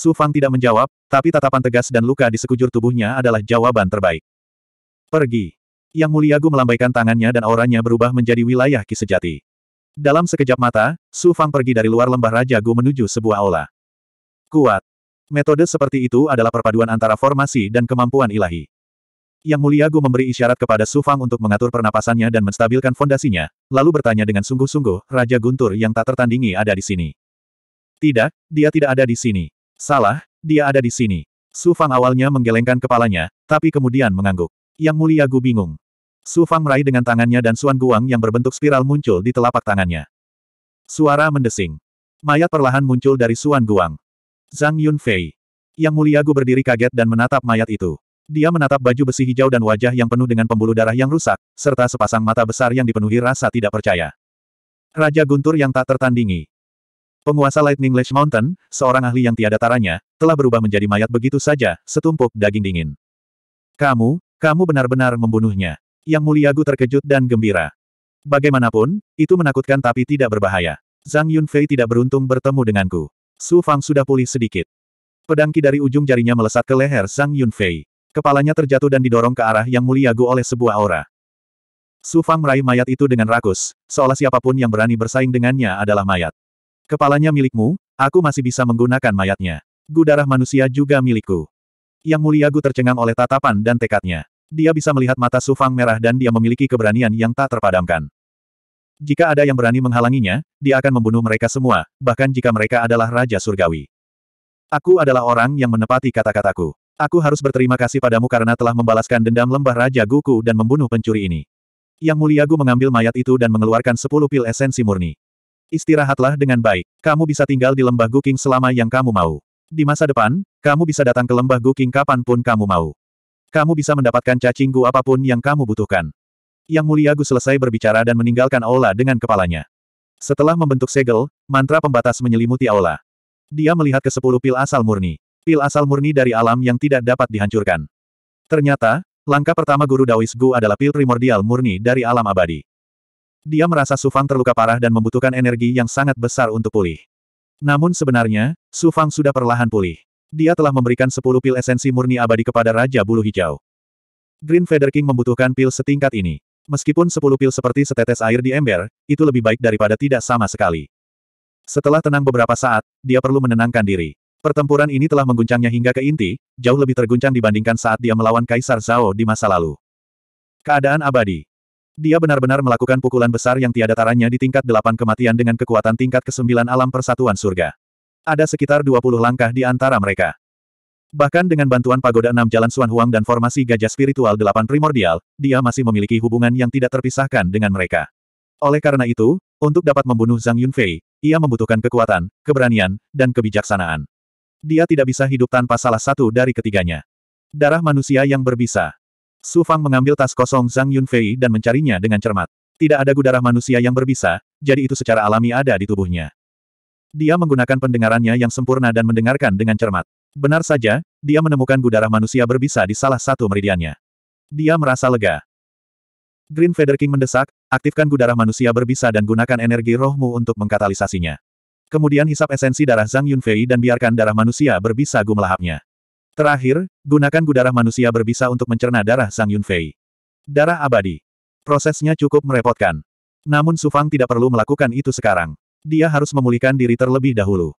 Su Fang tidak menjawab, tapi tatapan tegas dan luka di sekujur tubuhnya adalah jawaban terbaik. Pergi. Yang mulia Gu melambaikan tangannya dan auranya berubah menjadi wilayah ki sejati. Dalam sekejap mata, Su Fang pergi dari luar lembah Raja Gu menuju sebuah aula. Kuat. Metode seperti itu adalah perpaduan antara formasi dan kemampuan ilahi. Yang mulia Gu memberi isyarat kepada Su Fang untuk mengatur pernapasannya dan menstabilkan fondasinya, lalu bertanya dengan sungguh-sungguh, Raja Guntur yang tak tertandingi ada di sini. Tidak, dia tidak ada di sini. Salah, dia ada di sini. Su Fang awalnya menggelengkan kepalanya, tapi kemudian mengangguk. Yang mulia Gu bingung. Su Fang meraih dengan tangannya dan Suan Guang yang berbentuk spiral muncul di telapak tangannya. Suara mendesing. Mayat perlahan muncul dari Suan Guang. Zhang Yunfei. Yang mulia Gu berdiri kaget dan menatap mayat itu. Dia menatap baju besi hijau dan wajah yang penuh dengan pembuluh darah yang rusak, serta sepasang mata besar yang dipenuhi rasa tidak percaya. Raja Guntur yang tak tertandingi. Penguasa Lightning Lash Mountain, seorang ahli yang tiada taranya, telah berubah menjadi mayat begitu saja, setumpuk daging dingin. Kamu, kamu benar-benar membunuhnya. Yang mulia Gu terkejut dan gembira. Bagaimanapun, itu menakutkan tapi tidak berbahaya. Zhang Yunfei tidak beruntung bertemu denganku. Su Fang sudah pulih sedikit. Pedangki dari ujung jarinya melesat ke leher Zhang Yunfei. Kepalanya terjatuh dan didorong ke arah yang mulia Gu oleh sebuah aura. Su Fang meraih mayat itu dengan rakus, seolah siapapun yang berani bersaing dengannya adalah mayat. Kepalanya milikmu, aku masih bisa menggunakan mayatnya. Gu manusia juga milikku. Yang mulia Gu tercengang oleh tatapan dan tekadnya. Dia bisa melihat mata Sufang merah dan dia memiliki keberanian yang tak terpadamkan. Jika ada yang berani menghalanginya, dia akan membunuh mereka semua, bahkan jika mereka adalah Raja Surgawi. Aku adalah orang yang menepati kata-kataku. Aku harus berterima kasih padamu karena telah membalaskan dendam lembah Raja Guku dan membunuh pencuri ini. Yang mulia Gu mengambil mayat itu dan mengeluarkan sepuluh pil esensi murni. Istirahatlah dengan baik. Kamu bisa tinggal di lembah Guking selama yang kamu mau. Di masa depan, kamu bisa datang ke lembah Guking kapanpun kamu mau. Kamu bisa mendapatkan cacing gu apapun yang kamu butuhkan. Yang mulia Gu selesai berbicara dan meninggalkan aula dengan kepalanya. Setelah membentuk segel, mantra pembatas menyelimuti aula. Dia melihat ke sepuluh pil asal murni. Pil asal murni dari alam yang tidak dapat dihancurkan. Ternyata, langkah pertama Guru Daois Gu adalah pil primordial murni dari alam abadi. Dia merasa Su Fang terluka parah dan membutuhkan energi yang sangat besar untuk pulih. Namun sebenarnya, Su Fang sudah perlahan pulih. Dia telah memberikan 10 pil esensi murni abadi kepada Raja Bulu Hijau. Green Feather King membutuhkan pil setingkat ini. Meskipun 10 pil seperti setetes air di ember, itu lebih baik daripada tidak sama sekali. Setelah tenang beberapa saat, dia perlu menenangkan diri. Pertempuran ini telah mengguncangnya hingga ke inti, jauh lebih terguncang dibandingkan saat dia melawan Kaisar Zhao di masa lalu. Keadaan abadi. Dia benar-benar melakukan pukulan besar yang tiada taranya di tingkat delapan kematian dengan kekuatan tingkat kesembilan alam persatuan surga. Ada sekitar 20 langkah di antara mereka. Bahkan dengan bantuan pagoda enam jalan Suan Huang dan formasi gajah spiritual delapan primordial, dia masih memiliki hubungan yang tidak terpisahkan dengan mereka. Oleh karena itu, untuk dapat membunuh Zhang Yunfei, ia membutuhkan kekuatan, keberanian, dan kebijaksanaan. Dia tidak bisa hidup tanpa salah satu dari ketiganya. Darah manusia yang berbisa. Su Fang mengambil tas kosong Zhang Yunfei dan mencarinya dengan cermat. Tidak ada gudarah manusia yang berbisa, jadi itu secara alami ada di tubuhnya. Dia menggunakan pendengarannya yang sempurna dan mendengarkan dengan cermat. Benar saja, dia menemukan gudarah manusia berbisa di salah satu meridiannya. Dia merasa lega. Green Feather King mendesak, aktifkan gudarah manusia berbisa dan gunakan energi rohmu untuk mengkatalisasinya. Kemudian hisap esensi darah Zhang Yunfei dan biarkan darah manusia berbisa gumelahapnya. Terakhir, gunakan gudarah manusia berbisa untuk mencerna darah Sang Yunfei. Darah abadi. Prosesnya cukup merepotkan. Namun Sufang tidak perlu melakukan itu sekarang. Dia harus memulihkan diri terlebih dahulu.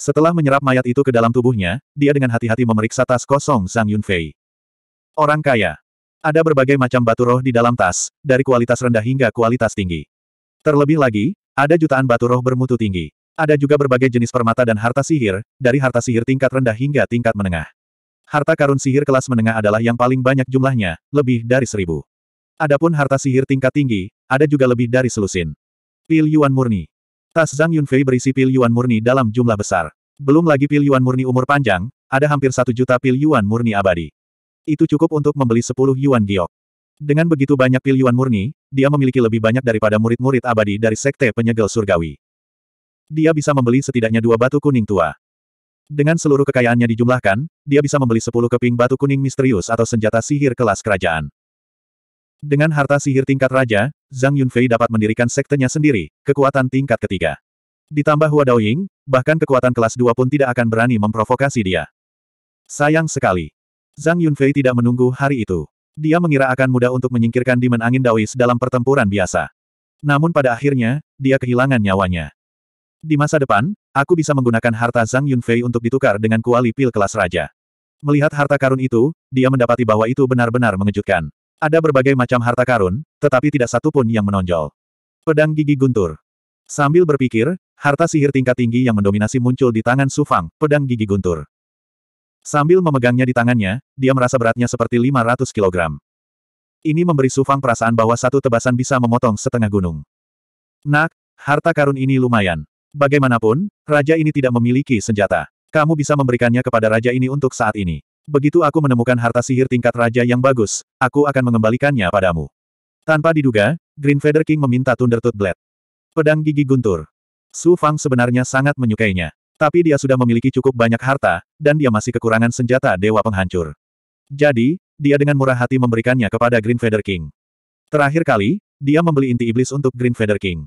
Setelah menyerap mayat itu ke dalam tubuhnya, dia dengan hati-hati memeriksa tas kosong Sang Yunfei. Orang kaya. Ada berbagai macam batu roh di dalam tas, dari kualitas rendah hingga kualitas tinggi. Terlebih lagi, ada jutaan batu roh bermutu tinggi. Ada juga berbagai jenis permata dan harta sihir, dari harta sihir tingkat rendah hingga tingkat menengah. Harta karun sihir kelas menengah adalah yang paling banyak jumlahnya, lebih dari seribu. Adapun harta sihir tingkat tinggi, ada juga lebih dari selusin. Pil Yuan Murni. Tas Zhang Yunfei berisi pil Yuan Murni dalam jumlah besar. Belum lagi pil Yuan Murni umur panjang, ada hampir satu juta pil Yuan Murni abadi. Itu cukup untuk membeli sepuluh Yuan Giok. Dengan begitu banyak pil Yuan Murni, dia memiliki lebih banyak daripada murid-murid abadi dari Sekte Penyegel Surgawi. Dia bisa membeli setidaknya dua batu kuning tua. Dengan seluruh kekayaannya dijumlahkan, dia bisa membeli 10 keping batu kuning misterius atau senjata sihir kelas kerajaan. Dengan harta sihir tingkat raja, Zhang Yunfei dapat mendirikan sektenya sendiri, kekuatan tingkat ketiga. Ditambah Hua Daoying, bahkan kekuatan kelas 2 pun tidak akan berani memprovokasi dia. Sayang sekali. Zhang Yunfei tidak menunggu hari itu. Dia mengira akan mudah untuk menyingkirkan Demon Angin Daois dalam pertempuran biasa. Namun pada akhirnya, dia kehilangan nyawanya. Di masa depan, Aku bisa menggunakan harta Zhang Yunfei untuk ditukar dengan kuali pil kelas raja. Melihat harta karun itu, dia mendapati bahwa itu benar-benar mengejutkan. Ada berbagai macam harta karun, tetapi tidak satu pun yang menonjol. Pedang gigi guntur. Sambil berpikir, harta sihir tingkat tinggi yang mendominasi muncul di tangan Sufang, pedang gigi guntur. Sambil memegangnya di tangannya, dia merasa beratnya seperti 500 kg. Ini memberi Sufang perasaan bahwa satu tebasan bisa memotong setengah gunung. Nak, harta karun ini lumayan. Bagaimanapun, raja ini tidak memiliki senjata. Kamu bisa memberikannya kepada raja ini untuk saat ini. Begitu aku menemukan harta sihir tingkat raja yang bagus, aku akan mengembalikannya padamu. Tanpa diduga, Green Feather King meminta Thundertooth Blade. Pedang gigi guntur. Su Fang sebenarnya sangat menyukainya. Tapi dia sudah memiliki cukup banyak harta, dan dia masih kekurangan senjata Dewa Penghancur. Jadi, dia dengan murah hati memberikannya kepada Green Feather King. Terakhir kali, dia membeli inti iblis untuk Green Feather King.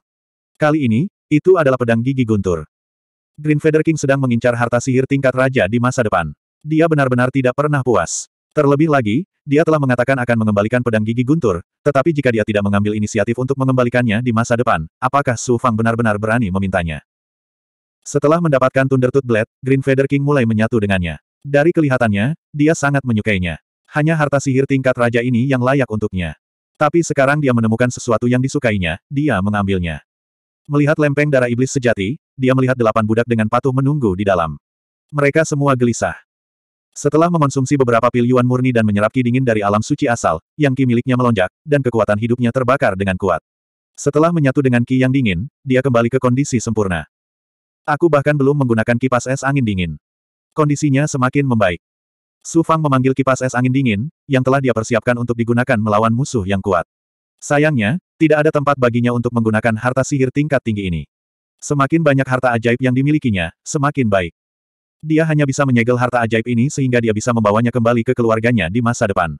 Kali ini, itu adalah pedang gigi guntur. Green Feather King sedang mengincar harta sihir tingkat raja di masa depan. Dia benar-benar tidak pernah puas. Terlebih lagi, dia telah mengatakan akan mengembalikan pedang gigi guntur, tetapi jika dia tidak mengambil inisiatif untuk mengembalikannya di masa depan, apakah Su Fang benar-benar berani memintanya? Setelah mendapatkan Thunder Tooth Blade, Green Feather King mulai menyatu dengannya. Dari kelihatannya, dia sangat menyukainya. Hanya harta sihir tingkat raja ini yang layak untuknya. Tapi sekarang dia menemukan sesuatu yang disukainya, dia mengambilnya. Melihat lempeng darah iblis sejati, dia melihat delapan budak dengan patuh menunggu di dalam. Mereka semua gelisah. Setelah mengonsumsi beberapa pil Yuan murni dan menyerap ki dingin dari alam suci asal, yang ki miliknya melonjak, dan kekuatan hidupnya terbakar dengan kuat. Setelah menyatu dengan ki yang dingin, dia kembali ke kondisi sempurna. Aku bahkan belum menggunakan kipas es angin dingin. Kondisinya semakin membaik. Su Fang memanggil kipas es angin dingin, yang telah dia persiapkan untuk digunakan melawan musuh yang kuat. Sayangnya, tidak ada tempat baginya untuk menggunakan harta sihir tingkat tinggi ini. Semakin banyak harta ajaib yang dimilikinya, semakin baik. Dia hanya bisa menyegel harta ajaib ini sehingga dia bisa membawanya kembali ke keluarganya di masa depan.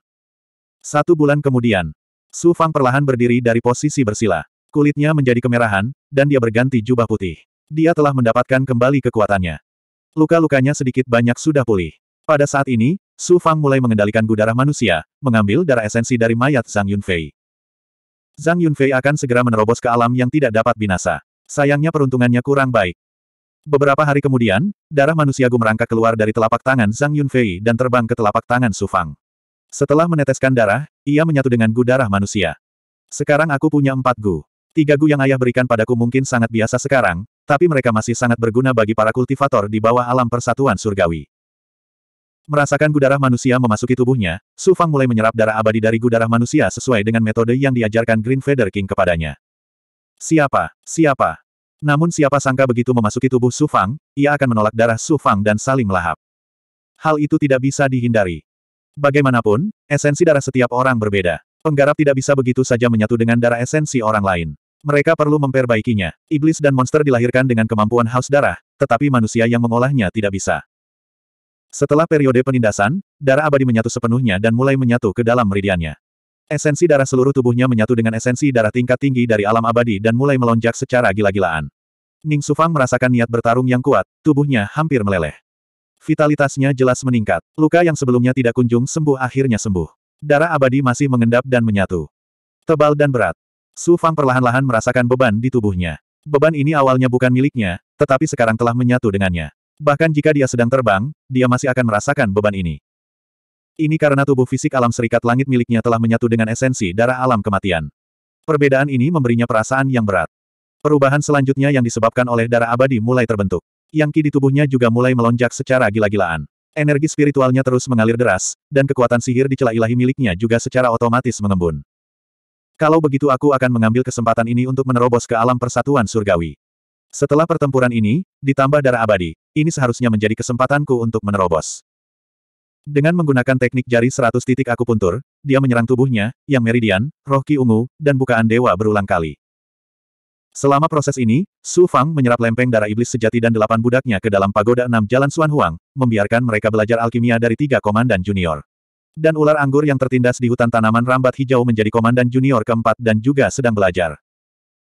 Satu bulan kemudian, Su Fang perlahan berdiri dari posisi bersila. Kulitnya menjadi kemerahan, dan dia berganti jubah putih. Dia telah mendapatkan kembali kekuatannya. Luka-lukanya sedikit banyak sudah pulih. Pada saat ini, Su Fang mulai mengendalikan gudara manusia, mengambil darah esensi dari mayat Zhang Yunfei. Zhang Yunfei akan segera menerobos ke alam yang tidak dapat binasa. Sayangnya peruntungannya kurang baik. Beberapa hari kemudian, darah manusia Gu merangkak keluar dari telapak tangan Zhang Yunfei dan terbang ke telapak tangan Su Fang. Setelah meneteskan darah, ia menyatu dengan gu darah manusia. Sekarang aku punya empat gu. Tiga gu yang ayah berikan padaku mungkin sangat biasa sekarang, tapi mereka masih sangat berguna bagi para kultivator di bawah alam persatuan surgawi. Merasakan gudarah manusia memasuki tubuhnya, Su Fang mulai menyerap darah abadi dari gudarah manusia sesuai dengan metode yang diajarkan Green Feather King kepadanya. Siapa? Siapa? Namun siapa sangka begitu memasuki tubuh Su Fang, ia akan menolak darah Su Fang dan saling melahap. Hal itu tidak bisa dihindari. Bagaimanapun, esensi darah setiap orang berbeda. Penggarap tidak bisa begitu saja menyatu dengan darah esensi orang lain. Mereka perlu memperbaikinya. Iblis dan monster dilahirkan dengan kemampuan haus darah, tetapi manusia yang mengolahnya tidak bisa. Setelah periode penindasan, darah abadi menyatu sepenuhnya dan mulai menyatu ke dalam meridiannya. Esensi darah seluruh tubuhnya menyatu dengan esensi darah tingkat tinggi dari alam abadi dan mulai melonjak secara gila-gilaan. Ning Sufang merasakan niat bertarung yang kuat, tubuhnya hampir meleleh. Vitalitasnya jelas meningkat. Luka yang sebelumnya tidak kunjung sembuh akhirnya sembuh. Darah abadi masih mengendap dan menyatu. Tebal dan berat. Su Fang perlahan-lahan merasakan beban di tubuhnya. Beban ini awalnya bukan miliknya, tetapi sekarang telah menyatu dengannya. Bahkan jika dia sedang terbang, dia masih akan merasakan beban ini. Ini karena tubuh fisik alam serikat langit miliknya telah menyatu dengan esensi darah alam kematian. Perbedaan ini memberinya perasaan yang berat. Perubahan selanjutnya yang disebabkan oleh darah abadi mulai terbentuk. Yang ki di tubuhnya juga mulai melonjak secara gila-gilaan. Energi spiritualnya terus mengalir deras, dan kekuatan sihir di celah ilahi miliknya juga secara otomatis mengembun. Kalau begitu aku akan mengambil kesempatan ini untuk menerobos ke alam persatuan surgawi. Setelah pertempuran ini, ditambah darah abadi, ini seharusnya menjadi kesempatanku untuk menerobos. Dengan menggunakan teknik jari seratus titik aku puntur, dia menyerang tubuhnya, yang meridian, roh ki ungu, dan bukaan dewa berulang kali. Selama proses ini, Su Fang menyerap lempeng darah iblis sejati dan delapan budaknya ke dalam pagoda enam jalan Suan Huang, membiarkan mereka belajar alkimia dari tiga komandan junior. Dan ular anggur yang tertindas di hutan tanaman rambat hijau menjadi komandan junior keempat dan juga sedang belajar.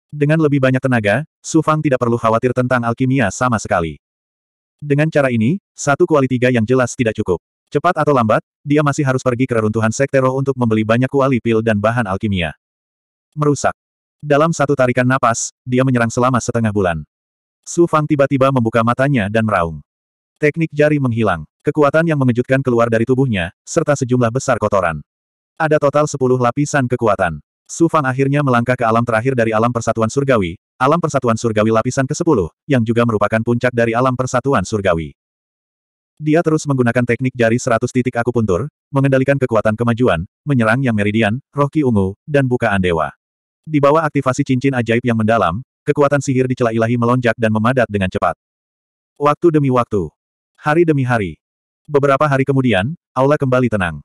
Dengan lebih banyak tenaga, Su Fang tidak perlu khawatir tentang alkimia sama sekali. Dengan cara ini, satu kuali tiga yang jelas tidak cukup. Cepat atau lambat, dia masih harus pergi ke reruntuhan Sektero untuk membeli banyak kuali pil dan bahan alkimia. Merusak. Dalam satu tarikan napas, dia menyerang selama setengah bulan. Su Fang tiba-tiba membuka matanya dan meraung. Teknik jari menghilang. Kekuatan yang mengejutkan keluar dari tubuhnya, serta sejumlah besar kotoran. Ada total 10 lapisan kekuatan. Su Fang akhirnya melangkah ke alam terakhir dari alam persatuan surgawi, alam persatuan surgawi lapisan ke-10, yang juga merupakan puncak dari alam persatuan surgawi. Dia terus menggunakan teknik jari 100 titik akupuntur, mengendalikan kekuatan kemajuan, menyerang yang meridian, roh ki ungu, dan bukaan dewa. Di bawah aktivasi cincin ajaib yang mendalam, kekuatan sihir di celah ilahi melonjak dan memadat dengan cepat. Waktu demi waktu. Hari demi hari. Beberapa hari kemudian, aula kembali tenang.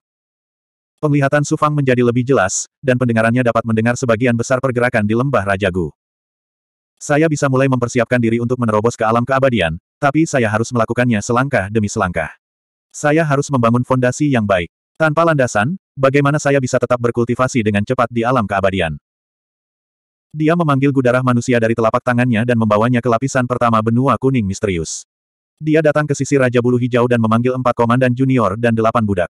Penglihatan Sufang menjadi lebih jelas, dan pendengarannya dapat mendengar sebagian besar pergerakan di lembah Rajagu. Saya bisa mulai mempersiapkan diri untuk menerobos ke alam keabadian, tapi saya harus melakukannya selangkah demi selangkah. Saya harus membangun fondasi yang baik. Tanpa landasan, bagaimana saya bisa tetap berkultivasi dengan cepat di alam keabadian? Dia memanggil gudarah manusia dari telapak tangannya dan membawanya ke lapisan pertama benua kuning misterius. Dia datang ke sisi Raja Bulu Hijau dan memanggil empat komandan junior dan delapan budak.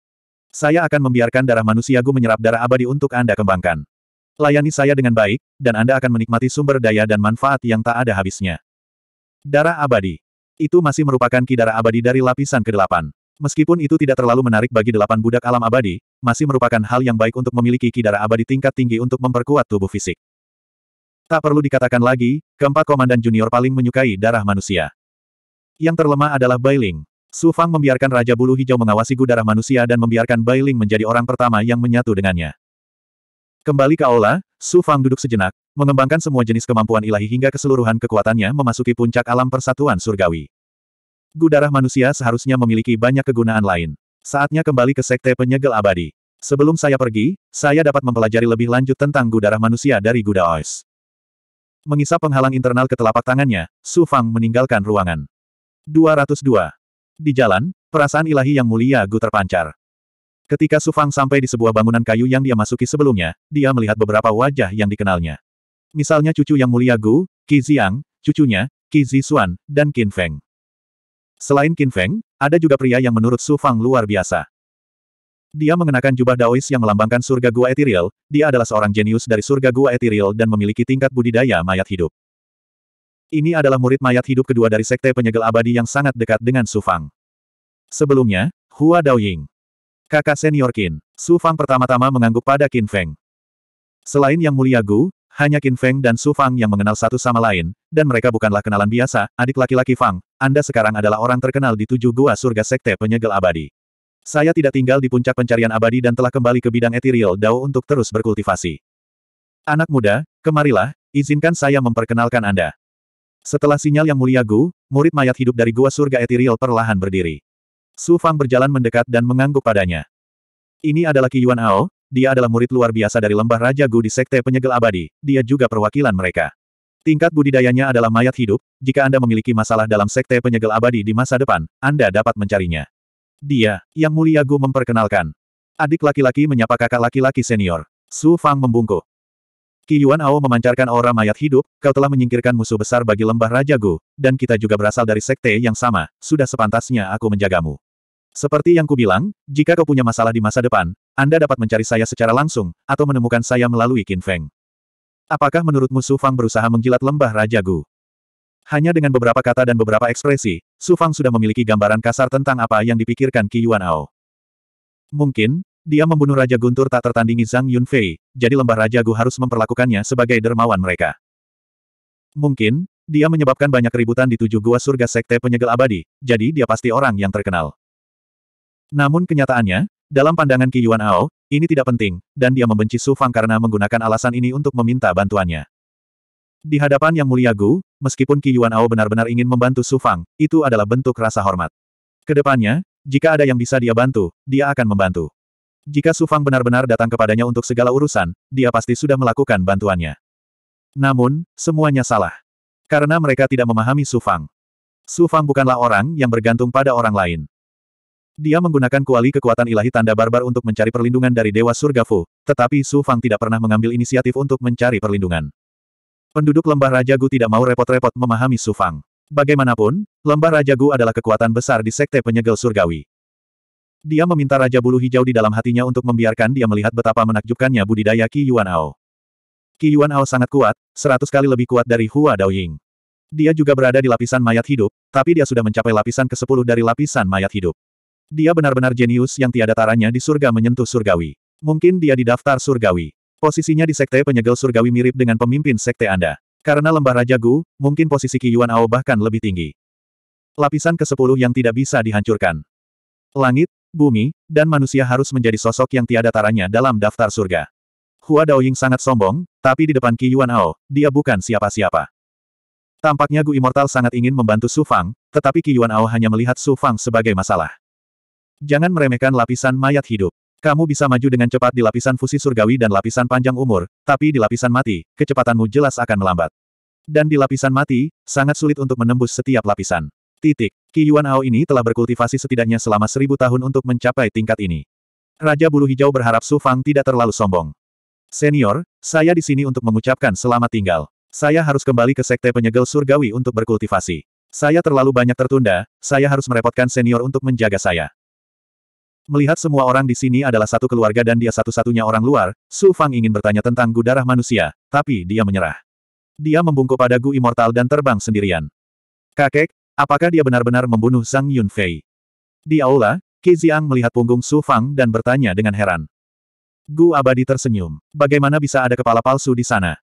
Saya akan membiarkan darah manusia menyerap darah abadi untuk Anda kembangkan. Layani saya dengan baik, dan Anda akan menikmati sumber daya dan manfaat yang tak ada habisnya. Darah abadi. Itu masih merupakan ki darah abadi dari lapisan ke-8. Meskipun itu tidak terlalu menarik bagi delapan budak alam abadi, masih merupakan hal yang baik untuk memiliki ki darah abadi tingkat tinggi untuk memperkuat tubuh fisik. Tak perlu dikatakan lagi, keempat komandan junior paling menyukai darah manusia. Yang terlemah adalah Bailing. Su Fang membiarkan Raja Bulu Hijau mengawasi gudara manusia dan membiarkan Bai Ling menjadi orang pertama yang menyatu dengannya. Kembali ke aula, Su Fang duduk sejenak, mengembangkan semua jenis kemampuan ilahi hingga keseluruhan kekuatannya memasuki puncak alam persatuan surgawi. Gudarah manusia seharusnya memiliki banyak kegunaan lain. Saatnya kembali ke Sekte Penyegel Abadi. Sebelum saya pergi, saya dapat mempelajari lebih lanjut tentang gudarah manusia dari Guda Ois. Mengisap penghalang internal ke telapak tangannya, Su Fang meninggalkan ruangan. 202. Di jalan, perasaan ilahi yang mulia Gu terpancar. Ketika Sufang sampai di sebuah bangunan kayu yang dia masuki sebelumnya, dia melihat beberapa wajah yang dikenalnya. Misalnya cucu yang mulia Gu, Qi Ziang, cucunya, Qi Zisuan, dan Qin Feng. Selain Qin Feng, ada juga pria yang menurut Sufang luar biasa. Dia mengenakan jubah Daois yang melambangkan surga gua etiril, dia adalah seorang jenius dari surga gua etiril dan memiliki tingkat budidaya mayat hidup. Ini adalah murid mayat hidup kedua dari Sekte Penyegel Abadi yang sangat dekat dengan Su Fang. Sebelumnya, Hua Daoying. Kakak senior Qin, Su Fang pertama-tama mengangguk pada Qin Feng. Selain yang mulia Gu, hanya Qin Feng dan Su Fang yang mengenal satu sama lain, dan mereka bukanlah kenalan biasa, adik laki-laki Fang, Anda sekarang adalah orang terkenal di tujuh gua surga Sekte Penyegel Abadi. Saya tidak tinggal di puncak pencarian abadi dan telah kembali ke bidang etiril Dao untuk terus berkultivasi. Anak muda, kemarilah, izinkan saya memperkenalkan Anda. Setelah sinyal yang mulia Gu, murid mayat hidup dari gua surga etiril perlahan berdiri. Su Fang berjalan mendekat dan mengangguk padanya. Ini adalah Yuan Ao, dia adalah murid luar biasa dari lembah Raja Gu di Sekte Penyegel Abadi, dia juga perwakilan mereka. Tingkat budidayanya adalah mayat hidup, jika Anda memiliki masalah dalam Sekte Penyegel Abadi di masa depan, Anda dapat mencarinya. Dia, Yang Mulia Gu memperkenalkan. Adik laki-laki menyapa kakak laki-laki senior. Su Fang membungkuk. Kaki Yuan Ao memancarkan aura mayat hidup, kau telah menyingkirkan musuh besar bagi lembah Raja Gu, dan kita juga berasal dari sekte yang sama, sudah sepantasnya aku menjagamu. Seperti yang kubilang, jika kau punya masalah di masa depan, Anda dapat mencari saya secara langsung, atau menemukan saya melalui Qin Feng. Apakah menurutmu Su Fang berusaha menggilat lembah Raja Gu? Hanya dengan beberapa kata dan beberapa ekspresi, Su Fang sudah memiliki gambaran kasar tentang apa yang dipikirkan Qi Yuan Ao. Mungkin, dia membunuh Raja Guntur tak tertandingi Zhang Yunfei, jadi lembah Raja Gu harus memperlakukannya sebagai dermawan mereka. Mungkin, dia menyebabkan banyak keributan di tujuh gua surga sekte penyegel abadi, jadi dia pasti orang yang terkenal. Namun kenyataannya, dalam pandangan Qi Yuan Ao, ini tidak penting, dan dia membenci Su Fang karena menggunakan alasan ini untuk meminta bantuannya. Di hadapan Yang Mulia Gu, meskipun Qi Yuan Ao benar-benar ingin membantu Su Fang, itu adalah bentuk rasa hormat. Kedepannya, jika ada yang bisa dia bantu, dia akan membantu. Jika Sufang benar-benar datang kepadanya untuk segala urusan, dia pasti sudah melakukan bantuannya. Namun, semuanya salah. Karena mereka tidak memahami Sufang. Sufang bukanlah orang yang bergantung pada orang lain. Dia menggunakan kuali kekuatan ilahi tanda barbar untuk mencari perlindungan dari Dewa Surga Fu, tetapi Sufang tidak pernah mengambil inisiatif untuk mencari perlindungan. Penduduk Lembah Raja Gu tidak mau repot-repot memahami Sufang. Bagaimanapun, Lembah Raja Gu adalah kekuatan besar di Sekte Penyegel Surgawi. Dia meminta Raja Bulu Hijau di dalam hatinya untuk membiarkan dia melihat betapa menakjubkannya budidaya Qi Yuan Ao. Qi Yuan Ao sangat kuat, seratus kali lebih kuat dari Hua Daoying. Dia juga berada di lapisan mayat hidup, tapi dia sudah mencapai lapisan ke-10 dari lapisan mayat hidup. Dia benar-benar jenius yang tiada taranya di surga menyentuh surgawi. Mungkin dia di daftar surgawi. Posisinya di sekte penyegel surgawi mirip dengan pemimpin sekte Anda. Karena lembah Raja Gu, mungkin posisi Qi Yuan Ao bahkan lebih tinggi. Lapisan ke-10 yang tidak bisa dihancurkan. Langit, bumi, dan manusia harus menjadi sosok yang tiada taranya dalam daftar surga. Hua Daoying sangat sombong, tapi di depan Qi Yuan Ao, dia bukan siapa-siapa. Tampaknya Gu Immortal sangat ingin membantu Su Fang, tetapi Qi Yuan Ao hanya melihat Su Fang sebagai masalah. Jangan meremehkan lapisan mayat hidup. Kamu bisa maju dengan cepat di lapisan fusi surgawi dan lapisan panjang umur, tapi di lapisan mati, kecepatanmu jelas akan melambat. Dan di lapisan mati, sangat sulit untuk menembus setiap lapisan. Titik. Qi Yuan Ao ini telah berkultivasi setidaknya selama seribu tahun untuk mencapai tingkat ini. Raja Bulu Hijau berharap Su Fang tidak terlalu sombong. Senior, saya di sini untuk mengucapkan selamat tinggal. Saya harus kembali ke Sekte Penyegel Surgawi untuk berkultivasi. Saya terlalu banyak tertunda, saya harus merepotkan senior untuk menjaga saya. Melihat semua orang di sini adalah satu keluarga dan dia satu-satunya orang luar, Su Fang ingin bertanya tentang gu darah manusia, tapi dia menyerah. Dia membungkuk pada gu immortal dan terbang sendirian. Kakek, Apakah dia benar-benar membunuh Zhang Yunfei? Di aula, Qi Ziang melihat punggung Su Fang dan bertanya dengan heran. Gu Abadi tersenyum. Bagaimana bisa ada kepala palsu di sana?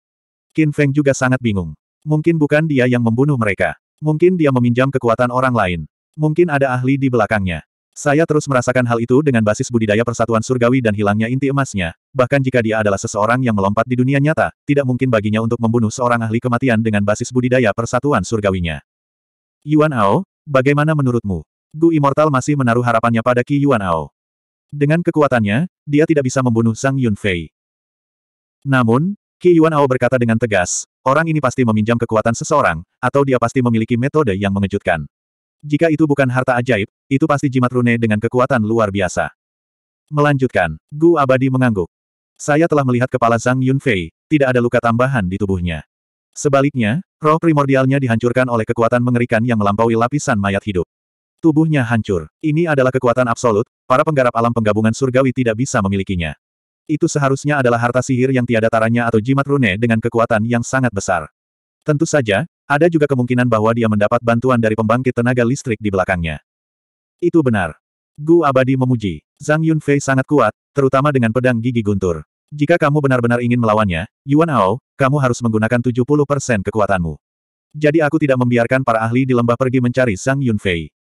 Qin Feng juga sangat bingung. Mungkin bukan dia yang membunuh mereka. Mungkin dia meminjam kekuatan orang lain. Mungkin ada ahli di belakangnya. Saya terus merasakan hal itu dengan basis budidaya persatuan surgawi dan hilangnya inti emasnya, bahkan jika dia adalah seseorang yang melompat di dunia nyata, tidak mungkin baginya untuk membunuh seorang ahli kematian dengan basis budidaya persatuan surgawinya. Yuan Ao, bagaimana menurutmu? Gu Immortal masih menaruh harapannya pada Qi Yuan Ao. Dengan kekuatannya, dia tidak bisa membunuh Zhang Yunfei. Namun, Qi Yuan Ao berkata dengan tegas, orang ini pasti meminjam kekuatan seseorang, atau dia pasti memiliki metode yang mengejutkan. Jika itu bukan harta ajaib, itu pasti jimat rune dengan kekuatan luar biasa. Melanjutkan, Gu Abadi mengangguk. Saya telah melihat kepala Zhang Yunfei, tidak ada luka tambahan di tubuhnya. Sebaliknya, Roh primordialnya dihancurkan oleh kekuatan mengerikan yang melampaui lapisan mayat hidup. Tubuhnya hancur. Ini adalah kekuatan absolut, para penggarap alam penggabungan surgawi tidak bisa memilikinya. Itu seharusnya adalah harta sihir yang tiada taranya atau jimat rune dengan kekuatan yang sangat besar. Tentu saja, ada juga kemungkinan bahwa dia mendapat bantuan dari pembangkit tenaga listrik di belakangnya. Itu benar. Gu Abadi memuji. Zhang Yunfei sangat kuat, terutama dengan pedang gigi guntur. Jika kamu benar-benar ingin melawannya, Yuan Hao, kamu harus menggunakan 70% kekuatanmu. Jadi aku tidak membiarkan para ahli di lembah pergi mencari Sang Yunfei.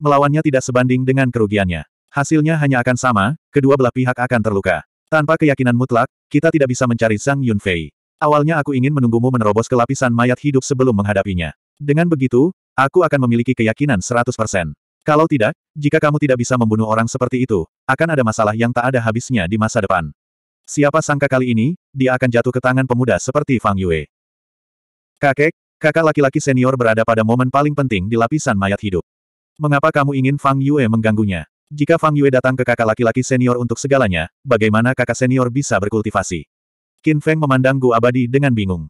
Melawannya tidak sebanding dengan kerugiannya. Hasilnya hanya akan sama, kedua belah pihak akan terluka. Tanpa keyakinan mutlak, kita tidak bisa mencari Sang Yunfei. Awalnya aku ingin menunggumu menerobos ke lapisan mayat hidup sebelum menghadapinya. Dengan begitu, aku akan memiliki keyakinan 100%. Kalau tidak, jika kamu tidak bisa membunuh orang seperti itu, akan ada masalah yang tak ada habisnya di masa depan. Siapa sangka kali ini, dia akan jatuh ke tangan pemuda seperti Fang Yue. Kakek, kakak laki-laki senior berada pada momen paling penting di lapisan mayat hidup. Mengapa kamu ingin Fang Yue mengganggunya? Jika Fang Yue datang ke kakak laki-laki senior untuk segalanya, bagaimana kakak senior bisa berkultivasi? Qin Feng memandang Gu Abadi dengan bingung.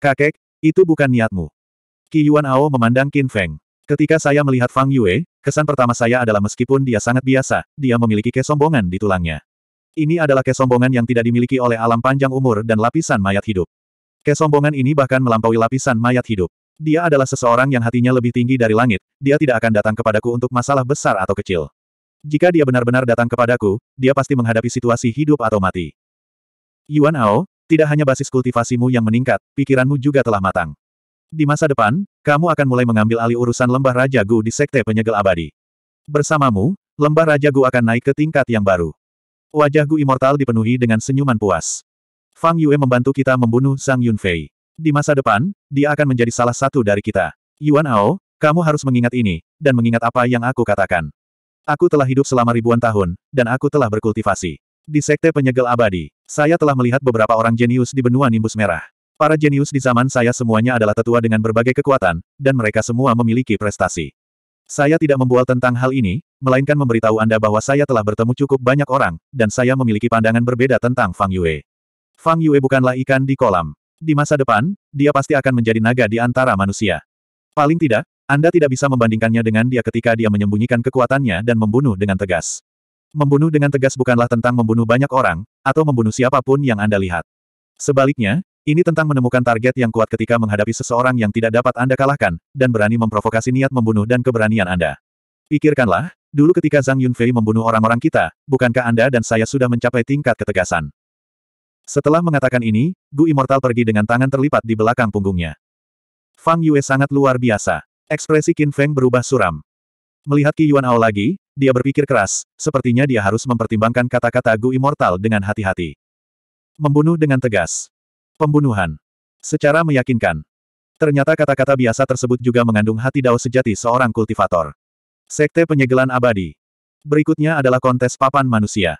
Kakek, itu bukan niatmu. Qi Yuan Ao memandang Qin Feng. Ketika saya melihat Fang Yue, kesan pertama saya adalah meskipun dia sangat biasa, dia memiliki kesombongan di tulangnya. Ini adalah kesombongan yang tidak dimiliki oleh alam panjang umur dan lapisan mayat hidup. Kesombongan ini bahkan melampaui lapisan mayat hidup. Dia adalah seseorang yang hatinya lebih tinggi dari langit, dia tidak akan datang kepadaku untuk masalah besar atau kecil. Jika dia benar-benar datang kepadaku, dia pasti menghadapi situasi hidup atau mati. Yuan Ao, tidak hanya basis kultivasimu yang meningkat, pikiranmu juga telah matang. Di masa depan, kamu akan mulai mengambil alih urusan lembah Raja Gu di Sekte Penyegel Abadi. Bersamamu, lembah Raja Gu akan naik ke tingkat yang baru. Wajah Gu Immortal dipenuhi dengan senyuman puas. Fang Yue membantu kita membunuh Zhang Yunfei. Di masa depan, dia akan menjadi salah satu dari kita. Yuan Ao, kamu harus mengingat ini, dan mengingat apa yang aku katakan. Aku telah hidup selama ribuan tahun, dan aku telah berkultivasi. Di Sekte Penyegel Abadi, saya telah melihat beberapa orang jenius di benua Nimbus Merah. Para jenius di zaman saya semuanya adalah tetua dengan berbagai kekuatan, dan mereka semua memiliki prestasi. Saya tidak membual tentang hal ini, melainkan memberitahu Anda bahwa saya telah bertemu cukup banyak orang, dan saya memiliki pandangan berbeda tentang Fang Yue. Fang Yue bukanlah ikan di kolam. Di masa depan, dia pasti akan menjadi naga di antara manusia. Paling tidak, Anda tidak bisa membandingkannya dengan dia ketika dia menyembunyikan kekuatannya dan membunuh dengan tegas. Membunuh dengan tegas bukanlah tentang membunuh banyak orang, atau membunuh siapapun yang Anda lihat. Sebaliknya, ini tentang menemukan target yang kuat ketika menghadapi seseorang yang tidak dapat Anda kalahkan, dan berani memprovokasi niat membunuh dan keberanian Anda. Pikirkanlah, dulu ketika Zhang Yunfei membunuh orang-orang kita, bukankah Anda dan saya sudah mencapai tingkat ketegasan? Setelah mengatakan ini, Gu Immortal pergi dengan tangan terlipat di belakang punggungnya. Fang Yue sangat luar biasa. Ekspresi Qin Feng berubah suram. Melihat Qi Yuan Ao lagi, dia berpikir keras, sepertinya dia harus mempertimbangkan kata-kata Gu Immortal dengan hati-hati. Membunuh dengan tegas. Pembunuhan. Secara meyakinkan. Ternyata kata-kata biasa tersebut juga mengandung hati Dao sejati seorang kultivator. Sekte penyegelan abadi. Berikutnya adalah kontes papan manusia.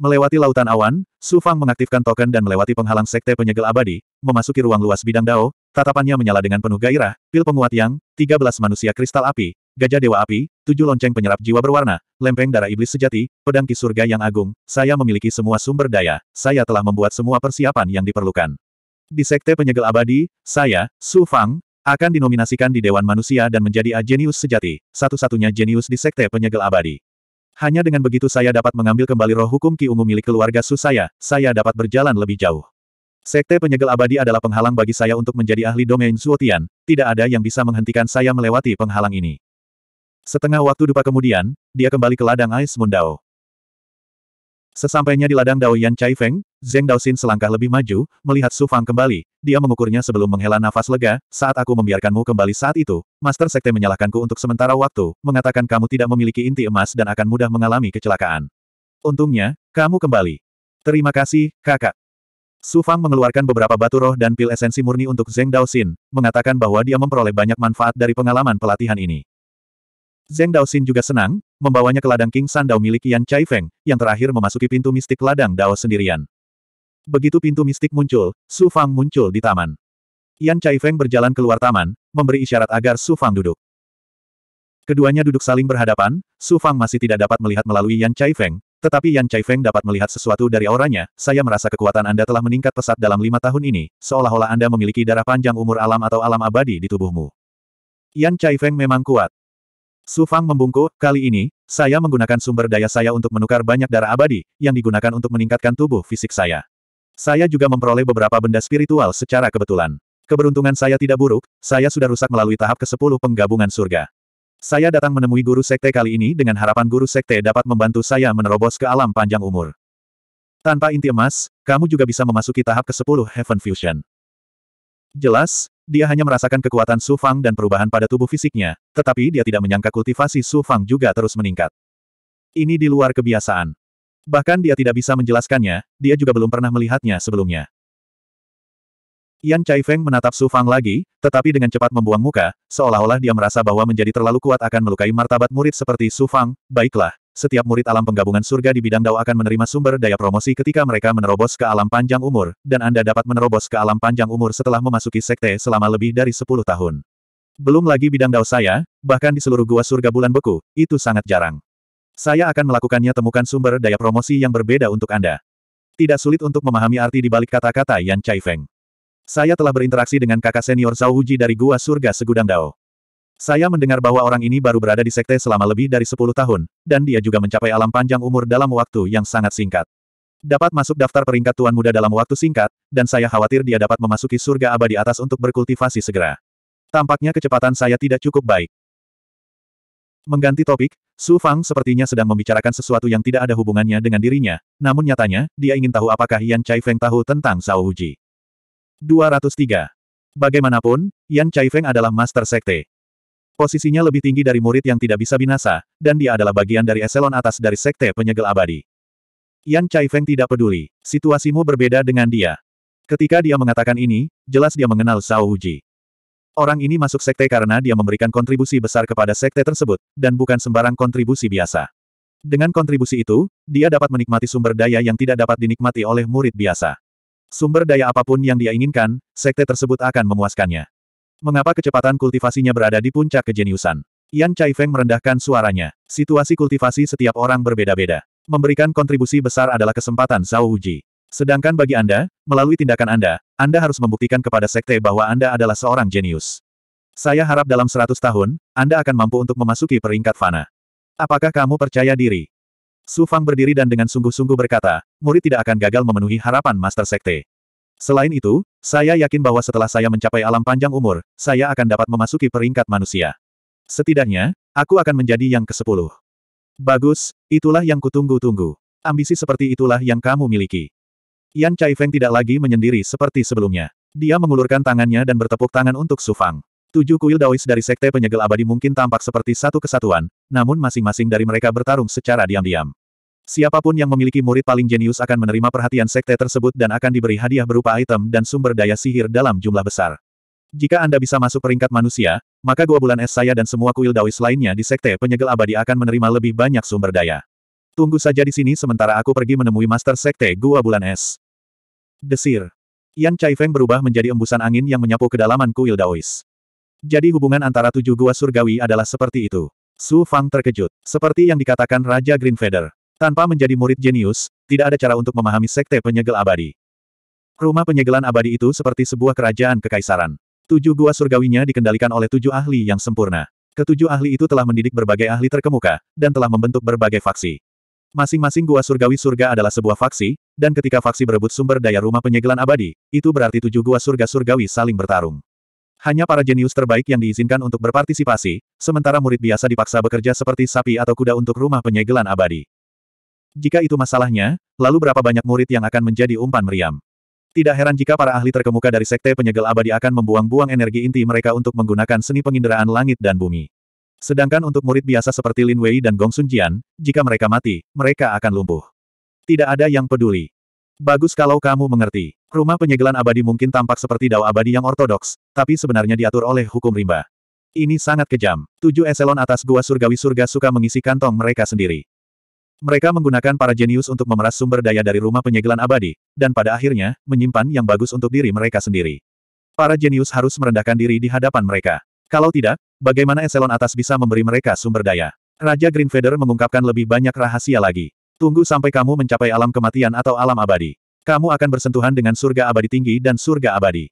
Melewati lautan awan, Su Fang mengaktifkan token dan melewati penghalang sekte penyegel abadi, memasuki ruang luas bidang Dao, tatapannya menyala dengan penuh gairah, pil penguat yang, 13 manusia kristal api, Gajah Dewa Api, tujuh lonceng penyerap jiwa berwarna, lempeng darah iblis sejati, pedang ki surga yang agung, saya memiliki semua sumber daya, saya telah membuat semua persiapan yang diperlukan. Di Sekte Penyegel Abadi, saya, Su Fang, akan dinominasikan di Dewan Manusia dan menjadi Ajenius sejati, satu-satunya jenius di Sekte Penyegel Abadi. Hanya dengan begitu saya dapat mengambil kembali roh hukum Ki Ungu milik keluarga Su saya, saya dapat berjalan lebih jauh. Sekte Penyegel Abadi adalah penghalang bagi saya untuk menjadi ahli domain Zuotian, tidak ada yang bisa menghentikan saya melewati penghalang ini. Setengah waktu dupa kemudian, dia kembali ke ladang Ais Mundao. Sesampainya di ladang Dao Yan Chai Feng, Zeng Daoxin selangkah lebih maju, melihat Su Fang kembali, dia mengukurnya sebelum menghela nafas lega, saat aku membiarkanmu kembali saat itu, Master Sekte menyalahkanku untuk sementara waktu, mengatakan kamu tidak memiliki inti emas dan akan mudah mengalami kecelakaan. Untungnya, kamu kembali. Terima kasih, kakak. Su Fang mengeluarkan beberapa batu roh dan pil esensi murni untuk Zeng Daoxin, mengatakan bahwa dia memperoleh banyak manfaat dari pengalaman pelatihan ini. Zeng Daosin juga senang, membawanya ke ladang King San Dao milik Yan Chai Feng, yang terakhir memasuki pintu mistik ladang Dao sendirian. Begitu pintu mistik muncul, Su Fang muncul di taman. Yan Chai Feng berjalan keluar taman, memberi isyarat agar Su Fang duduk. Keduanya duduk saling berhadapan, Su Fang masih tidak dapat melihat melalui Yan Chai Feng, tetapi Yan Chai Feng dapat melihat sesuatu dari auranya, saya merasa kekuatan Anda telah meningkat pesat dalam lima tahun ini, seolah-olah Anda memiliki darah panjang umur alam atau alam abadi di tubuhmu. Yan Chai Feng memang kuat, Su Fang membungkuk, kali ini, saya menggunakan sumber daya saya untuk menukar banyak darah abadi, yang digunakan untuk meningkatkan tubuh fisik saya. Saya juga memperoleh beberapa benda spiritual secara kebetulan. Keberuntungan saya tidak buruk, saya sudah rusak melalui tahap ke-10 penggabungan surga. Saya datang menemui guru sekte kali ini dengan harapan guru sekte dapat membantu saya menerobos ke alam panjang umur. Tanpa inti emas, kamu juga bisa memasuki tahap ke-10 Heaven Fusion. Jelas, dia hanya merasakan kekuatan Su Fang dan perubahan pada tubuh fisiknya, tetapi dia tidak menyangka kultivasi Su Fang juga terus meningkat. Ini di luar kebiasaan. Bahkan dia tidak bisa menjelaskannya, dia juga belum pernah melihatnya sebelumnya. Yan Feng menatap Su Fang lagi, tetapi dengan cepat membuang muka, seolah-olah dia merasa bahwa menjadi terlalu kuat akan melukai martabat murid seperti Su Fang, baiklah, setiap murid alam penggabungan surga di bidang dao akan menerima sumber daya promosi ketika mereka menerobos ke alam panjang umur, dan Anda dapat menerobos ke alam panjang umur setelah memasuki sekte selama lebih dari 10 tahun. Belum lagi bidang dao saya, bahkan di seluruh gua surga bulan beku, itu sangat jarang. Saya akan melakukannya temukan sumber daya promosi yang berbeda untuk Anda. Tidak sulit untuk memahami arti di balik kata-kata Yan Chai Feng. Saya telah berinteraksi dengan kakak senior Zhao Wuji dari gua surga segudang dao. Saya mendengar bahwa orang ini baru berada di sekte selama lebih dari 10 tahun, dan dia juga mencapai alam panjang umur dalam waktu yang sangat singkat. Dapat masuk daftar peringkat tuan muda dalam waktu singkat, dan saya khawatir dia dapat memasuki surga abadi atas untuk berkultivasi segera. Tampaknya kecepatan saya tidak cukup baik. Mengganti topik, Su Fang sepertinya sedang membicarakan sesuatu yang tidak ada hubungannya dengan dirinya, namun nyatanya, dia ingin tahu apakah Yan Chai Feng tahu tentang Zhao Huji. 203. Bagaimanapun, Yan Chai Feng adalah master sekte. Posisinya lebih tinggi dari murid yang tidak bisa binasa, dan dia adalah bagian dari eselon atas dari sekte penyegel abadi. Yan Feng tidak peduli. Situasimu berbeda dengan dia. Ketika dia mengatakan ini, jelas dia mengenal Zhao Uji. Orang ini masuk sekte karena dia memberikan kontribusi besar kepada sekte tersebut, dan bukan sembarang kontribusi biasa. Dengan kontribusi itu, dia dapat menikmati sumber daya yang tidak dapat dinikmati oleh murid biasa. Sumber daya apapun yang dia inginkan, sekte tersebut akan memuaskannya. Mengapa kecepatan kultivasinya berada di puncak kejeniusan? Yan Feng merendahkan suaranya. Situasi kultivasi setiap orang berbeda-beda. Memberikan kontribusi besar adalah kesempatan Zhao Wujie. Sedangkan bagi Anda, melalui tindakan Anda, Anda harus membuktikan kepada sekte bahwa Anda adalah seorang jenius. Saya harap dalam 100 tahun, Anda akan mampu untuk memasuki peringkat fana. Apakah kamu percaya diri? Su Fang berdiri dan dengan sungguh-sungguh berkata, murid tidak akan gagal memenuhi harapan Master Sekte. Selain itu, saya yakin bahwa setelah saya mencapai alam panjang umur, saya akan dapat memasuki peringkat manusia. Setidaknya, aku akan menjadi yang ke-10. Bagus, itulah yang kutunggu-tunggu. Ambisi seperti itulah yang kamu miliki. Yan Feng tidak lagi menyendiri seperti sebelumnya. Dia mengulurkan tangannya dan bertepuk tangan untuk Su Fang. Tujuh kuil Daois dari Sekte Penyegel Abadi mungkin tampak seperti satu kesatuan, namun masing-masing dari mereka bertarung secara diam-diam. Siapapun yang memiliki murid paling jenius akan menerima perhatian sekte tersebut dan akan diberi hadiah berupa item dan sumber daya sihir dalam jumlah besar. Jika Anda bisa masuk peringkat manusia, maka gua bulan es saya dan semua kuil dawis lainnya di sekte penyegel abadi akan menerima lebih banyak sumber daya. Tunggu saja di sini sementara aku pergi menemui master sekte gua bulan es. Desir. Yan Feng berubah menjadi embusan angin yang menyapu kedalaman kuil daois. Jadi hubungan antara tujuh gua surgawi adalah seperti itu. Su Fang terkejut. Seperti yang dikatakan Raja Green Feather. Tanpa menjadi murid jenius, tidak ada cara untuk memahami sekte penyegel abadi. Rumah penyegelan abadi itu seperti sebuah kerajaan kekaisaran. Tujuh gua surgawinya dikendalikan oleh tujuh ahli yang sempurna. Ketujuh ahli itu telah mendidik berbagai ahli terkemuka, dan telah membentuk berbagai faksi. Masing-masing gua surgawi surga adalah sebuah faksi, dan ketika faksi berebut sumber daya rumah penyegelan abadi, itu berarti tujuh gua surga surgawi saling bertarung. Hanya para jenius terbaik yang diizinkan untuk berpartisipasi, sementara murid biasa dipaksa bekerja seperti sapi atau kuda untuk rumah penyegelan abadi. Jika itu masalahnya, lalu berapa banyak murid yang akan menjadi umpan meriam? Tidak heran jika para ahli terkemuka dari Sekte Penyegel Abadi akan membuang-buang energi inti mereka untuk menggunakan seni penginderaan langit dan bumi. Sedangkan untuk murid biasa seperti Lin Wei dan Gong Sun Jian, jika mereka mati, mereka akan lumpuh. Tidak ada yang peduli. Bagus kalau kamu mengerti. Rumah penyegelan abadi mungkin tampak seperti dao abadi yang ortodoks, tapi sebenarnya diatur oleh hukum rimba. Ini sangat kejam. Tujuh eselon atas gua surgawi surga suka mengisi kantong mereka sendiri. Mereka menggunakan para jenius untuk memeras sumber daya dari rumah penyegelan abadi, dan pada akhirnya, menyimpan yang bagus untuk diri mereka sendiri. Para jenius harus merendahkan diri di hadapan mereka. Kalau tidak, bagaimana eselon atas bisa memberi mereka sumber daya? Raja Greenfeather mengungkapkan lebih banyak rahasia lagi. Tunggu sampai kamu mencapai alam kematian atau alam abadi. Kamu akan bersentuhan dengan surga abadi tinggi dan surga abadi.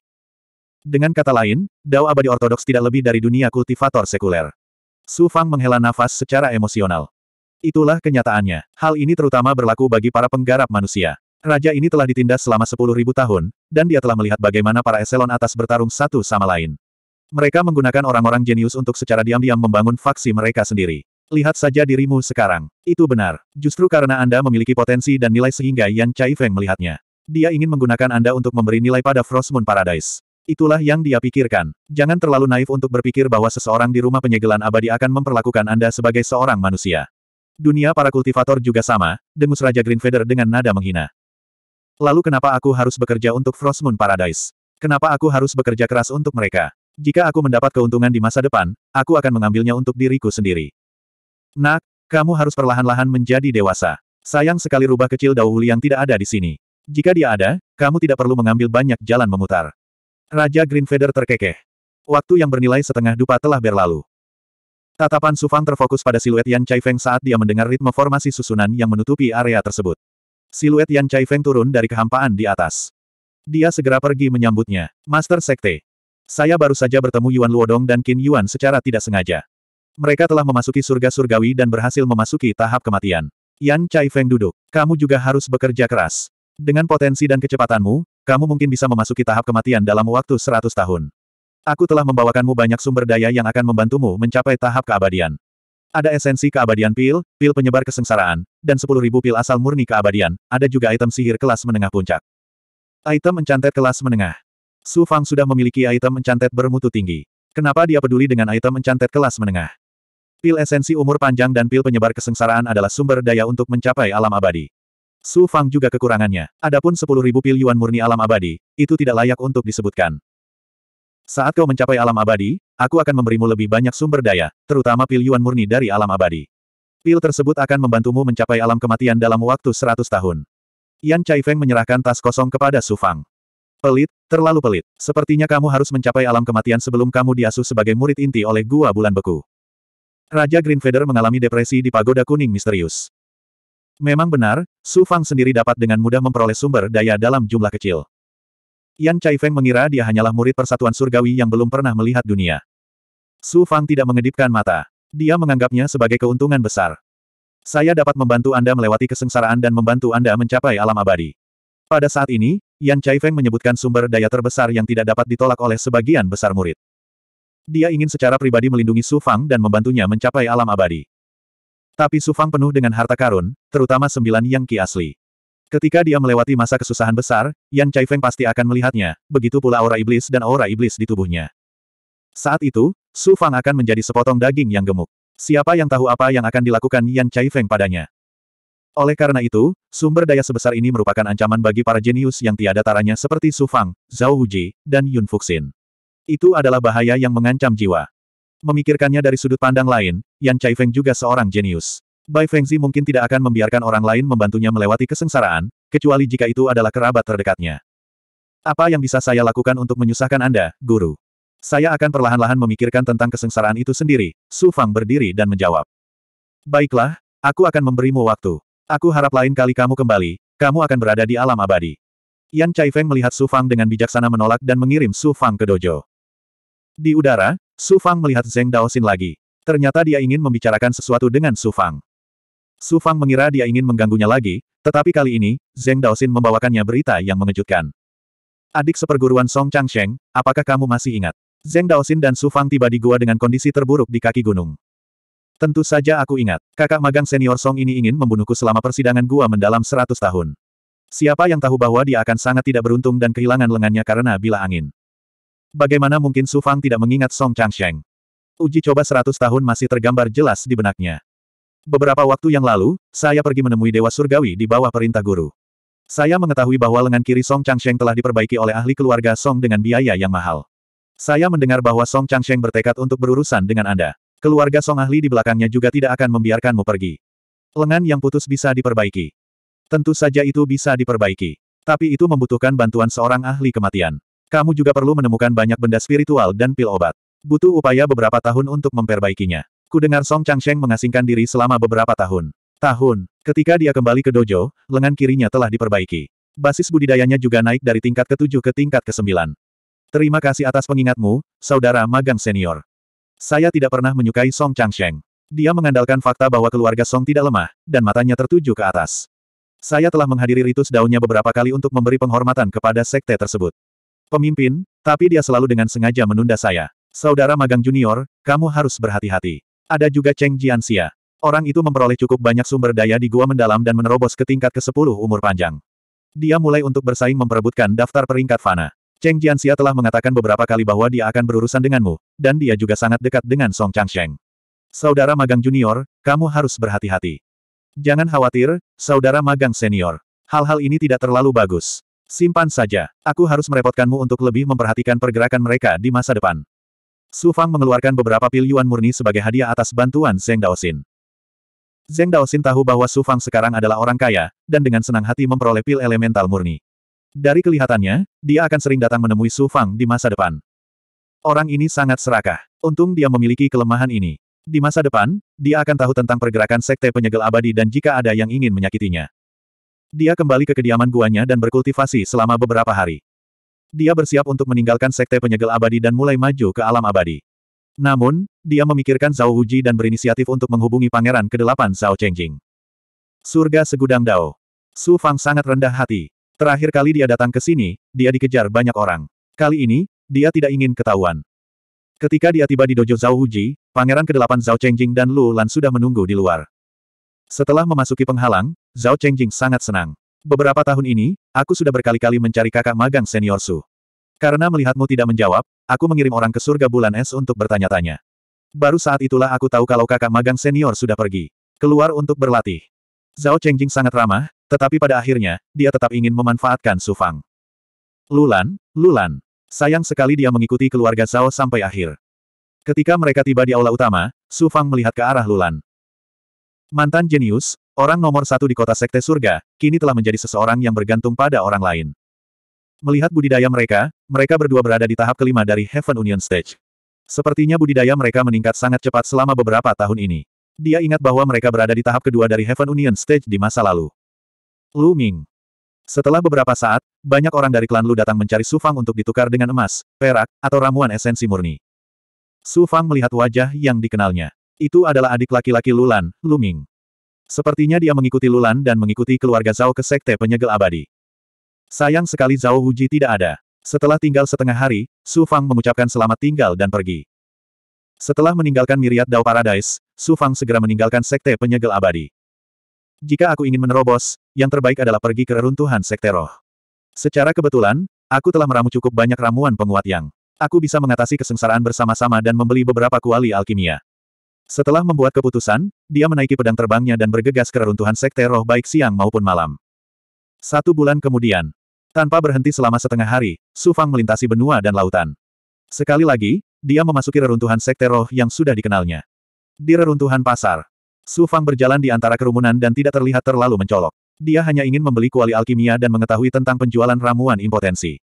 Dengan kata lain, Dao abadi ortodoks tidak lebih dari dunia kultivator sekuler. Su Fang menghela nafas secara emosional. Itulah kenyataannya. Hal ini terutama berlaku bagi para penggarap manusia. Raja ini telah ditindas selama 10.000 tahun, dan dia telah melihat bagaimana para eselon atas bertarung satu sama lain. Mereka menggunakan orang-orang jenius untuk secara diam-diam membangun faksi mereka sendiri. Lihat saja dirimu sekarang. Itu benar. Justru karena Anda memiliki potensi dan nilai sehingga Yan Feng melihatnya. Dia ingin menggunakan Anda untuk memberi nilai pada Frost Moon Paradise. Itulah yang dia pikirkan. Jangan terlalu naif untuk berpikir bahwa seseorang di rumah penyegelan abadi akan memperlakukan Anda sebagai seorang manusia. Dunia para kultivator juga sama, demus Raja Greenfeather dengan nada menghina. Lalu kenapa aku harus bekerja untuk Frostmoon Paradise? Kenapa aku harus bekerja keras untuk mereka? Jika aku mendapat keuntungan di masa depan, aku akan mengambilnya untuk diriku sendiri. Nak, kamu harus perlahan-lahan menjadi dewasa. Sayang sekali rubah kecil Dao yang tidak ada di sini. Jika dia ada, kamu tidak perlu mengambil banyak jalan memutar. Raja Greenfeather terkekeh. Waktu yang bernilai setengah dupa telah berlalu. Tatapan Sufang terfokus pada siluet Yan Feng saat dia mendengar ritme formasi susunan yang menutupi area tersebut. Siluet Yan Feng turun dari kehampaan di atas. Dia segera pergi menyambutnya. Master Sekte. Saya baru saja bertemu Yuan Luodong dan Qin Yuan secara tidak sengaja. Mereka telah memasuki surga surgawi dan berhasil memasuki tahap kematian. Yan Feng duduk. Kamu juga harus bekerja keras. Dengan potensi dan kecepatanmu, kamu mungkin bisa memasuki tahap kematian dalam waktu 100 tahun. Aku telah membawakanmu banyak sumber daya yang akan membantumu mencapai tahap keabadian. Ada esensi keabadian pil, pil penyebar kesengsaraan, dan 10.000 pil asal murni keabadian, ada juga item sihir kelas menengah puncak. Item mencantet kelas menengah. Su Fang sudah memiliki item mencantet bermutu tinggi. Kenapa dia peduli dengan item mencantet kelas menengah? Pil esensi umur panjang dan pil penyebar kesengsaraan adalah sumber daya untuk mencapai alam abadi. Su Fang juga kekurangannya. Adapun 10.000 pil yuan murni alam abadi, itu tidak layak untuk disebutkan. Saat kau mencapai alam abadi, aku akan memberimu lebih banyak sumber daya, terutama pil Yuan murni dari alam abadi. Pil tersebut akan membantumu mencapai alam kematian dalam waktu 100 tahun. Yan Feng menyerahkan tas kosong kepada Su Fang. Pelit, terlalu pelit. Sepertinya kamu harus mencapai alam kematian sebelum kamu diasuh sebagai murid inti oleh Gua Bulan Beku. Raja Green Feather mengalami depresi di pagoda kuning misterius. Memang benar, Su Fang sendiri dapat dengan mudah memperoleh sumber daya dalam jumlah kecil. Yan Chaifeng mengira dia hanyalah murid persatuan surgawi yang belum pernah melihat dunia. Su Fang tidak mengedipkan mata. Dia menganggapnya sebagai keuntungan besar. Saya dapat membantu Anda melewati kesengsaraan dan membantu Anda mencapai alam abadi. Pada saat ini, Yan Chaifeng menyebutkan sumber daya terbesar yang tidak dapat ditolak oleh sebagian besar murid. Dia ingin secara pribadi melindungi Su Fang dan membantunya mencapai alam abadi. Tapi Su Fang penuh dengan harta karun, terutama sembilan yang ki asli. Ketika dia melewati masa kesusahan besar, Yan Feng pasti akan melihatnya, begitu pula aura iblis dan aura iblis di tubuhnya. Saat itu, Su Fang akan menjadi sepotong daging yang gemuk. Siapa yang tahu apa yang akan dilakukan Yan Feng padanya? Oleh karena itu, sumber daya sebesar ini merupakan ancaman bagi para jenius yang tiada taranya seperti Su Fang, Zhao Huji, dan Yun Fuxin. Itu adalah bahaya yang mengancam jiwa. Memikirkannya dari sudut pandang lain, Yan Feng juga seorang jenius. Bai Fengzi mungkin tidak akan membiarkan orang lain membantunya melewati kesengsaraan, kecuali jika itu adalah kerabat terdekatnya. Apa yang bisa saya lakukan untuk menyusahkan Anda, guru? Saya akan perlahan-lahan memikirkan tentang kesengsaraan itu sendiri, Su Fang berdiri dan menjawab. Baiklah, aku akan memberimu waktu. Aku harap lain kali kamu kembali, kamu akan berada di alam abadi. Yan Feng melihat Su Fang dengan bijaksana menolak dan mengirim Su Fang ke dojo. Di udara, Su Fang melihat Zeng Daosin lagi. Ternyata dia ingin membicarakan sesuatu dengan Su Fang. Su Fang mengira dia ingin mengganggunya lagi, tetapi kali ini, Zeng Daosin membawakannya berita yang mengejutkan. Adik seperguruan Song Changsheng, apakah kamu masih ingat? Zeng Daosin dan Su Fang tiba di gua dengan kondisi terburuk di kaki gunung. Tentu saja aku ingat, kakak magang senior Song ini ingin membunuhku selama persidangan gua mendalam seratus tahun. Siapa yang tahu bahwa dia akan sangat tidak beruntung dan kehilangan lengannya karena bila angin. Bagaimana mungkin Su Fang tidak mengingat Song Changsheng? Uji coba seratus tahun masih tergambar jelas di benaknya. Beberapa waktu yang lalu, saya pergi menemui Dewa Surgawi di bawah perintah guru. Saya mengetahui bahwa lengan kiri Song Changsheng telah diperbaiki oleh ahli keluarga Song dengan biaya yang mahal. Saya mendengar bahwa Song Changsheng bertekad untuk berurusan dengan Anda. Keluarga Song ahli di belakangnya juga tidak akan membiarkanmu pergi. Lengan yang putus bisa diperbaiki. Tentu saja itu bisa diperbaiki. Tapi itu membutuhkan bantuan seorang ahli kematian. Kamu juga perlu menemukan banyak benda spiritual dan pil obat. Butuh upaya beberapa tahun untuk memperbaikinya. Ku dengar Song Changsheng mengasingkan diri selama beberapa tahun. Tahun, ketika dia kembali ke dojo, lengan kirinya telah diperbaiki. Basis budidayanya juga naik dari tingkat ketujuh ke tingkat ke kesembilan. Terima kasih atas pengingatmu, saudara magang senior. Saya tidak pernah menyukai Song Changsheng. Dia mengandalkan fakta bahwa keluarga Song tidak lemah, dan matanya tertuju ke atas. Saya telah menghadiri ritus daunnya beberapa kali untuk memberi penghormatan kepada sekte tersebut. Pemimpin, tapi dia selalu dengan sengaja menunda saya. Saudara magang junior, kamu harus berhati-hati. Ada juga Cheng Jianxia. Orang itu memperoleh cukup banyak sumber daya di gua mendalam dan menerobos ke tingkat ke-10 umur panjang. Dia mulai untuk bersaing memperebutkan daftar peringkat Fana. Cheng Jianxia telah mengatakan beberapa kali bahwa dia akan berurusan denganmu, dan dia juga sangat dekat dengan Song Changsheng. Saudara magang junior, kamu harus berhati-hati. Jangan khawatir, saudara magang senior. Hal-hal ini tidak terlalu bagus. Simpan saja. Aku harus merepotkanmu untuk lebih memperhatikan pergerakan mereka di masa depan. Su Fang mengeluarkan beberapa pil yuan murni sebagai hadiah atas bantuan Zeng Daosin. Zeng Daosin tahu bahwa Su Fang sekarang adalah orang kaya, dan dengan senang hati memperoleh pil elemental murni. Dari kelihatannya, dia akan sering datang menemui Su Fang di masa depan. Orang ini sangat serakah. Untung dia memiliki kelemahan ini. Di masa depan, dia akan tahu tentang pergerakan sekte penyegel abadi dan jika ada yang ingin menyakitinya. Dia kembali ke kediaman guanya dan berkultivasi selama beberapa hari. Dia bersiap untuk meninggalkan sekte penyegel abadi dan mulai maju ke alam abadi. Namun, dia memikirkan Zhao Wuji dan berinisiatif untuk menghubungi pangeran ke-8 Zhao Chengjing. Surga segudang Dao. Su Fang sangat rendah hati. Terakhir kali dia datang ke sini, dia dikejar banyak orang. Kali ini, dia tidak ingin ketahuan. Ketika dia tiba di dojo Zhao Wuji, pangeran ke-8 Zhao Chengjing dan Lu Lan sudah menunggu di luar. Setelah memasuki penghalang, Zhao Chengjing sangat senang. Beberapa tahun ini, aku sudah berkali-kali mencari kakak magang senior Su. Karena melihatmu tidak menjawab, aku mengirim orang ke surga bulan es untuk bertanya-tanya. Baru saat itulah aku tahu kalau kakak magang senior sudah pergi. Keluar untuk berlatih. Zhao Chengjing sangat ramah, tetapi pada akhirnya, dia tetap ingin memanfaatkan Su Fang. Lulan, Lulan. Sayang sekali dia mengikuti keluarga Zhao sampai akhir. Ketika mereka tiba di aula utama, Su Fang melihat ke arah Lulan. Mantan jenius, Orang nomor satu di kota Sekte Surga, kini telah menjadi seseorang yang bergantung pada orang lain. Melihat budidaya mereka, mereka berdua berada di tahap kelima dari Heaven Union Stage. Sepertinya budidaya mereka meningkat sangat cepat selama beberapa tahun ini. Dia ingat bahwa mereka berada di tahap kedua dari Heaven Union Stage di masa lalu. Lu Ming. Setelah beberapa saat, banyak orang dari klan Lu datang mencari Su Fang untuk ditukar dengan emas, perak, atau ramuan esensi murni. Su Fang melihat wajah yang dikenalnya. Itu adalah adik laki-laki Lulan, Luming. Sepertinya dia mengikuti Lulan dan mengikuti keluarga Zhao ke Sekte Penyegel Abadi. Sayang sekali Zhao Huji tidak ada. Setelah tinggal setengah hari, Su Fang mengucapkan selamat tinggal dan pergi. Setelah meninggalkan Miriat Dao Paradise, Su Fang segera meninggalkan Sekte Penyegel Abadi. Jika aku ingin menerobos, yang terbaik adalah pergi ke reruntuhan Sekte Roh. Secara kebetulan, aku telah meramu cukup banyak ramuan penguat yang aku bisa mengatasi kesengsaraan bersama-sama dan membeli beberapa kuali alkimia. Setelah membuat keputusan, dia menaiki pedang terbangnya dan bergegas ke reruntuhan sekte roh baik siang maupun malam. Satu bulan kemudian, tanpa berhenti selama setengah hari, Su Fang melintasi benua dan lautan. Sekali lagi, dia memasuki reruntuhan sekte roh yang sudah dikenalnya. Di reruntuhan pasar, Su Fang berjalan di antara kerumunan dan tidak terlihat terlalu mencolok. Dia hanya ingin membeli kuali alkimia dan mengetahui tentang penjualan ramuan impotensi.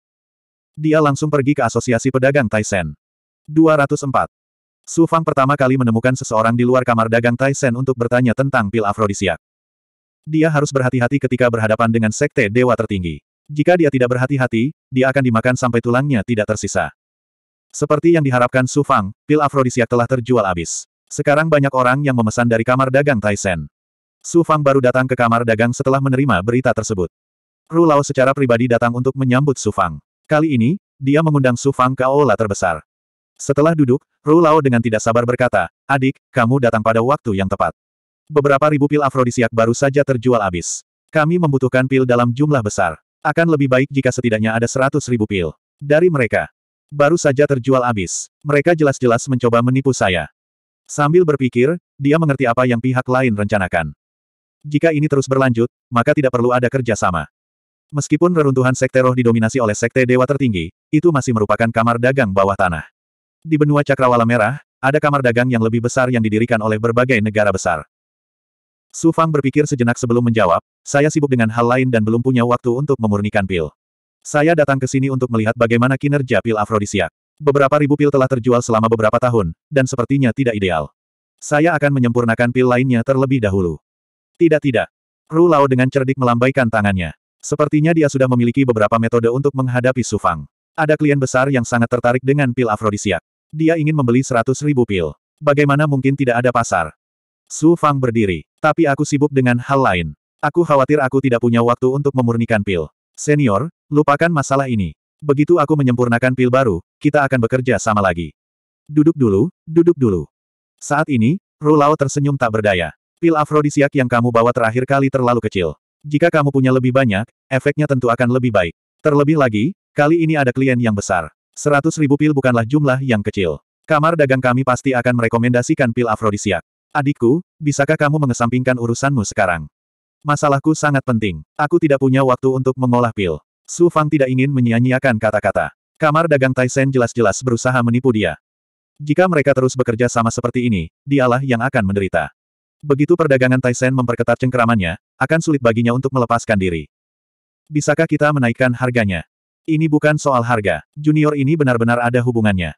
Dia langsung pergi ke Asosiasi Pedagang Taisen. 204. Su Fang pertama kali menemukan seseorang di luar kamar dagang Taisen untuk bertanya tentang pil afrodisiak. Dia harus berhati-hati ketika berhadapan dengan sekte dewa tertinggi. Jika dia tidak berhati-hati, dia akan dimakan sampai tulangnya tidak tersisa. Seperti yang diharapkan Su Fang, pil afrodisiak telah terjual habis. Sekarang banyak orang yang memesan dari kamar dagang Taisen. Su Fang baru datang ke kamar dagang setelah menerima berita tersebut. Rulau secara pribadi datang untuk menyambut Su Fang. Kali ini, dia mengundang Su Fang ke aula terbesar. Setelah duduk, Ru Lao dengan tidak sabar berkata, Adik, kamu datang pada waktu yang tepat. Beberapa ribu pil afrodisiak baru saja terjual habis. Kami membutuhkan pil dalam jumlah besar. Akan lebih baik jika setidaknya ada seratus ribu pil. Dari mereka. Baru saja terjual habis. Mereka jelas-jelas mencoba menipu saya. Sambil berpikir, dia mengerti apa yang pihak lain rencanakan. Jika ini terus berlanjut, maka tidak perlu ada kerjasama. Meskipun reruntuhan sekte roh didominasi oleh sekte dewa tertinggi, itu masih merupakan kamar dagang bawah tanah. Di benua Cakrawala Merah, ada kamar dagang yang lebih besar yang didirikan oleh berbagai negara besar. Su Fang berpikir sejenak sebelum menjawab, saya sibuk dengan hal lain dan belum punya waktu untuk memurnikan pil. Saya datang ke sini untuk melihat bagaimana kinerja pil afrodisiak. Beberapa ribu pil telah terjual selama beberapa tahun, dan sepertinya tidak ideal. Saya akan menyempurnakan pil lainnya terlebih dahulu. Tidak tidak. Ru Lao dengan cerdik melambaikan tangannya. Sepertinya dia sudah memiliki beberapa metode untuk menghadapi Su Fang. Ada klien besar yang sangat tertarik dengan pil afrodisiak. Dia ingin membeli seratus ribu pil. Bagaimana mungkin tidak ada pasar? Su Fang berdiri. Tapi aku sibuk dengan hal lain. Aku khawatir aku tidak punya waktu untuk memurnikan pil. Senior, lupakan masalah ini. Begitu aku menyempurnakan pil baru, kita akan bekerja sama lagi. Duduk dulu, duduk dulu. Saat ini, Ru tersenyum tak berdaya. Pil afrodisiak yang kamu bawa terakhir kali terlalu kecil. Jika kamu punya lebih banyak, efeknya tentu akan lebih baik. Terlebih lagi, kali ini ada klien yang besar. Seratus ribu pil bukanlah jumlah yang kecil. Kamar dagang kami pasti akan merekomendasikan pil afrodisiak. Adikku, bisakah kamu mengesampingkan urusanmu sekarang? Masalahku sangat penting. Aku tidak punya waktu untuk mengolah pil. Su Fang tidak ingin menyia-nyiakan kata-kata. Kamar dagang Taisen jelas-jelas berusaha menipu dia. Jika mereka terus bekerja sama seperti ini, dialah yang akan menderita. Begitu perdagangan Taisen memperketat cengkeramannya, akan sulit baginya untuk melepaskan diri. Bisakah kita menaikkan harganya? Ini bukan soal harga. Junior ini benar-benar ada hubungannya.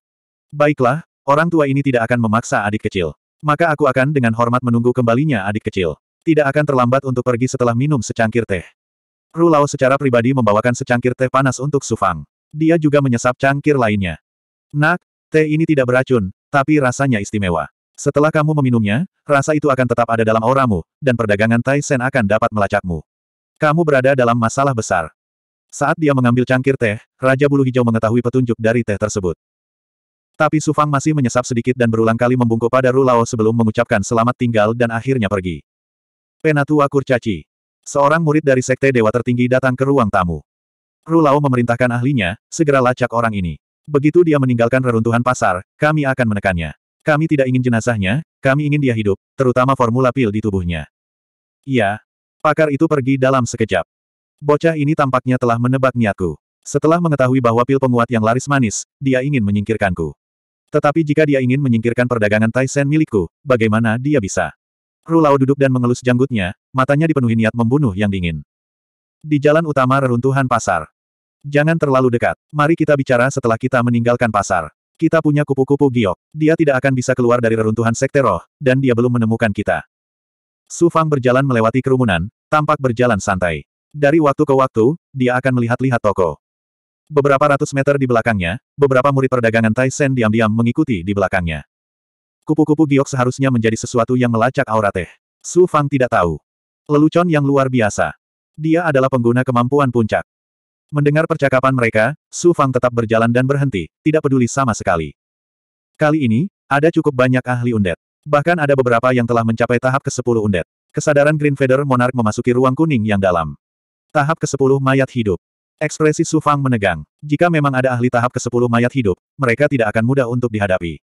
Baiklah, orang tua ini tidak akan memaksa adik kecil. Maka aku akan dengan hormat menunggu kembalinya adik kecil. Tidak akan terlambat untuk pergi setelah minum secangkir teh. Rulau secara pribadi membawakan secangkir teh panas untuk Sufang. Dia juga menyesap cangkir lainnya. Nak, teh ini tidak beracun, tapi rasanya istimewa. Setelah kamu meminumnya, rasa itu akan tetap ada dalam auramu, dan perdagangan Taisen akan dapat melacakmu. Kamu berada dalam masalah besar. Saat dia mengambil cangkir teh, Raja Bulu Hijau mengetahui petunjuk dari teh tersebut. Tapi Sufang masih menyesap sedikit dan berulang kali membungkuk pada Rulao sebelum mengucapkan selamat tinggal dan akhirnya pergi. Penatua Kurcaci. Seorang murid dari Sekte Dewa Tertinggi datang ke ruang tamu. Rulao memerintahkan ahlinya, segera lacak orang ini. Begitu dia meninggalkan reruntuhan pasar, kami akan menekannya. Kami tidak ingin jenazahnya, kami ingin dia hidup, terutama formula pil di tubuhnya. Iya. Pakar itu pergi dalam sekejap. Bocah ini tampaknya telah menebak niatku. Setelah mengetahui bahwa pil penguat yang laris manis, dia ingin menyingkirkanku. Tetapi jika dia ingin menyingkirkan perdagangan Taisen milikku, bagaimana dia bisa? Rulau duduk dan mengelus janggutnya, matanya dipenuhi niat membunuh yang dingin. Di jalan utama reruntuhan pasar. Jangan terlalu dekat. Mari kita bicara setelah kita meninggalkan pasar. Kita punya kupu-kupu giok. Dia tidak akan bisa keluar dari reruntuhan sekte roh, dan dia belum menemukan kita. Sufang berjalan melewati kerumunan, tampak berjalan santai. Dari waktu ke waktu, dia akan melihat-lihat toko. Beberapa ratus meter di belakangnya, beberapa murid perdagangan Taisen diam-diam mengikuti di belakangnya. Kupu-kupu giok seharusnya menjadi sesuatu yang melacak aura teh. Su Fang tidak tahu. Lelucon yang luar biasa. Dia adalah pengguna kemampuan puncak. Mendengar percakapan mereka, Su Fang tetap berjalan dan berhenti, tidak peduli sama sekali. Kali ini, ada cukup banyak ahli undet. Bahkan ada beberapa yang telah mencapai tahap ke-10 undet. Kesadaran Green Feather Monarch memasuki ruang kuning yang dalam. Tahap ke-10 mayat hidup. Ekspresi Su Fang menegang. Jika memang ada ahli tahap ke-10 mayat hidup, mereka tidak akan mudah untuk dihadapi.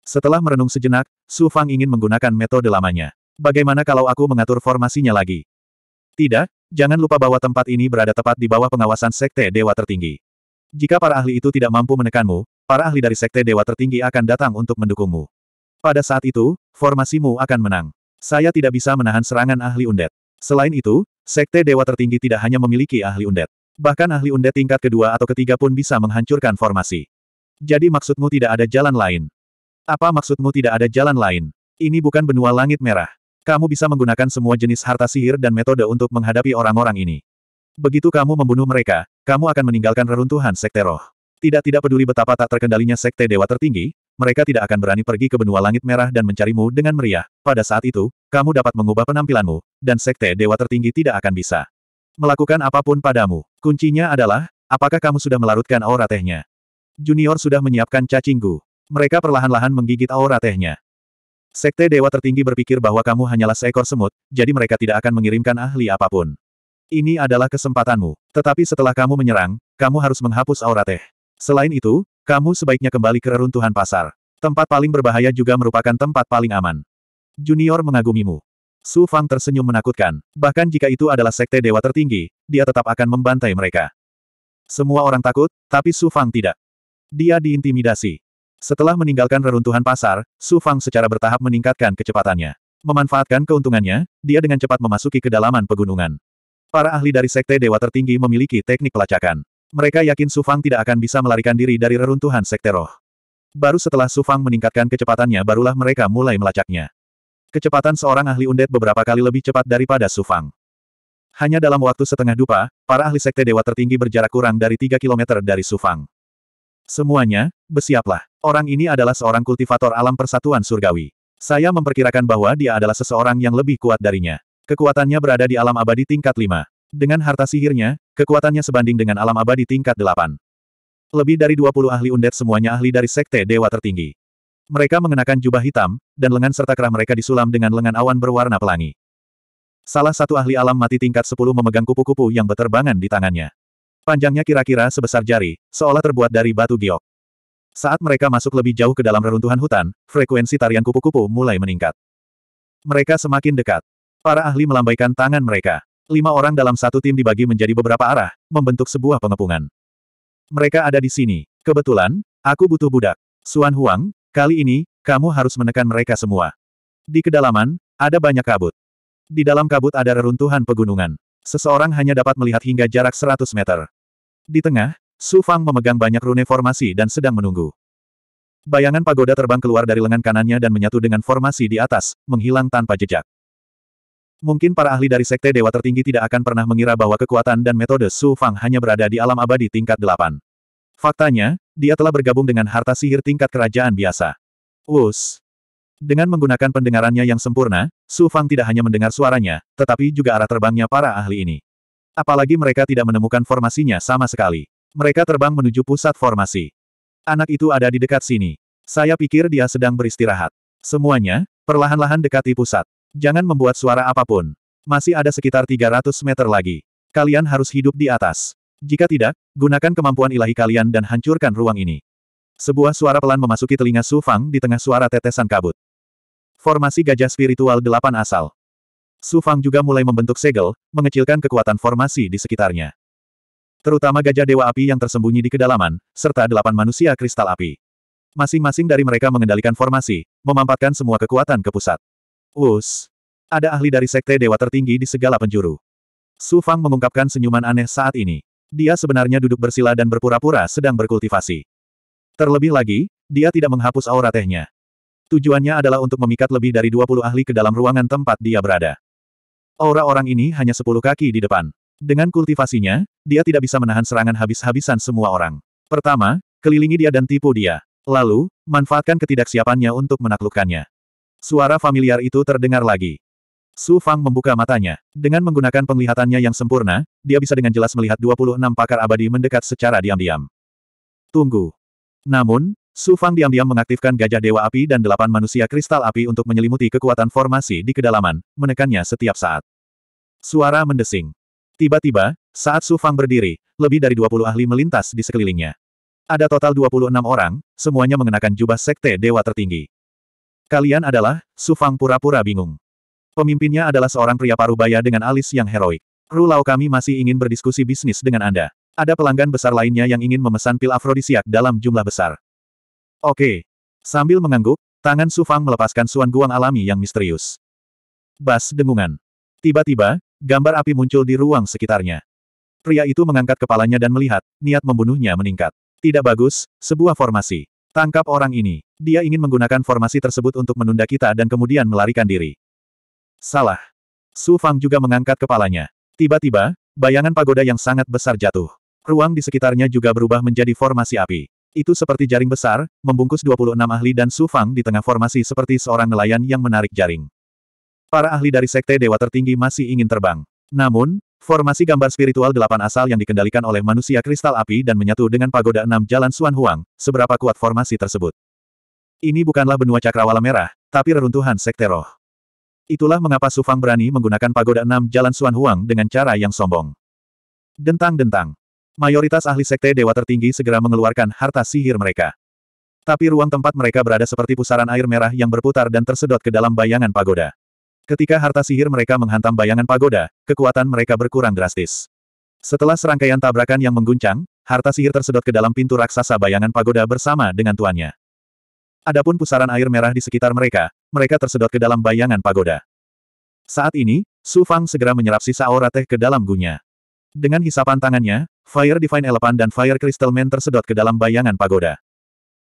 Setelah merenung sejenak, Su Fang ingin menggunakan metode lamanya. Bagaimana kalau aku mengatur formasinya lagi? Tidak, jangan lupa bahwa tempat ini berada tepat di bawah pengawasan Sekte Dewa Tertinggi. Jika para ahli itu tidak mampu menekanmu, para ahli dari Sekte Dewa Tertinggi akan datang untuk mendukungmu. Pada saat itu, formasimu akan menang. Saya tidak bisa menahan serangan ahli undet. Selain itu, sekte dewa tertinggi tidak hanya memiliki ahli undet. Bahkan ahli undet tingkat kedua atau ketiga pun bisa menghancurkan formasi. Jadi maksudmu tidak ada jalan lain? Apa maksudmu tidak ada jalan lain? Ini bukan benua langit merah. Kamu bisa menggunakan semua jenis harta sihir dan metode untuk menghadapi orang-orang ini. Begitu kamu membunuh mereka, kamu akan meninggalkan reruntuhan sekte roh. Tidak-tidak peduli betapa tak terkendalinya sekte dewa tertinggi, mereka tidak akan berani pergi ke benua langit merah dan mencarimu dengan meriah. Pada saat itu, kamu dapat mengubah penampilanmu, dan sekte dewa tertinggi tidak akan bisa melakukan apapun padamu. Kuncinya adalah, apakah kamu sudah melarutkan aura tehnya? Junior sudah menyiapkan cacinggu. Mereka perlahan-lahan menggigit aura tehnya. Sekte Dewa Tertinggi berpikir bahwa kamu hanyalah seekor semut, jadi mereka tidak akan mengirimkan ahli apapun. Ini adalah kesempatanmu. Tetapi setelah kamu menyerang, kamu harus menghapus aura teh. Selain itu, kamu sebaiknya kembali ke reruntuhan pasar. Tempat paling berbahaya juga merupakan tempat paling aman. Junior mengagumimu. Su Fang tersenyum menakutkan. Bahkan jika itu adalah sekte dewa tertinggi, dia tetap akan membantai mereka. Semua orang takut, tapi Su Fang tidak. Dia diintimidasi. Setelah meninggalkan reruntuhan pasar, Su Fang secara bertahap meningkatkan kecepatannya. Memanfaatkan keuntungannya, dia dengan cepat memasuki kedalaman pegunungan. Para ahli dari sekte dewa tertinggi memiliki teknik pelacakan. Mereka yakin Su Fang tidak akan bisa melarikan diri dari reruntuhan sekte roh. Baru setelah Su Fang meningkatkan kecepatannya barulah mereka mulai melacaknya. Kecepatan seorang ahli undet beberapa kali lebih cepat daripada Su Fang. Hanya dalam waktu setengah dupa, para ahli sekte dewa tertinggi berjarak kurang dari 3 km dari Sufang. Semuanya, bersiaplah. Orang ini adalah seorang kultivator alam persatuan surgawi. Saya memperkirakan bahwa dia adalah seseorang yang lebih kuat darinya. Kekuatannya berada di alam abadi tingkat 5. Dengan harta sihirnya, kekuatannya sebanding dengan alam abadi tingkat delapan. Lebih dari dua puluh ahli undet semuanya ahli dari sekte dewa tertinggi. Mereka mengenakan jubah hitam, dan lengan serta kerah mereka disulam dengan lengan awan berwarna pelangi. Salah satu ahli alam mati tingkat sepuluh memegang kupu-kupu yang beterbangan di tangannya. Panjangnya kira-kira sebesar jari, seolah terbuat dari batu giok. Saat mereka masuk lebih jauh ke dalam reruntuhan hutan, frekuensi tarian kupu-kupu mulai meningkat. Mereka semakin dekat. Para ahli melambaikan tangan mereka. Lima orang dalam satu tim dibagi menjadi beberapa arah, membentuk sebuah pengepungan. Mereka ada di sini. Kebetulan, aku butuh budak. Suan Huang, kali ini, kamu harus menekan mereka semua. Di kedalaman, ada banyak kabut. Di dalam kabut ada reruntuhan pegunungan. Seseorang hanya dapat melihat hingga jarak 100 meter. Di tengah, Su Fang memegang banyak rune formasi dan sedang menunggu. Bayangan pagoda terbang keluar dari lengan kanannya dan menyatu dengan formasi di atas, menghilang tanpa jejak. Mungkin para ahli dari Sekte Dewa Tertinggi tidak akan pernah mengira bahwa kekuatan dan metode Su Fang hanya berada di alam abadi tingkat delapan. Faktanya, dia telah bergabung dengan harta sihir tingkat kerajaan biasa. Wus. Dengan menggunakan pendengarannya yang sempurna, Su Fang tidak hanya mendengar suaranya, tetapi juga arah terbangnya para ahli ini. Apalagi mereka tidak menemukan formasinya sama sekali. Mereka terbang menuju pusat formasi. Anak itu ada di dekat sini. Saya pikir dia sedang beristirahat. Semuanya, perlahan-lahan dekati pusat. Jangan membuat suara apapun. Masih ada sekitar 300 meter lagi. Kalian harus hidup di atas. Jika tidak, gunakan kemampuan ilahi kalian dan hancurkan ruang ini. Sebuah suara pelan memasuki telinga Su Fang di tengah suara tetesan kabut. Formasi gajah spiritual delapan asal. Su Fang juga mulai membentuk segel, mengecilkan kekuatan formasi di sekitarnya. Terutama gajah dewa api yang tersembunyi di kedalaman, serta delapan manusia kristal api. Masing-masing dari mereka mengendalikan formasi, memampatkan semua kekuatan ke pusat. Us. Ada ahli dari sekte dewa tertinggi di segala penjuru. Su Fang mengungkapkan senyuman aneh saat ini. Dia sebenarnya duduk bersila dan berpura-pura sedang berkultivasi. Terlebih lagi, dia tidak menghapus aura tehnya. Tujuannya adalah untuk memikat lebih dari 20 ahli ke dalam ruangan tempat dia berada. Aura orang ini hanya 10 kaki di depan. Dengan kultivasinya, dia tidak bisa menahan serangan habis-habisan semua orang. Pertama, kelilingi dia dan tipu dia. Lalu, manfaatkan ketidaksiapannya untuk menaklukkannya. Suara familiar itu terdengar lagi. Su Fang membuka matanya. Dengan menggunakan penglihatannya yang sempurna, dia bisa dengan jelas melihat 26 pakar abadi mendekat secara diam-diam. Tunggu. Namun, Su Fang diam-diam mengaktifkan gajah dewa api dan delapan manusia kristal api untuk menyelimuti kekuatan formasi di kedalaman, menekannya setiap saat. Suara mendesing. Tiba-tiba, saat Su Fang berdiri, lebih dari 20 ahli melintas di sekelilingnya. Ada total 26 orang, semuanya mengenakan jubah sekte dewa tertinggi. Kalian adalah, Sufang pura-pura bingung. Pemimpinnya adalah seorang pria parubaya dengan alis yang heroik. Ru Lao kami masih ingin berdiskusi bisnis dengan Anda. Ada pelanggan besar lainnya yang ingin memesan pil afrodisiak dalam jumlah besar. Oke. Sambil mengangguk, tangan Sufang melepaskan suan guang alami yang misterius. Bas dengungan. Tiba-tiba, gambar api muncul di ruang sekitarnya. Pria itu mengangkat kepalanya dan melihat, niat membunuhnya meningkat. Tidak bagus, sebuah formasi. Tangkap orang ini. Dia ingin menggunakan formasi tersebut untuk menunda kita dan kemudian melarikan diri. Salah. Su Fang juga mengangkat kepalanya. Tiba-tiba, bayangan pagoda yang sangat besar jatuh. Ruang di sekitarnya juga berubah menjadi formasi api. Itu seperti jaring besar, membungkus 26 ahli dan Su Fang di tengah formasi seperti seorang nelayan yang menarik jaring. Para ahli dari Sekte Dewa Tertinggi masih ingin terbang. Namun, Formasi gambar spiritual delapan asal yang dikendalikan oleh manusia kristal api dan menyatu dengan pagoda enam jalan Suan Huang, seberapa kuat formasi tersebut. Ini bukanlah benua cakrawala merah, tapi reruntuhan sekte roh. Itulah mengapa Su Fang berani menggunakan pagoda enam jalan Suan Huang dengan cara yang sombong. Dentang-dentang. Mayoritas ahli sekte dewa tertinggi segera mengeluarkan harta sihir mereka. Tapi ruang tempat mereka berada seperti pusaran air merah yang berputar dan tersedot ke dalam bayangan pagoda. Ketika harta sihir mereka menghantam bayangan pagoda, kekuatan mereka berkurang drastis. Setelah serangkaian tabrakan yang mengguncang, harta sihir tersedot ke dalam pintu raksasa bayangan pagoda bersama dengan tuannya. Adapun pusaran air merah di sekitar mereka, mereka tersedot ke dalam bayangan pagoda. Saat ini, Su Fang segera menyerap sisa aura teh ke dalam gunya. Dengan hisapan tangannya, Fire Divine Elephant dan Fire Crystal Man tersedot ke dalam bayangan pagoda.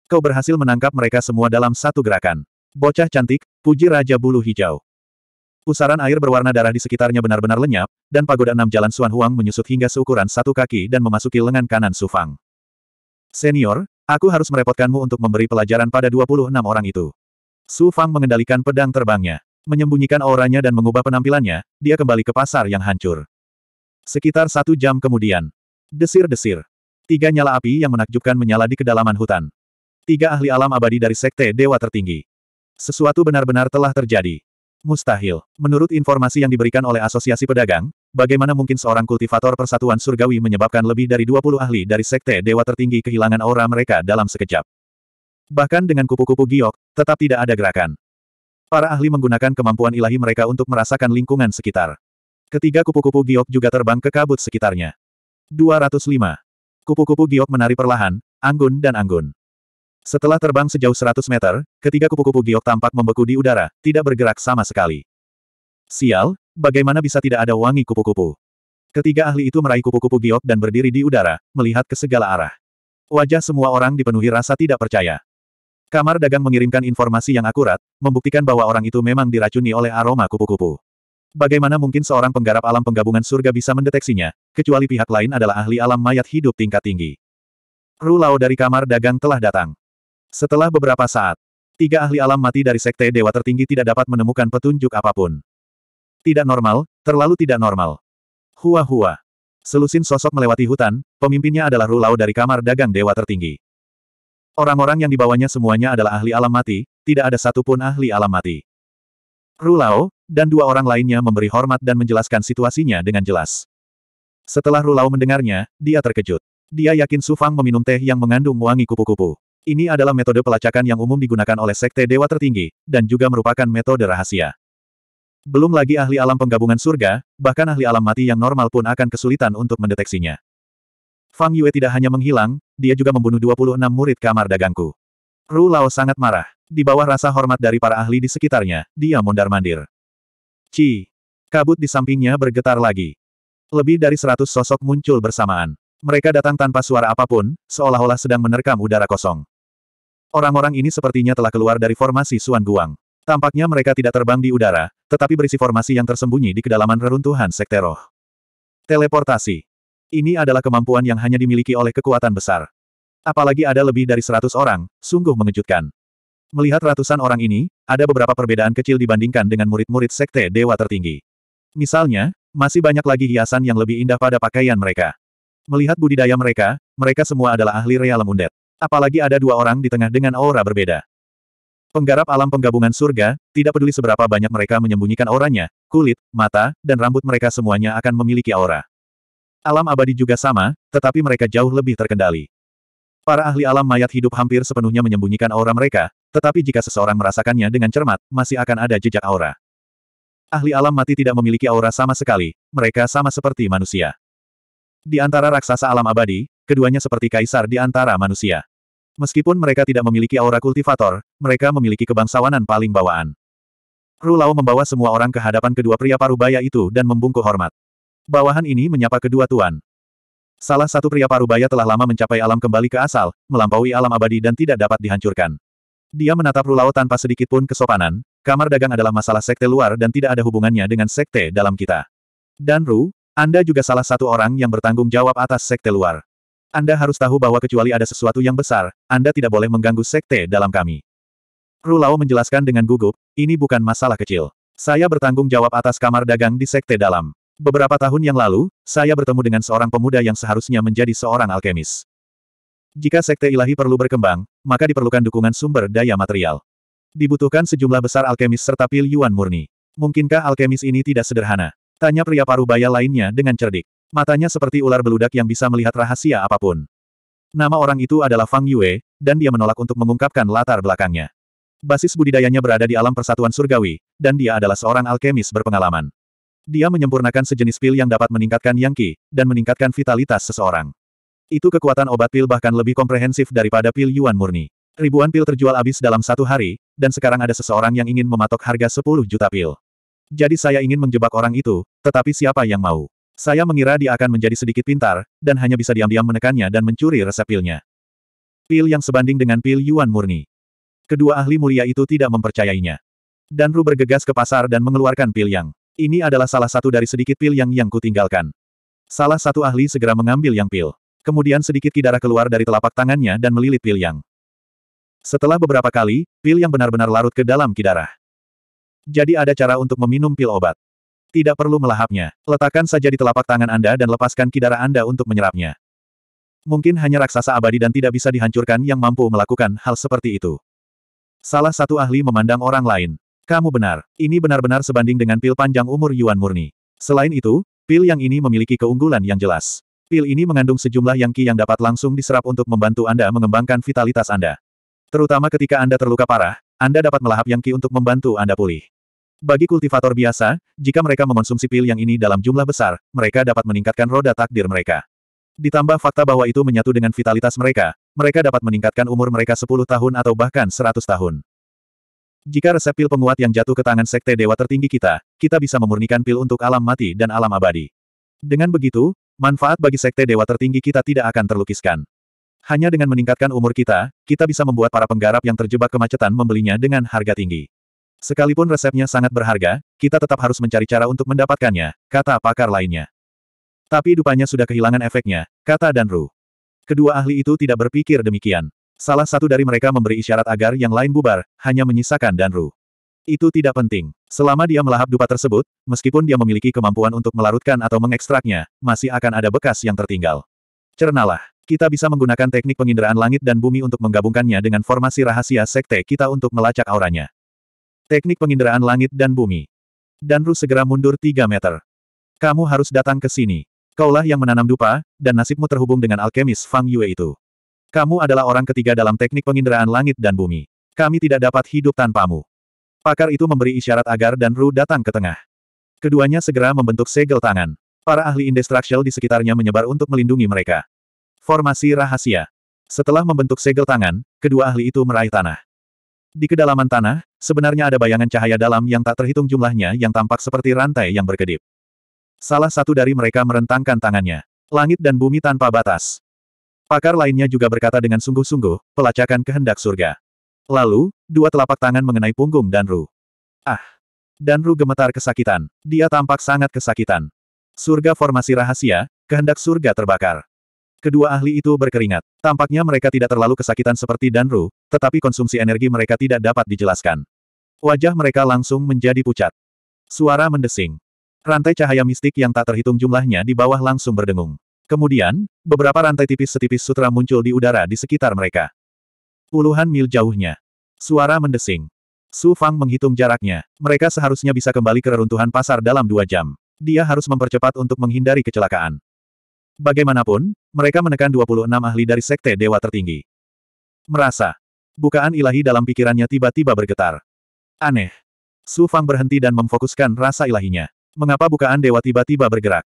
Kau berhasil menangkap mereka semua dalam satu gerakan. Bocah cantik, puji Raja Bulu Hijau. Pusaran air berwarna darah di sekitarnya benar-benar lenyap, dan pagoda enam jalan Suan Huang menyusut hingga seukuran satu kaki dan memasuki lengan kanan Su Fang. Senior, aku harus merepotkanmu untuk memberi pelajaran pada 26 orang itu. Su Fang mengendalikan pedang terbangnya. Menyembunyikan auranya dan mengubah penampilannya, dia kembali ke pasar yang hancur. Sekitar satu jam kemudian. Desir-desir. Tiga nyala api yang menakjubkan menyala di kedalaman hutan. Tiga ahli alam abadi dari Sekte Dewa Tertinggi. Sesuatu benar-benar telah terjadi. Mustahil. Menurut informasi yang diberikan oleh Asosiasi Pedagang, bagaimana mungkin seorang kultivator Persatuan Surgawi menyebabkan lebih dari 20 ahli dari Sekte Dewa Tertinggi kehilangan aura mereka dalam sekejap? Bahkan dengan kupu-kupu giok, tetap tidak ada gerakan. Para ahli menggunakan kemampuan ilahi mereka untuk merasakan lingkungan sekitar. Ketiga kupu-kupu giok juga terbang ke kabut sekitarnya. 205. Kupu-kupu giok menari perlahan, anggun dan anggun. Setelah terbang sejauh 100 meter, ketiga kupu-kupu giok tampak membeku di udara, tidak bergerak sama sekali. Sial, bagaimana bisa tidak ada wangi kupu-kupu? Ketiga ahli itu meraih kupu-kupu giok dan berdiri di udara, melihat ke segala arah. Wajah semua orang dipenuhi rasa tidak percaya. Kamar dagang mengirimkan informasi yang akurat, membuktikan bahwa orang itu memang diracuni oleh aroma kupu-kupu. Bagaimana mungkin seorang penggarap alam penggabungan surga bisa mendeteksinya, kecuali pihak lain adalah ahli alam mayat hidup tingkat tinggi. Rulau dari kamar dagang telah datang. Setelah beberapa saat, tiga ahli alam mati dari sekte dewa tertinggi tidak dapat menemukan petunjuk apapun. Tidak normal, terlalu tidak normal. Hua-hua. Selusin sosok melewati hutan, pemimpinnya adalah Rulau dari kamar dagang dewa tertinggi. Orang-orang yang dibawanya semuanya adalah ahli alam mati, tidak ada satupun ahli alam mati. Rulau, dan dua orang lainnya memberi hormat dan menjelaskan situasinya dengan jelas. Setelah Rulau mendengarnya, dia terkejut. Dia yakin Sufang meminum teh yang mengandung wangi kupu-kupu. Ini adalah metode pelacakan yang umum digunakan oleh Sekte Dewa Tertinggi, dan juga merupakan metode rahasia. Belum lagi ahli alam penggabungan surga, bahkan ahli alam mati yang normal pun akan kesulitan untuk mendeteksinya. Fang Yue tidak hanya menghilang, dia juga membunuh 26 murid kamar dagangku. Ru Lao sangat marah. Di bawah rasa hormat dari para ahli di sekitarnya, dia mondar-mandir. Ci. Kabut di sampingnya bergetar lagi. Lebih dari seratus sosok muncul bersamaan. Mereka datang tanpa suara apapun, seolah-olah sedang menerkam udara kosong. Orang-orang ini sepertinya telah keluar dari formasi Suan Guang. Tampaknya mereka tidak terbang di udara, tetapi berisi formasi yang tersembunyi di kedalaman reruntuhan sekte roh. Teleportasi. Ini adalah kemampuan yang hanya dimiliki oleh kekuatan besar. Apalagi ada lebih dari seratus orang, sungguh mengejutkan. Melihat ratusan orang ini, ada beberapa perbedaan kecil dibandingkan dengan murid-murid sekte dewa tertinggi. Misalnya, masih banyak lagi hiasan yang lebih indah pada pakaian mereka. Melihat budidaya mereka, mereka semua adalah ahli realem undet. Apalagi ada dua orang di tengah dengan aura berbeda. Penggarap alam penggabungan surga, tidak peduli seberapa banyak mereka menyembunyikan auranya, kulit, mata, dan rambut mereka semuanya akan memiliki aura. Alam abadi juga sama, tetapi mereka jauh lebih terkendali. Para ahli alam mayat hidup hampir sepenuhnya menyembunyikan aura mereka, tetapi jika seseorang merasakannya dengan cermat, masih akan ada jejak aura. Ahli alam mati tidak memiliki aura sama sekali, mereka sama seperti manusia. Di antara raksasa alam abadi, keduanya seperti kaisar di antara manusia. Meskipun mereka tidak memiliki aura kultivator, mereka memiliki kebangsawanan paling bawaan. Rulau membawa semua orang ke hadapan kedua pria parubaya itu dan membungkuk hormat. Bawahan ini menyapa kedua tuan. Salah satu pria parubaya telah lama mencapai alam kembali ke asal, melampaui alam abadi dan tidak dapat dihancurkan. Dia menatap Rulau tanpa sedikit pun kesopanan, kamar dagang adalah masalah sekte luar dan tidak ada hubungannya dengan sekte dalam kita. Dan Ru, Anda juga salah satu orang yang bertanggung jawab atas sekte luar. Anda harus tahu bahwa kecuali ada sesuatu yang besar, Anda tidak boleh mengganggu sekte dalam kami. Rulao menjelaskan dengan gugup, ini bukan masalah kecil. Saya bertanggung jawab atas kamar dagang di sekte dalam. Beberapa tahun yang lalu, saya bertemu dengan seorang pemuda yang seharusnya menjadi seorang alkemis. Jika sekte ilahi perlu berkembang, maka diperlukan dukungan sumber daya material. Dibutuhkan sejumlah besar alkemis serta pil yuan murni. Mungkinkah alkemis ini tidak sederhana? Tanya pria paruh baya lainnya dengan cerdik. Matanya seperti ular beludak yang bisa melihat rahasia apapun. Nama orang itu adalah Fang Yue, dan dia menolak untuk mengungkapkan latar belakangnya. Basis budidayanya berada di alam persatuan surgawi, dan dia adalah seorang alkemis berpengalaman. Dia menyempurnakan sejenis pil yang dapat meningkatkan yang dan meningkatkan vitalitas seseorang. Itu kekuatan obat pil bahkan lebih komprehensif daripada pil Yuan murni. Ribuan pil terjual habis dalam satu hari, dan sekarang ada seseorang yang ingin mematok harga 10 juta pil. Jadi saya ingin menjebak orang itu, tetapi siapa yang mau? Saya mengira dia akan menjadi sedikit pintar, dan hanya bisa diam-diam menekannya dan mencuri resep pilnya. Pil yang sebanding dengan pil Yuan murni. Kedua ahli mulia itu tidak mempercayainya. Danru bergegas ke pasar dan mengeluarkan pil yang. Ini adalah salah satu dari sedikit pil yang yang kutinggalkan. Salah satu ahli segera mengambil yang pil. Kemudian sedikit kidara keluar dari telapak tangannya dan melilit pil yang. Setelah beberapa kali, pil yang benar-benar larut ke dalam kidara. Jadi ada cara untuk meminum pil obat. Tidak perlu melahapnya. Letakkan saja di telapak tangan Anda dan lepaskan kidara Anda untuk menyerapnya. Mungkin hanya raksasa abadi dan tidak bisa dihancurkan yang mampu melakukan hal seperti itu. Salah satu ahli memandang orang lain. Kamu benar. Ini benar-benar sebanding dengan pil panjang umur Yuan murni. Selain itu, pil yang ini memiliki keunggulan yang jelas. Pil ini mengandung sejumlah yang ki yang dapat langsung diserap untuk membantu Anda mengembangkan vitalitas Anda. Terutama ketika Anda terluka parah, Anda dapat melahap yang ki untuk membantu Anda pulih. Bagi kultivator biasa, jika mereka mengonsumsi pil yang ini dalam jumlah besar, mereka dapat meningkatkan roda takdir mereka. Ditambah fakta bahwa itu menyatu dengan vitalitas mereka, mereka dapat meningkatkan umur mereka 10 tahun atau bahkan 100 tahun. Jika resep pil penguat yang jatuh ke tangan sekte dewa tertinggi kita, kita bisa memurnikan pil untuk alam mati dan alam abadi. Dengan begitu, manfaat bagi sekte dewa tertinggi kita tidak akan terlukiskan. Hanya dengan meningkatkan umur kita, kita bisa membuat para penggarap yang terjebak kemacetan membelinya dengan harga tinggi. Sekalipun resepnya sangat berharga, kita tetap harus mencari cara untuk mendapatkannya, kata pakar lainnya. Tapi dupanya sudah kehilangan efeknya, kata Danru. Kedua ahli itu tidak berpikir demikian. Salah satu dari mereka memberi isyarat agar yang lain bubar, hanya menyisakan Danru. Itu tidak penting. Selama dia melahap dupa tersebut, meskipun dia memiliki kemampuan untuk melarutkan atau mengekstraknya, masih akan ada bekas yang tertinggal. Cernalah. Kita bisa menggunakan teknik penginderaan langit dan bumi untuk menggabungkannya dengan formasi rahasia sekte kita untuk melacak auranya. Teknik penginderaan langit dan bumi. Danru segera mundur tiga meter. Kamu harus datang ke sini. Kaulah yang menanam dupa, dan nasibmu terhubung dengan alkemis Fang Yue itu. Kamu adalah orang ketiga dalam teknik penginderaan langit dan bumi. Kami tidak dapat hidup tanpamu. Pakar itu memberi isyarat agar Danru datang ke tengah. Keduanya segera membentuk segel tangan. Para ahli indestructial di sekitarnya menyebar untuk melindungi mereka. Formasi rahasia. Setelah membentuk segel tangan, kedua ahli itu meraih tanah. Di kedalaman tanah, sebenarnya ada bayangan cahaya dalam yang tak terhitung jumlahnya yang tampak seperti rantai yang berkedip. Salah satu dari mereka merentangkan tangannya. Langit dan bumi tanpa batas. Pakar lainnya juga berkata dengan sungguh-sungguh, pelacakan kehendak surga. Lalu, dua telapak tangan mengenai punggung Danru. Ah! Danru gemetar kesakitan. Dia tampak sangat kesakitan. Surga formasi rahasia, kehendak surga terbakar. Kedua ahli itu berkeringat. Tampaknya mereka tidak terlalu kesakitan seperti Danru, tetapi konsumsi energi mereka tidak dapat dijelaskan. Wajah mereka langsung menjadi pucat. Suara mendesing. Rantai cahaya mistik yang tak terhitung jumlahnya di bawah langsung berdengung. Kemudian, beberapa rantai tipis-setipis sutra muncul di udara di sekitar mereka. Puluhan mil jauhnya. Suara mendesing. Su Fang menghitung jaraknya. Mereka seharusnya bisa kembali ke reruntuhan pasar dalam dua jam. Dia harus mempercepat untuk menghindari kecelakaan. Bagaimanapun, mereka menekan 26 ahli dari sekte dewa tertinggi. Merasa. Bukaan ilahi dalam pikirannya tiba-tiba bergetar. Aneh. Su Fang berhenti dan memfokuskan rasa ilahinya. Mengapa bukaan dewa tiba-tiba bergerak?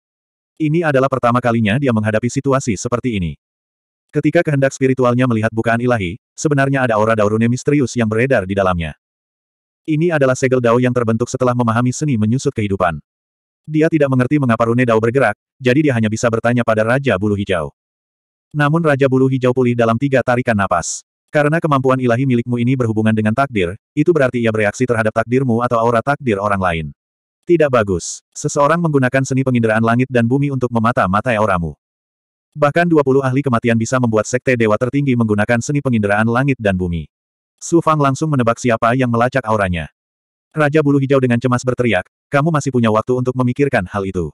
Ini adalah pertama kalinya dia menghadapi situasi seperti ini. Ketika kehendak spiritualnya melihat bukaan ilahi, sebenarnya ada aura daurune misterius yang beredar di dalamnya. Ini adalah segel dao yang terbentuk setelah memahami seni menyusut kehidupan. Dia tidak mengerti mengapa rune dao bergerak, jadi dia hanya bisa bertanya pada Raja Bulu Hijau. Namun Raja Bulu Hijau pulih dalam tiga tarikan napas. Karena kemampuan ilahi milikmu ini berhubungan dengan takdir, itu berarti ia bereaksi terhadap takdirmu atau aura takdir orang lain. Tidak bagus. Seseorang menggunakan seni penginderaan langit dan bumi untuk memata-matai auramu. Bahkan 20 ahli kematian bisa membuat sekte dewa tertinggi menggunakan seni penginderaan langit dan bumi. Su Fang langsung menebak siapa yang melacak auranya. Raja Bulu Hijau dengan cemas berteriak, kamu masih punya waktu untuk memikirkan hal itu.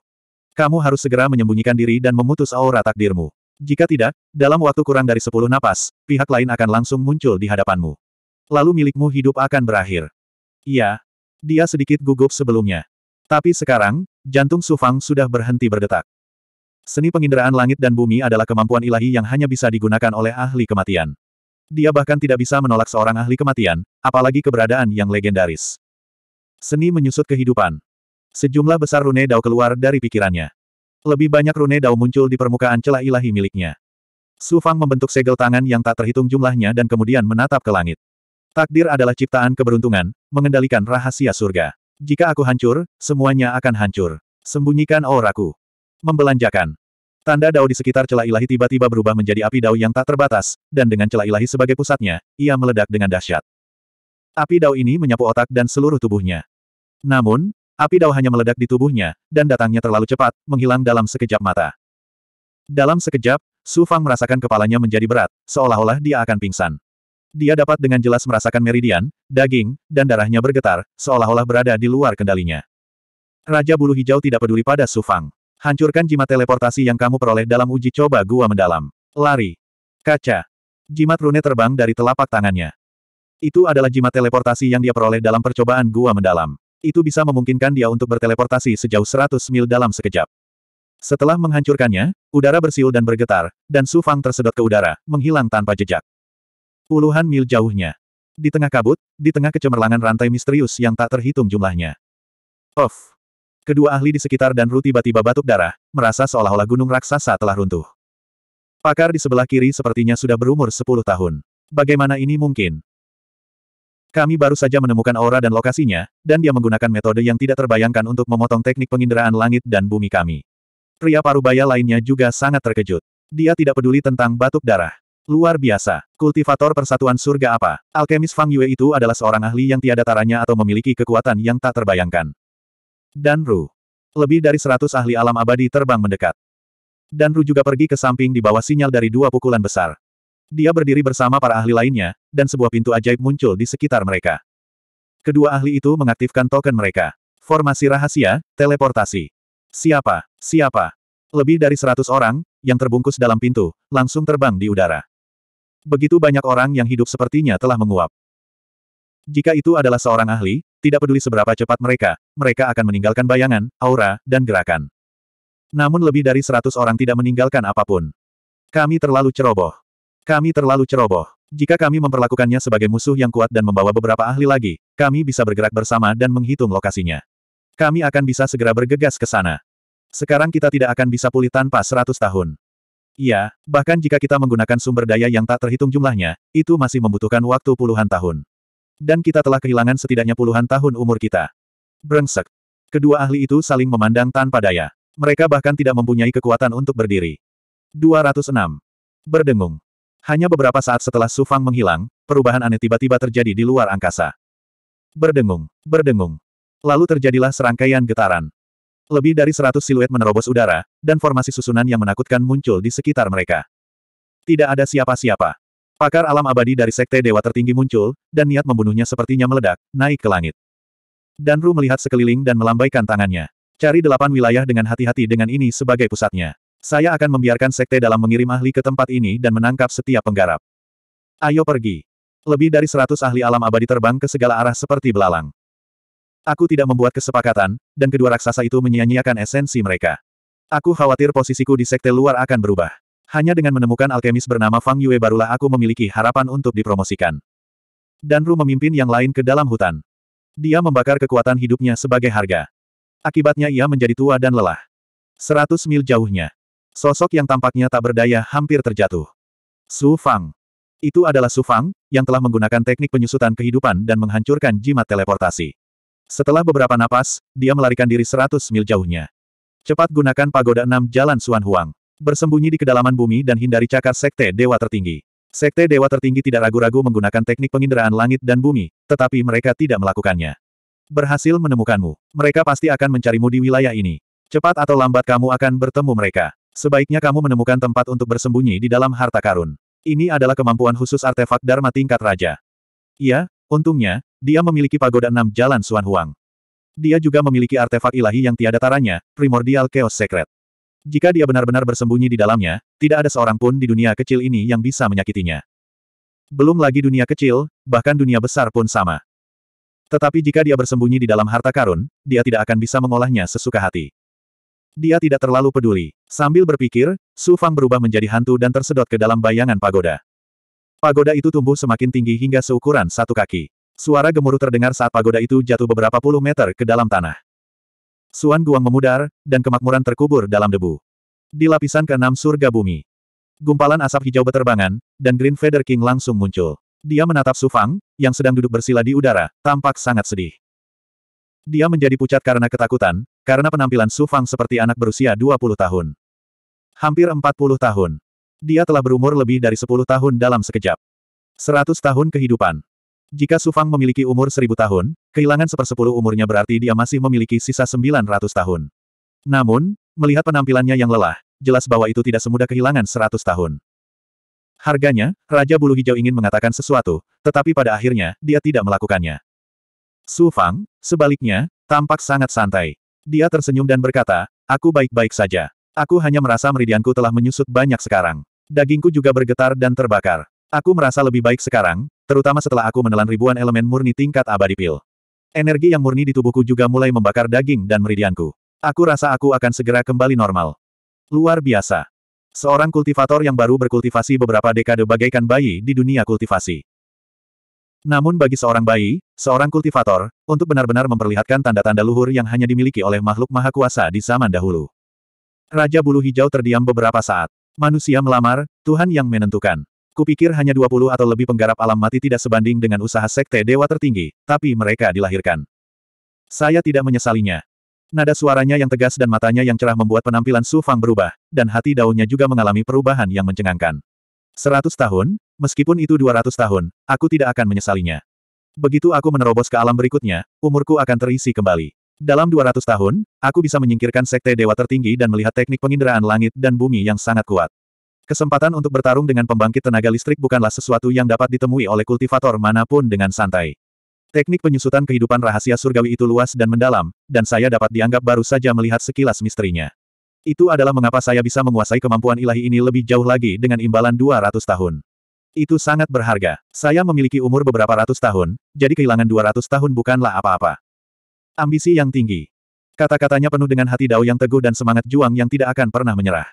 Kamu harus segera menyembunyikan diri dan memutus aura takdirmu. Jika tidak, dalam waktu kurang dari sepuluh napas, pihak lain akan langsung muncul di hadapanmu. Lalu milikmu hidup akan berakhir. Iya. Dia sedikit gugup sebelumnya. Tapi sekarang, jantung Sufang sudah berhenti berdetak. Seni penginderaan langit dan bumi adalah kemampuan ilahi yang hanya bisa digunakan oleh ahli kematian. Dia bahkan tidak bisa menolak seorang ahli kematian, apalagi keberadaan yang legendaris. Seni menyusut kehidupan. Sejumlah besar rune dao keluar dari pikirannya. Lebih banyak rune dao muncul di permukaan celah ilahi miliknya. Su Fang membentuk segel tangan yang tak terhitung jumlahnya dan kemudian menatap ke langit. Takdir adalah ciptaan keberuntungan, mengendalikan rahasia surga. Jika aku hancur, semuanya akan hancur. Sembunyikan auraku. Oh Membelanjakan. Tanda dao di sekitar celah ilahi tiba-tiba berubah menjadi api dao yang tak terbatas, dan dengan celah ilahi sebagai pusatnya, ia meledak dengan dahsyat. Api dao ini menyapu otak dan seluruh tubuhnya. Namun, Api dao hanya meledak di tubuhnya, dan datangnya terlalu cepat, menghilang dalam sekejap mata. Dalam sekejap, Su Fang merasakan kepalanya menjadi berat, seolah-olah dia akan pingsan. Dia dapat dengan jelas merasakan meridian, daging, dan darahnya bergetar, seolah-olah berada di luar kendalinya. Raja Bulu Hijau tidak peduli pada Su Fang. Hancurkan jimat teleportasi yang kamu peroleh dalam uji coba gua mendalam. Lari. Kaca. Jimat rune terbang dari telapak tangannya. Itu adalah jimat teleportasi yang dia peroleh dalam percobaan gua mendalam. Itu bisa memungkinkan dia untuk berteleportasi sejauh 100 mil dalam sekejap. Setelah menghancurkannya, udara bersiul dan bergetar, dan Su Fang tersedot ke udara, menghilang tanpa jejak. Puluhan mil jauhnya. Di tengah kabut, di tengah kecemerlangan rantai misterius yang tak terhitung jumlahnya. Of! Kedua ahli di sekitar dan Ru tiba-tiba batuk darah, merasa seolah-olah gunung raksasa telah runtuh. Pakar di sebelah kiri sepertinya sudah berumur 10 tahun. Bagaimana ini mungkin? Kami baru saja menemukan aura dan lokasinya, dan dia menggunakan metode yang tidak terbayangkan untuk memotong teknik penginderaan langit dan bumi kami. Pria parubaya lainnya juga sangat terkejut. Dia tidak peduli tentang batuk darah. Luar biasa. Kultivator Persatuan Surga apa? Alkemis Fang Yue itu adalah seorang ahli yang tiada taranya atau memiliki kekuatan yang tak terbayangkan. Dan Ru. Lebih dari seratus ahli alam abadi terbang mendekat. Dan Ru juga pergi ke samping di bawah sinyal dari dua pukulan besar. Dia berdiri bersama para ahli lainnya, dan sebuah pintu ajaib muncul di sekitar mereka. Kedua ahli itu mengaktifkan token mereka. Formasi rahasia, teleportasi. Siapa? Siapa? Lebih dari seratus orang, yang terbungkus dalam pintu, langsung terbang di udara. Begitu banyak orang yang hidup sepertinya telah menguap. Jika itu adalah seorang ahli, tidak peduli seberapa cepat mereka, mereka akan meninggalkan bayangan, aura, dan gerakan. Namun lebih dari seratus orang tidak meninggalkan apapun. Kami terlalu ceroboh. Kami terlalu ceroboh. Jika kami memperlakukannya sebagai musuh yang kuat dan membawa beberapa ahli lagi, kami bisa bergerak bersama dan menghitung lokasinya. Kami akan bisa segera bergegas ke sana. Sekarang kita tidak akan bisa pulih tanpa seratus tahun. Iya, bahkan jika kita menggunakan sumber daya yang tak terhitung jumlahnya, itu masih membutuhkan waktu puluhan tahun. Dan kita telah kehilangan setidaknya puluhan tahun umur kita. Brengsek. Kedua ahli itu saling memandang tanpa daya. Mereka bahkan tidak mempunyai kekuatan untuk berdiri. 206. Berdengung. Hanya beberapa saat setelah Su Fang menghilang, perubahan aneh tiba-tiba terjadi di luar angkasa. Berdengung, berdengung. Lalu terjadilah serangkaian getaran. Lebih dari seratus siluet menerobos udara, dan formasi susunan yang menakutkan muncul di sekitar mereka. Tidak ada siapa-siapa. Pakar alam abadi dari Sekte Dewa Tertinggi muncul, dan niat membunuhnya sepertinya meledak, naik ke langit. Danru melihat sekeliling dan melambaikan tangannya. Cari delapan wilayah dengan hati-hati dengan ini sebagai pusatnya. Saya akan membiarkan sekte dalam mengirim ahli ke tempat ini dan menangkap setiap penggarap. Ayo pergi. Lebih dari seratus ahli alam abadi terbang ke segala arah seperti belalang. Aku tidak membuat kesepakatan, dan kedua raksasa itu menyia-nyiakan esensi mereka. Aku khawatir posisiku di sekte luar akan berubah. Hanya dengan menemukan alkemis bernama Fang Yue barulah aku memiliki harapan untuk dipromosikan. Dan Ru memimpin yang lain ke dalam hutan. Dia membakar kekuatan hidupnya sebagai harga. Akibatnya ia menjadi tua dan lelah. Seratus mil jauhnya. Sosok yang tampaknya tak berdaya hampir terjatuh. Su Fang. Itu adalah Su Fang, yang telah menggunakan teknik penyusutan kehidupan dan menghancurkan jimat teleportasi. Setelah beberapa napas, dia melarikan diri seratus mil jauhnya. Cepat gunakan pagoda enam jalan Suan Huang. Bersembunyi di kedalaman bumi dan hindari cakar sekte dewa tertinggi. Sekte dewa tertinggi tidak ragu-ragu menggunakan teknik penginderaan langit dan bumi, tetapi mereka tidak melakukannya. Berhasil menemukanmu. Mereka pasti akan mencarimu di wilayah ini. Cepat atau lambat kamu akan bertemu mereka. Sebaiknya kamu menemukan tempat untuk bersembunyi di dalam harta karun. Ini adalah kemampuan khusus artefak Dharma tingkat raja. Iya, untungnya, dia memiliki pagoda enam jalan Suan Huang. Dia juga memiliki artefak ilahi yang tiada taranya, primordial chaos secret. Jika dia benar-benar bersembunyi di dalamnya, tidak ada seorang pun di dunia kecil ini yang bisa menyakitinya. Belum lagi dunia kecil, bahkan dunia besar pun sama. Tetapi jika dia bersembunyi di dalam harta karun, dia tidak akan bisa mengolahnya sesuka hati. Dia tidak terlalu peduli. Sambil berpikir, Su Fang berubah menjadi hantu dan tersedot ke dalam bayangan pagoda. Pagoda itu tumbuh semakin tinggi hingga seukuran satu kaki. Suara gemuruh terdengar saat pagoda itu jatuh beberapa puluh meter ke dalam tanah. Suan Guang memudar, dan kemakmuran terkubur dalam debu. Di lapisan keenam surga bumi. Gumpalan asap hijau beterbangan, dan Green Feather King langsung muncul. Dia menatap Su Fang, yang sedang duduk bersila di udara, tampak sangat sedih. Dia menjadi pucat karena ketakutan, karena penampilan Su Fang seperti anak berusia 20 tahun. Hampir 40 tahun. Dia telah berumur lebih dari 10 tahun dalam sekejap. 100 tahun kehidupan. Jika Su Fang memiliki umur 1000 tahun, kehilangan sepersepuluh umurnya berarti dia masih memiliki sisa 900 tahun. Namun, melihat penampilannya yang lelah, jelas bahwa itu tidak semudah kehilangan 100 tahun. Harganya, Raja Bulu Hijau ingin mengatakan sesuatu, tetapi pada akhirnya, dia tidak melakukannya. Su Fang, sebaliknya, tampak sangat santai. Dia tersenyum dan berkata, aku baik-baik saja. Aku hanya merasa meridianku telah menyusut banyak sekarang. Dagingku juga bergetar dan terbakar. Aku merasa lebih baik sekarang, terutama setelah aku menelan ribuan elemen murni tingkat abadi pil. Energi yang murni di tubuhku juga mulai membakar daging dan meridianku. Aku rasa aku akan segera kembali normal. Luar biasa. Seorang kultivator yang baru berkultivasi beberapa dekade bagaikan bayi di dunia kultivasi. Namun bagi seorang bayi, seorang kultivator, untuk benar-benar memperlihatkan tanda-tanda luhur yang hanya dimiliki oleh makhluk maha kuasa di zaman dahulu. Raja bulu hijau terdiam beberapa saat. Manusia melamar, Tuhan yang menentukan. Kupikir hanya 20 atau lebih penggarap alam mati tidak sebanding dengan usaha sekte dewa tertinggi, tapi mereka dilahirkan. Saya tidak menyesalinya. Nada suaranya yang tegas dan matanya yang cerah membuat penampilan Su Fang berubah, dan hati daunnya juga mengalami perubahan yang mencengangkan. Seratus tahun, meskipun itu dua ratus tahun, aku tidak akan menyesalinya. Begitu aku menerobos ke alam berikutnya, umurku akan terisi kembali. Dalam dua ratus tahun, aku bisa menyingkirkan sekte dewa tertinggi dan melihat teknik penginderaan langit dan bumi yang sangat kuat. Kesempatan untuk bertarung dengan pembangkit tenaga listrik bukanlah sesuatu yang dapat ditemui oleh kultivator manapun dengan santai. Teknik penyusutan kehidupan rahasia surgawi itu luas dan mendalam, dan saya dapat dianggap baru saja melihat sekilas misterinya. Itu adalah mengapa saya bisa menguasai kemampuan ilahi ini lebih jauh lagi dengan imbalan 200 tahun. Itu sangat berharga. Saya memiliki umur beberapa ratus tahun, jadi kehilangan 200 tahun bukanlah apa-apa. Ambisi yang tinggi. Kata-katanya penuh dengan hati Dao yang teguh dan semangat juang yang tidak akan pernah menyerah.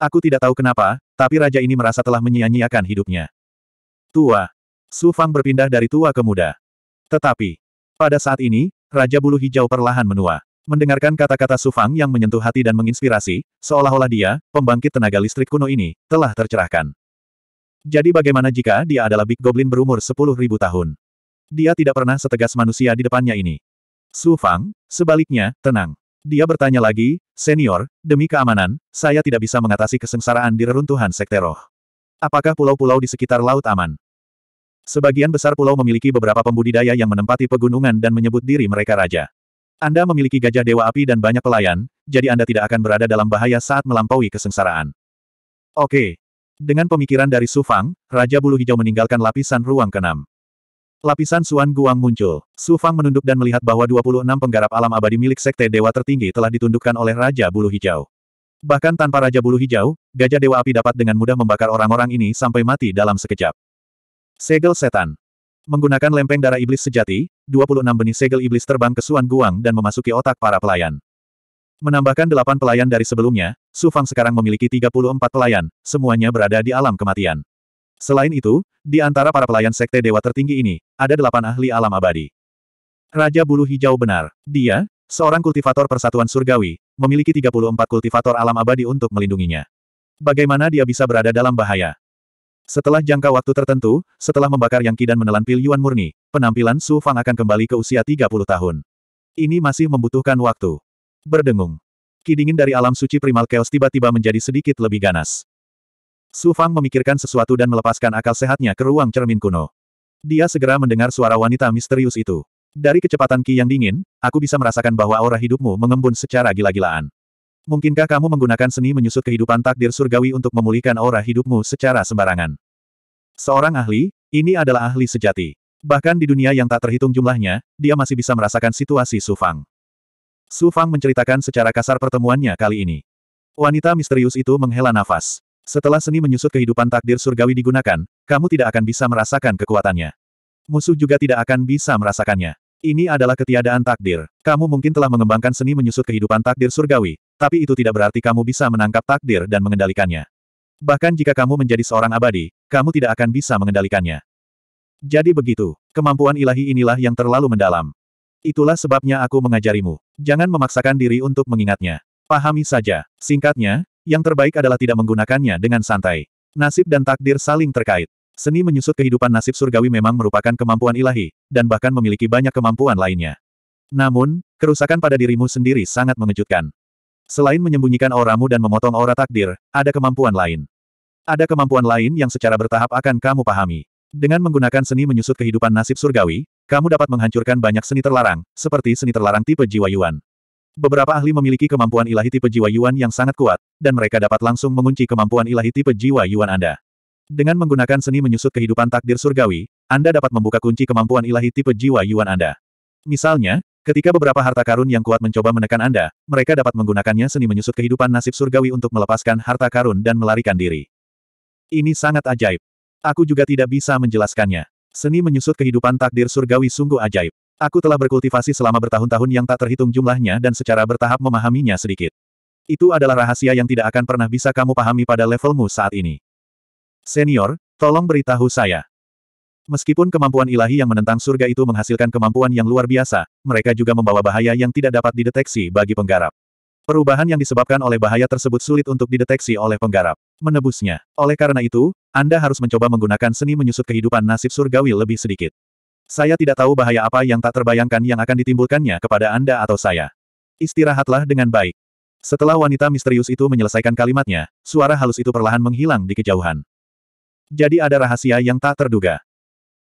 Aku tidak tahu kenapa, tapi raja ini merasa telah menyia-nyiakan hidupnya. Tua. Su Fang berpindah dari tua ke muda. Tetapi, pada saat ini, Raja Bulu Hijau perlahan menua. Mendengarkan kata-kata Sufang yang menyentuh hati dan menginspirasi, seolah-olah dia, pembangkit tenaga listrik kuno ini, telah tercerahkan. Jadi bagaimana jika dia adalah Big Goblin berumur 10.000 tahun? Dia tidak pernah setegas manusia di depannya ini. Sufang, sebaliknya, tenang. Dia bertanya lagi, senior, demi keamanan, saya tidak bisa mengatasi kesengsaraan di reruntuhan sekte roh. Apakah pulau-pulau di sekitar laut aman? Sebagian besar pulau memiliki beberapa pembudidaya yang menempati pegunungan dan menyebut diri mereka raja. Anda memiliki gajah dewa api dan banyak pelayan, jadi Anda tidak akan berada dalam bahaya saat melampaui kesengsaraan. Oke. Dengan pemikiran dari Su Fang, Raja Bulu Hijau meninggalkan lapisan ruang keenam. Lapisan Suan Guang muncul. Su Fang menunduk dan melihat bahwa 26 penggarap alam abadi milik Sekte Dewa Tertinggi telah ditundukkan oleh Raja Bulu Hijau. Bahkan tanpa Raja Bulu Hijau, Gajah Dewa Api dapat dengan mudah membakar orang-orang ini sampai mati dalam sekejap. Segel Setan Menggunakan lempeng darah iblis sejati, 26 benih segel iblis terbang ke Suan Guang dan memasuki otak para pelayan. Menambahkan 8 pelayan dari sebelumnya, Su Fang sekarang memiliki 34 pelayan, semuanya berada di alam kematian. Selain itu, di antara para pelayan sekte dewa tertinggi ini, ada 8 ahli alam abadi. Raja Bulu Hijau benar. Dia, seorang kultivator persatuan surgawi, memiliki 34 kultivator alam abadi untuk melindunginya. Bagaimana dia bisa berada dalam bahaya? Setelah jangka waktu tertentu, setelah membakar yang Qi dan menelan pil Yuan murni, penampilan Su Fang akan kembali ke usia 30 tahun. Ini masih membutuhkan waktu. Berdengung. Qi dingin dari alam suci primal chaos tiba-tiba menjadi sedikit lebih ganas. Su Fang memikirkan sesuatu dan melepaskan akal sehatnya ke ruang cermin kuno. Dia segera mendengar suara wanita misterius itu. Dari kecepatan Qi yang dingin, aku bisa merasakan bahwa aura hidupmu mengembun secara gila-gilaan. Mungkinkah kamu menggunakan seni menyusut kehidupan takdir surgawi untuk memulihkan aura hidupmu secara sembarangan? Seorang ahli, ini adalah ahli sejati. Bahkan di dunia yang tak terhitung jumlahnya, dia masih bisa merasakan situasi Su Fang. Su Fang menceritakan secara kasar pertemuannya kali ini. Wanita misterius itu menghela nafas. Setelah seni menyusut kehidupan takdir surgawi digunakan, kamu tidak akan bisa merasakan kekuatannya. Musuh juga tidak akan bisa merasakannya. Ini adalah ketiadaan takdir. Kamu mungkin telah mengembangkan seni menyusut kehidupan takdir surgawi, tapi itu tidak berarti kamu bisa menangkap takdir dan mengendalikannya. Bahkan jika kamu menjadi seorang abadi, kamu tidak akan bisa mengendalikannya. Jadi begitu, kemampuan ilahi inilah yang terlalu mendalam. Itulah sebabnya aku mengajarimu. Jangan memaksakan diri untuk mengingatnya. Pahami saja. Singkatnya, yang terbaik adalah tidak menggunakannya dengan santai. Nasib dan takdir saling terkait. Seni menyusut kehidupan nasib surgawi memang merupakan kemampuan ilahi, dan bahkan memiliki banyak kemampuan lainnya. Namun, kerusakan pada dirimu sendiri sangat mengejutkan. Selain menyembunyikan auramu dan memotong aura takdir, ada kemampuan lain. Ada kemampuan lain yang secara bertahap akan kamu pahami. Dengan menggunakan seni menyusut kehidupan nasib surgawi, kamu dapat menghancurkan banyak seni terlarang, seperti seni terlarang tipe jiwa Yuan. Beberapa ahli memiliki kemampuan ilahi tipe jiwa Yuan yang sangat kuat, dan mereka dapat langsung mengunci kemampuan ilahi tipe jiwa Yuan Anda. Dengan menggunakan seni menyusut kehidupan takdir surgawi, Anda dapat membuka kunci kemampuan ilahi tipe jiwa Yuan Anda. Misalnya, ketika beberapa harta karun yang kuat mencoba menekan Anda, mereka dapat menggunakannya seni menyusut kehidupan nasib surgawi untuk melepaskan harta karun dan melarikan diri. Ini sangat ajaib. Aku juga tidak bisa menjelaskannya. Seni menyusut kehidupan takdir surgawi sungguh ajaib. Aku telah berkultivasi selama bertahun-tahun yang tak terhitung jumlahnya dan secara bertahap memahaminya sedikit. Itu adalah rahasia yang tidak akan pernah bisa kamu pahami pada levelmu saat ini. Senior, tolong beritahu saya. Meskipun kemampuan ilahi yang menentang surga itu menghasilkan kemampuan yang luar biasa, mereka juga membawa bahaya yang tidak dapat dideteksi bagi penggarap. Perubahan yang disebabkan oleh bahaya tersebut sulit untuk dideteksi oleh penggarap. Menebusnya. Oleh karena itu, Anda harus mencoba menggunakan seni menyusut kehidupan nasib surgawi lebih sedikit. Saya tidak tahu bahaya apa yang tak terbayangkan yang akan ditimbulkannya kepada Anda atau saya. Istirahatlah dengan baik. Setelah wanita misterius itu menyelesaikan kalimatnya, suara halus itu perlahan menghilang di kejauhan. Jadi ada rahasia yang tak terduga.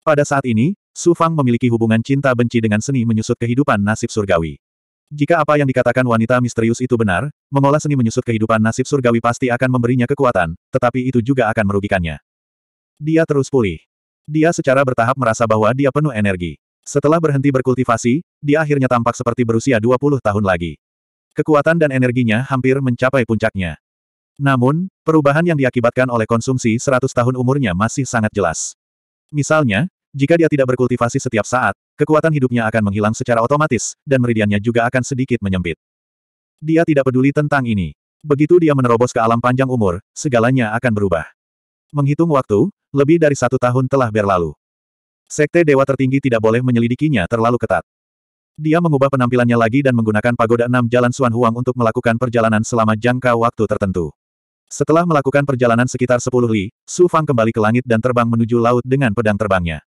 Pada saat ini, Su Fang memiliki hubungan cinta benci dengan seni menyusut kehidupan nasib surgawi. Jika apa yang dikatakan wanita misterius itu benar, mengolah seni menyusut kehidupan nasib surgawi pasti akan memberinya kekuatan, tetapi itu juga akan merugikannya. Dia terus pulih. Dia secara bertahap merasa bahwa dia penuh energi. Setelah berhenti berkultivasi, dia akhirnya tampak seperti berusia 20 tahun lagi. Kekuatan dan energinya hampir mencapai puncaknya. Namun, perubahan yang diakibatkan oleh konsumsi 100 tahun umurnya masih sangat jelas. Misalnya, jika dia tidak berkultivasi setiap saat, kekuatan hidupnya akan menghilang secara otomatis, dan meridiannya juga akan sedikit menyempit. Dia tidak peduli tentang ini. Begitu dia menerobos ke alam panjang umur, segalanya akan berubah. Menghitung waktu, lebih dari satu tahun telah berlalu. Sekte Dewa Tertinggi tidak boleh menyelidikinya terlalu ketat. Dia mengubah penampilannya lagi dan menggunakan pagoda enam jalan Suan Huang untuk melakukan perjalanan selama jangka waktu tertentu. Setelah melakukan perjalanan sekitar 10 li, Su Fang kembali ke langit dan terbang menuju laut dengan pedang terbangnya.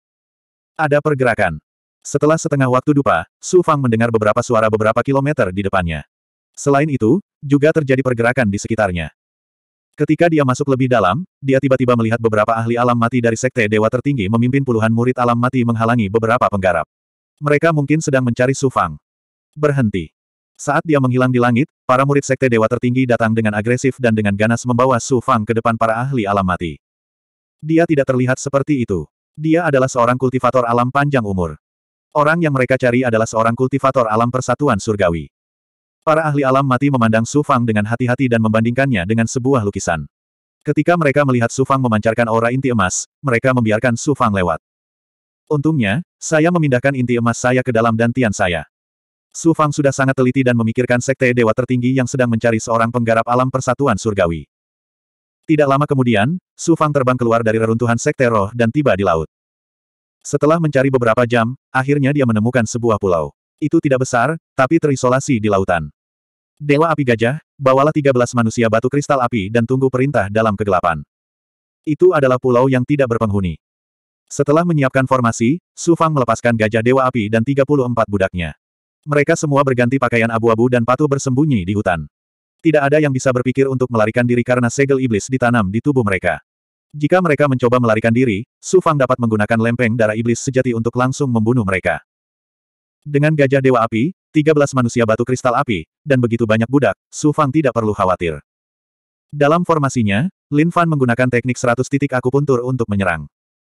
Ada pergerakan. Setelah setengah waktu dupa, Su Fang mendengar beberapa suara beberapa kilometer di depannya. Selain itu, juga terjadi pergerakan di sekitarnya. Ketika dia masuk lebih dalam, dia tiba-tiba melihat beberapa ahli alam mati dari sekte dewa tertinggi memimpin puluhan murid alam mati menghalangi beberapa penggarap. Mereka mungkin sedang mencari Su Fang. Berhenti. Saat dia menghilang di langit, para murid sekte dewa tertinggi datang dengan agresif dan dengan ganas membawa Su Fang ke depan para ahli alam mati. Dia tidak terlihat seperti itu. Dia adalah seorang kultivator alam panjang umur. Orang yang mereka cari adalah seorang kultivator alam persatuan surgawi. Para ahli alam mati memandang Su Fang dengan hati-hati dan membandingkannya dengan sebuah lukisan. Ketika mereka melihat Su Fang memancarkan aura inti emas, mereka membiarkan Su Fang lewat. Untungnya, saya memindahkan inti emas saya ke dalam dantian saya. Su Fang sudah sangat teliti dan memikirkan sekte dewa tertinggi yang sedang mencari seorang penggarap alam persatuan surgawi. Tidak lama kemudian, Su Fang terbang keluar dari reruntuhan sekte roh dan tiba di laut. Setelah mencari beberapa jam, akhirnya dia menemukan sebuah pulau. Itu tidak besar, tapi terisolasi di lautan. Dewa api gajah, bawalah 13 manusia batu kristal api dan tunggu perintah dalam kegelapan. Itu adalah pulau yang tidak berpenghuni. Setelah menyiapkan formasi, Su Fang melepaskan gajah dewa api dan 34 budaknya. Mereka semua berganti pakaian abu-abu dan patuh bersembunyi di hutan. Tidak ada yang bisa berpikir untuk melarikan diri karena segel iblis ditanam di tubuh mereka. Jika mereka mencoba melarikan diri, Su Fang dapat menggunakan lempeng darah iblis sejati untuk langsung membunuh mereka. Dengan gajah dewa api, 13 manusia batu kristal api, dan begitu banyak budak, Su Fang tidak perlu khawatir. Dalam formasinya, Lin Fan menggunakan teknik 100 titik akupuntur untuk menyerang.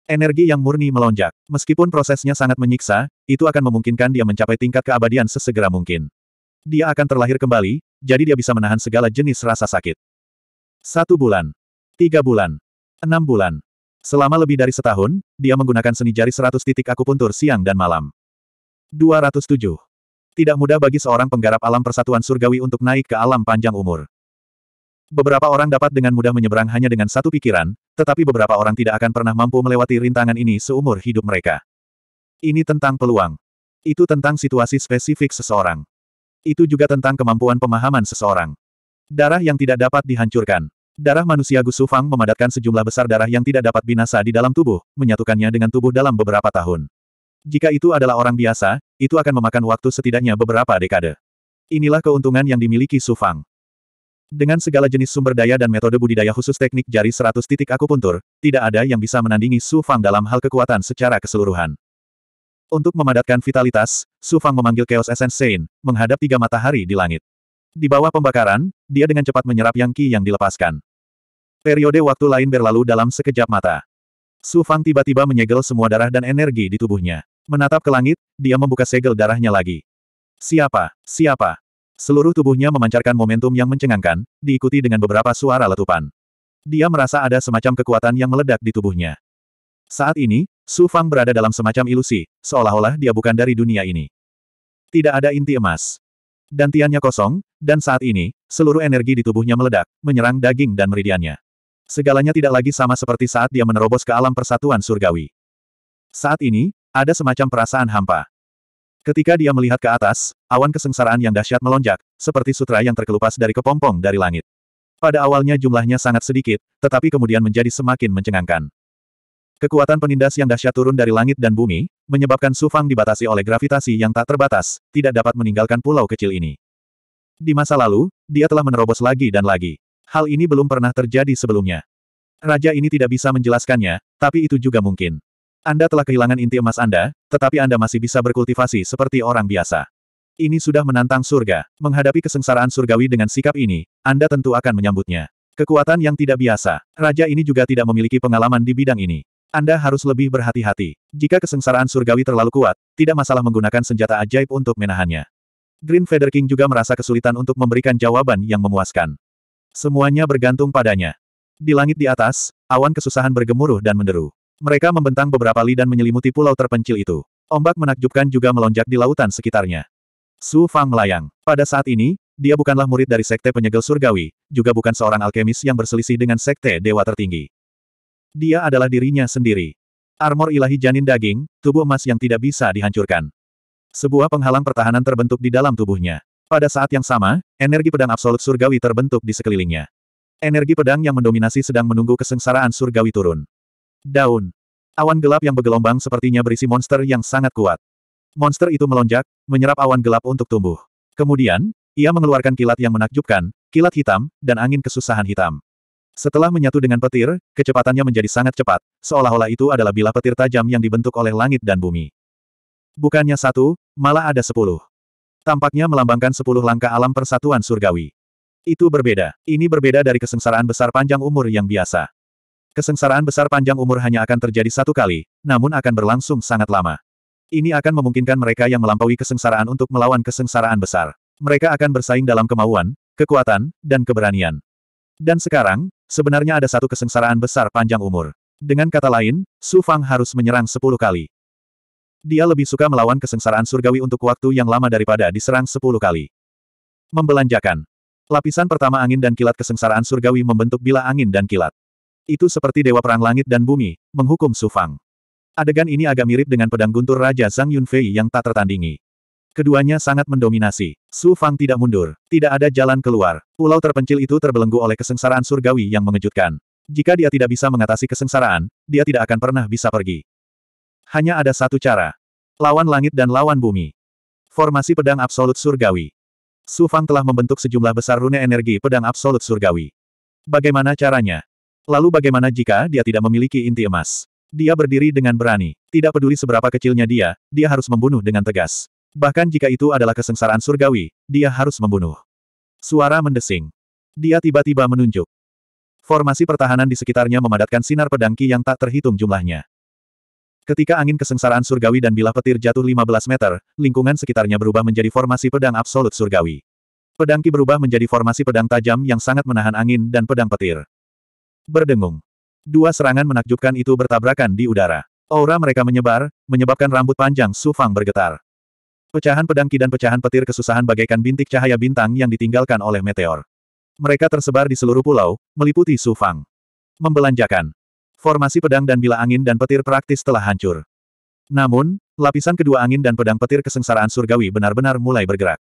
Energi yang murni melonjak. Meskipun prosesnya sangat menyiksa, itu akan memungkinkan dia mencapai tingkat keabadian sesegera mungkin. Dia akan terlahir kembali, jadi dia bisa menahan segala jenis rasa sakit. Satu bulan. Tiga bulan. Enam bulan. Selama lebih dari setahun, dia menggunakan seni jari seratus titik akupuntur siang dan malam. 207. Tidak mudah bagi seorang penggarap alam persatuan surgawi untuk naik ke alam panjang umur. Beberapa orang dapat dengan mudah menyeberang hanya dengan satu pikiran, tetapi beberapa orang tidak akan pernah mampu melewati rintangan ini seumur hidup mereka. Ini tentang peluang. Itu tentang situasi spesifik seseorang. Itu juga tentang kemampuan pemahaman seseorang. Darah yang tidak dapat dihancurkan. Darah manusia Gusufang Sufang memadatkan sejumlah besar darah yang tidak dapat binasa di dalam tubuh, menyatukannya dengan tubuh dalam beberapa tahun. Jika itu adalah orang biasa, itu akan memakan waktu setidaknya beberapa dekade. Inilah keuntungan yang dimiliki Sufang. Dengan segala jenis sumber daya dan metode budidaya khusus teknik jari 100 titik akupuntur, tidak ada yang bisa menandingi Su Fang dalam hal kekuatan secara keseluruhan. Untuk memadatkan vitalitas, Su Fang memanggil Chaos Essence Saint, menghadap tiga matahari di langit. Di bawah pembakaran, dia dengan cepat menyerap yang Qi yang dilepaskan. Periode waktu lain berlalu dalam sekejap mata. Su Fang tiba-tiba menyegel semua darah dan energi di tubuhnya. Menatap ke langit, dia membuka segel darahnya lagi. Siapa? Siapa? Seluruh tubuhnya memancarkan momentum yang mencengangkan, diikuti dengan beberapa suara letupan. Dia merasa ada semacam kekuatan yang meledak di tubuhnya. Saat ini, Su Fang berada dalam semacam ilusi, seolah-olah dia bukan dari dunia ini. Tidak ada inti emas. Dantiannya kosong, dan saat ini, seluruh energi di tubuhnya meledak, menyerang daging dan meridiannya. Segalanya tidak lagi sama seperti saat dia menerobos ke alam persatuan surgawi. Saat ini, ada semacam perasaan hampa. Ketika dia melihat ke atas, awan kesengsaraan yang dahsyat melonjak, seperti sutra yang terkelupas dari kepompong dari langit. Pada awalnya jumlahnya sangat sedikit, tetapi kemudian menjadi semakin mencengangkan. Kekuatan penindas yang dahsyat turun dari langit dan bumi, menyebabkan Sufang dibatasi oleh gravitasi yang tak terbatas, tidak dapat meninggalkan pulau kecil ini. Di masa lalu, dia telah menerobos lagi dan lagi. Hal ini belum pernah terjadi sebelumnya. Raja ini tidak bisa menjelaskannya, tapi itu juga mungkin. Anda telah kehilangan inti emas Anda, tetapi Anda masih bisa berkultivasi seperti orang biasa. Ini sudah menantang surga. Menghadapi kesengsaraan surgawi dengan sikap ini, Anda tentu akan menyambutnya. Kekuatan yang tidak biasa. Raja ini juga tidak memiliki pengalaman di bidang ini. Anda harus lebih berhati-hati. Jika kesengsaraan surgawi terlalu kuat, tidak masalah menggunakan senjata ajaib untuk menahannya. Green Feather King juga merasa kesulitan untuk memberikan jawaban yang memuaskan. Semuanya bergantung padanya. Di langit di atas, awan kesusahan bergemuruh dan menderu. Mereka membentang beberapa li dan menyelimuti pulau terpencil itu. Ombak menakjubkan juga melonjak di lautan sekitarnya. Su Fang melayang. Pada saat ini, dia bukanlah murid dari sekte penyegel surgawi, juga bukan seorang alkemis yang berselisih dengan sekte dewa tertinggi. Dia adalah dirinya sendiri. Armor ilahi janin daging, tubuh emas yang tidak bisa dihancurkan. Sebuah penghalang pertahanan terbentuk di dalam tubuhnya. Pada saat yang sama, energi pedang absolut surgawi terbentuk di sekelilingnya. Energi pedang yang mendominasi sedang menunggu kesengsaraan surgawi turun. Daun. Awan gelap yang bergelombang sepertinya berisi monster yang sangat kuat. Monster itu melonjak, menyerap awan gelap untuk tumbuh. Kemudian, ia mengeluarkan kilat yang menakjubkan, kilat hitam, dan angin kesusahan hitam. Setelah menyatu dengan petir, kecepatannya menjadi sangat cepat, seolah-olah itu adalah bilah petir tajam yang dibentuk oleh langit dan bumi. Bukannya satu, malah ada sepuluh. Tampaknya melambangkan sepuluh langkah alam persatuan surgawi. Itu berbeda. Ini berbeda dari kesengsaraan besar panjang umur yang biasa. Kesengsaraan besar panjang umur hanya akan terjadi satu kali, namun akan berlangsung sangat lama. Ini akan memungkinkan mereka yang melampaui kesengsaraan untuk melawan kesengsaraan besar. Mereka akan bersaing dalam kemauan, kekuatan, dan keberanian. Dan sekarang, sebenarnya ada satu kesengsaraan besar panjang umur. Dengan kata lain, Su Fang harus menyerang sepuluh kali. Dia lebih suka melawan kesengsaraan surgawi untuk waktu yang lama daripada diserang sepuluh kali. Membelanjakan. Lapisan pertama angin dan kilat kesengsaraan surgawi membentuk bila angin dan kilat. Itu seperti dewa perang langit dan bumi, menghukum Sufang. Adegan ini agak mirip dengan pedang guntur Raja Zhang Yunfei yang tak tertandingi. Keduanya sangat mendominasi. Su Fang tidak mundur. Tidak ada jalan keluar. Pulau terpencil itu terbelenggu oleh kesengsaraan surgawi yang mengejutkan. Jika dia tidak bisa mengatasi kesengsaraan, dia tidak akan pernah bisa pergi. Hanya ada satu cara. Lawan langit dan lawan bumi. Formasi pedang absolut surgawi. Su Fang telah membentuk sejumlah besar rune energi pedang absolut surgawi. Bagaimana caranya? Lalu bagaimana jika dia tidak memiliki inti emas? Dia berdiri dengan berani. Tidak peduli seberapa kecilnya dia, dia harus membunuh dengan tegas. Bahkan jika itu adalah kesengsaraan surgawi, dia harus membunuh. Suara mendesing. Dia tiba-tiba menunjuk. Formasi pertahanan di sekitarnya memadatkan sinar pedangki yang tak terhitung jumlahnya. Ketika angin kesengsaraan surgawi dan bilah petir jatuh 15 meter, lingkungan sekitarnya berubah menjadi formasi pedang absolut surgawi. Pedangki berubah menjadi formasi pedang tajam yang sangat menahan angin dan pedang petir. Berdengung. Dua serangan menakjubkan itu bertabrakan di udara. Aura mereka menyebar, menyebabkan rambut panjang Su Fang bergetar. Pecahan pedang ki dan pecahan petir kesusahan bagaikan bintik cahaya bintang yang ditinggalkan oleh meteor. Mereka tersebar di seluruh pulau, meliputi Su Fang. Membelanjakan. Formasi pedang dan bila angin dan petir praktis telah hancur. Namun, lapisan kedua angin dan pedang petir kesengsaraan surgawi benar-benar mulai bergerak.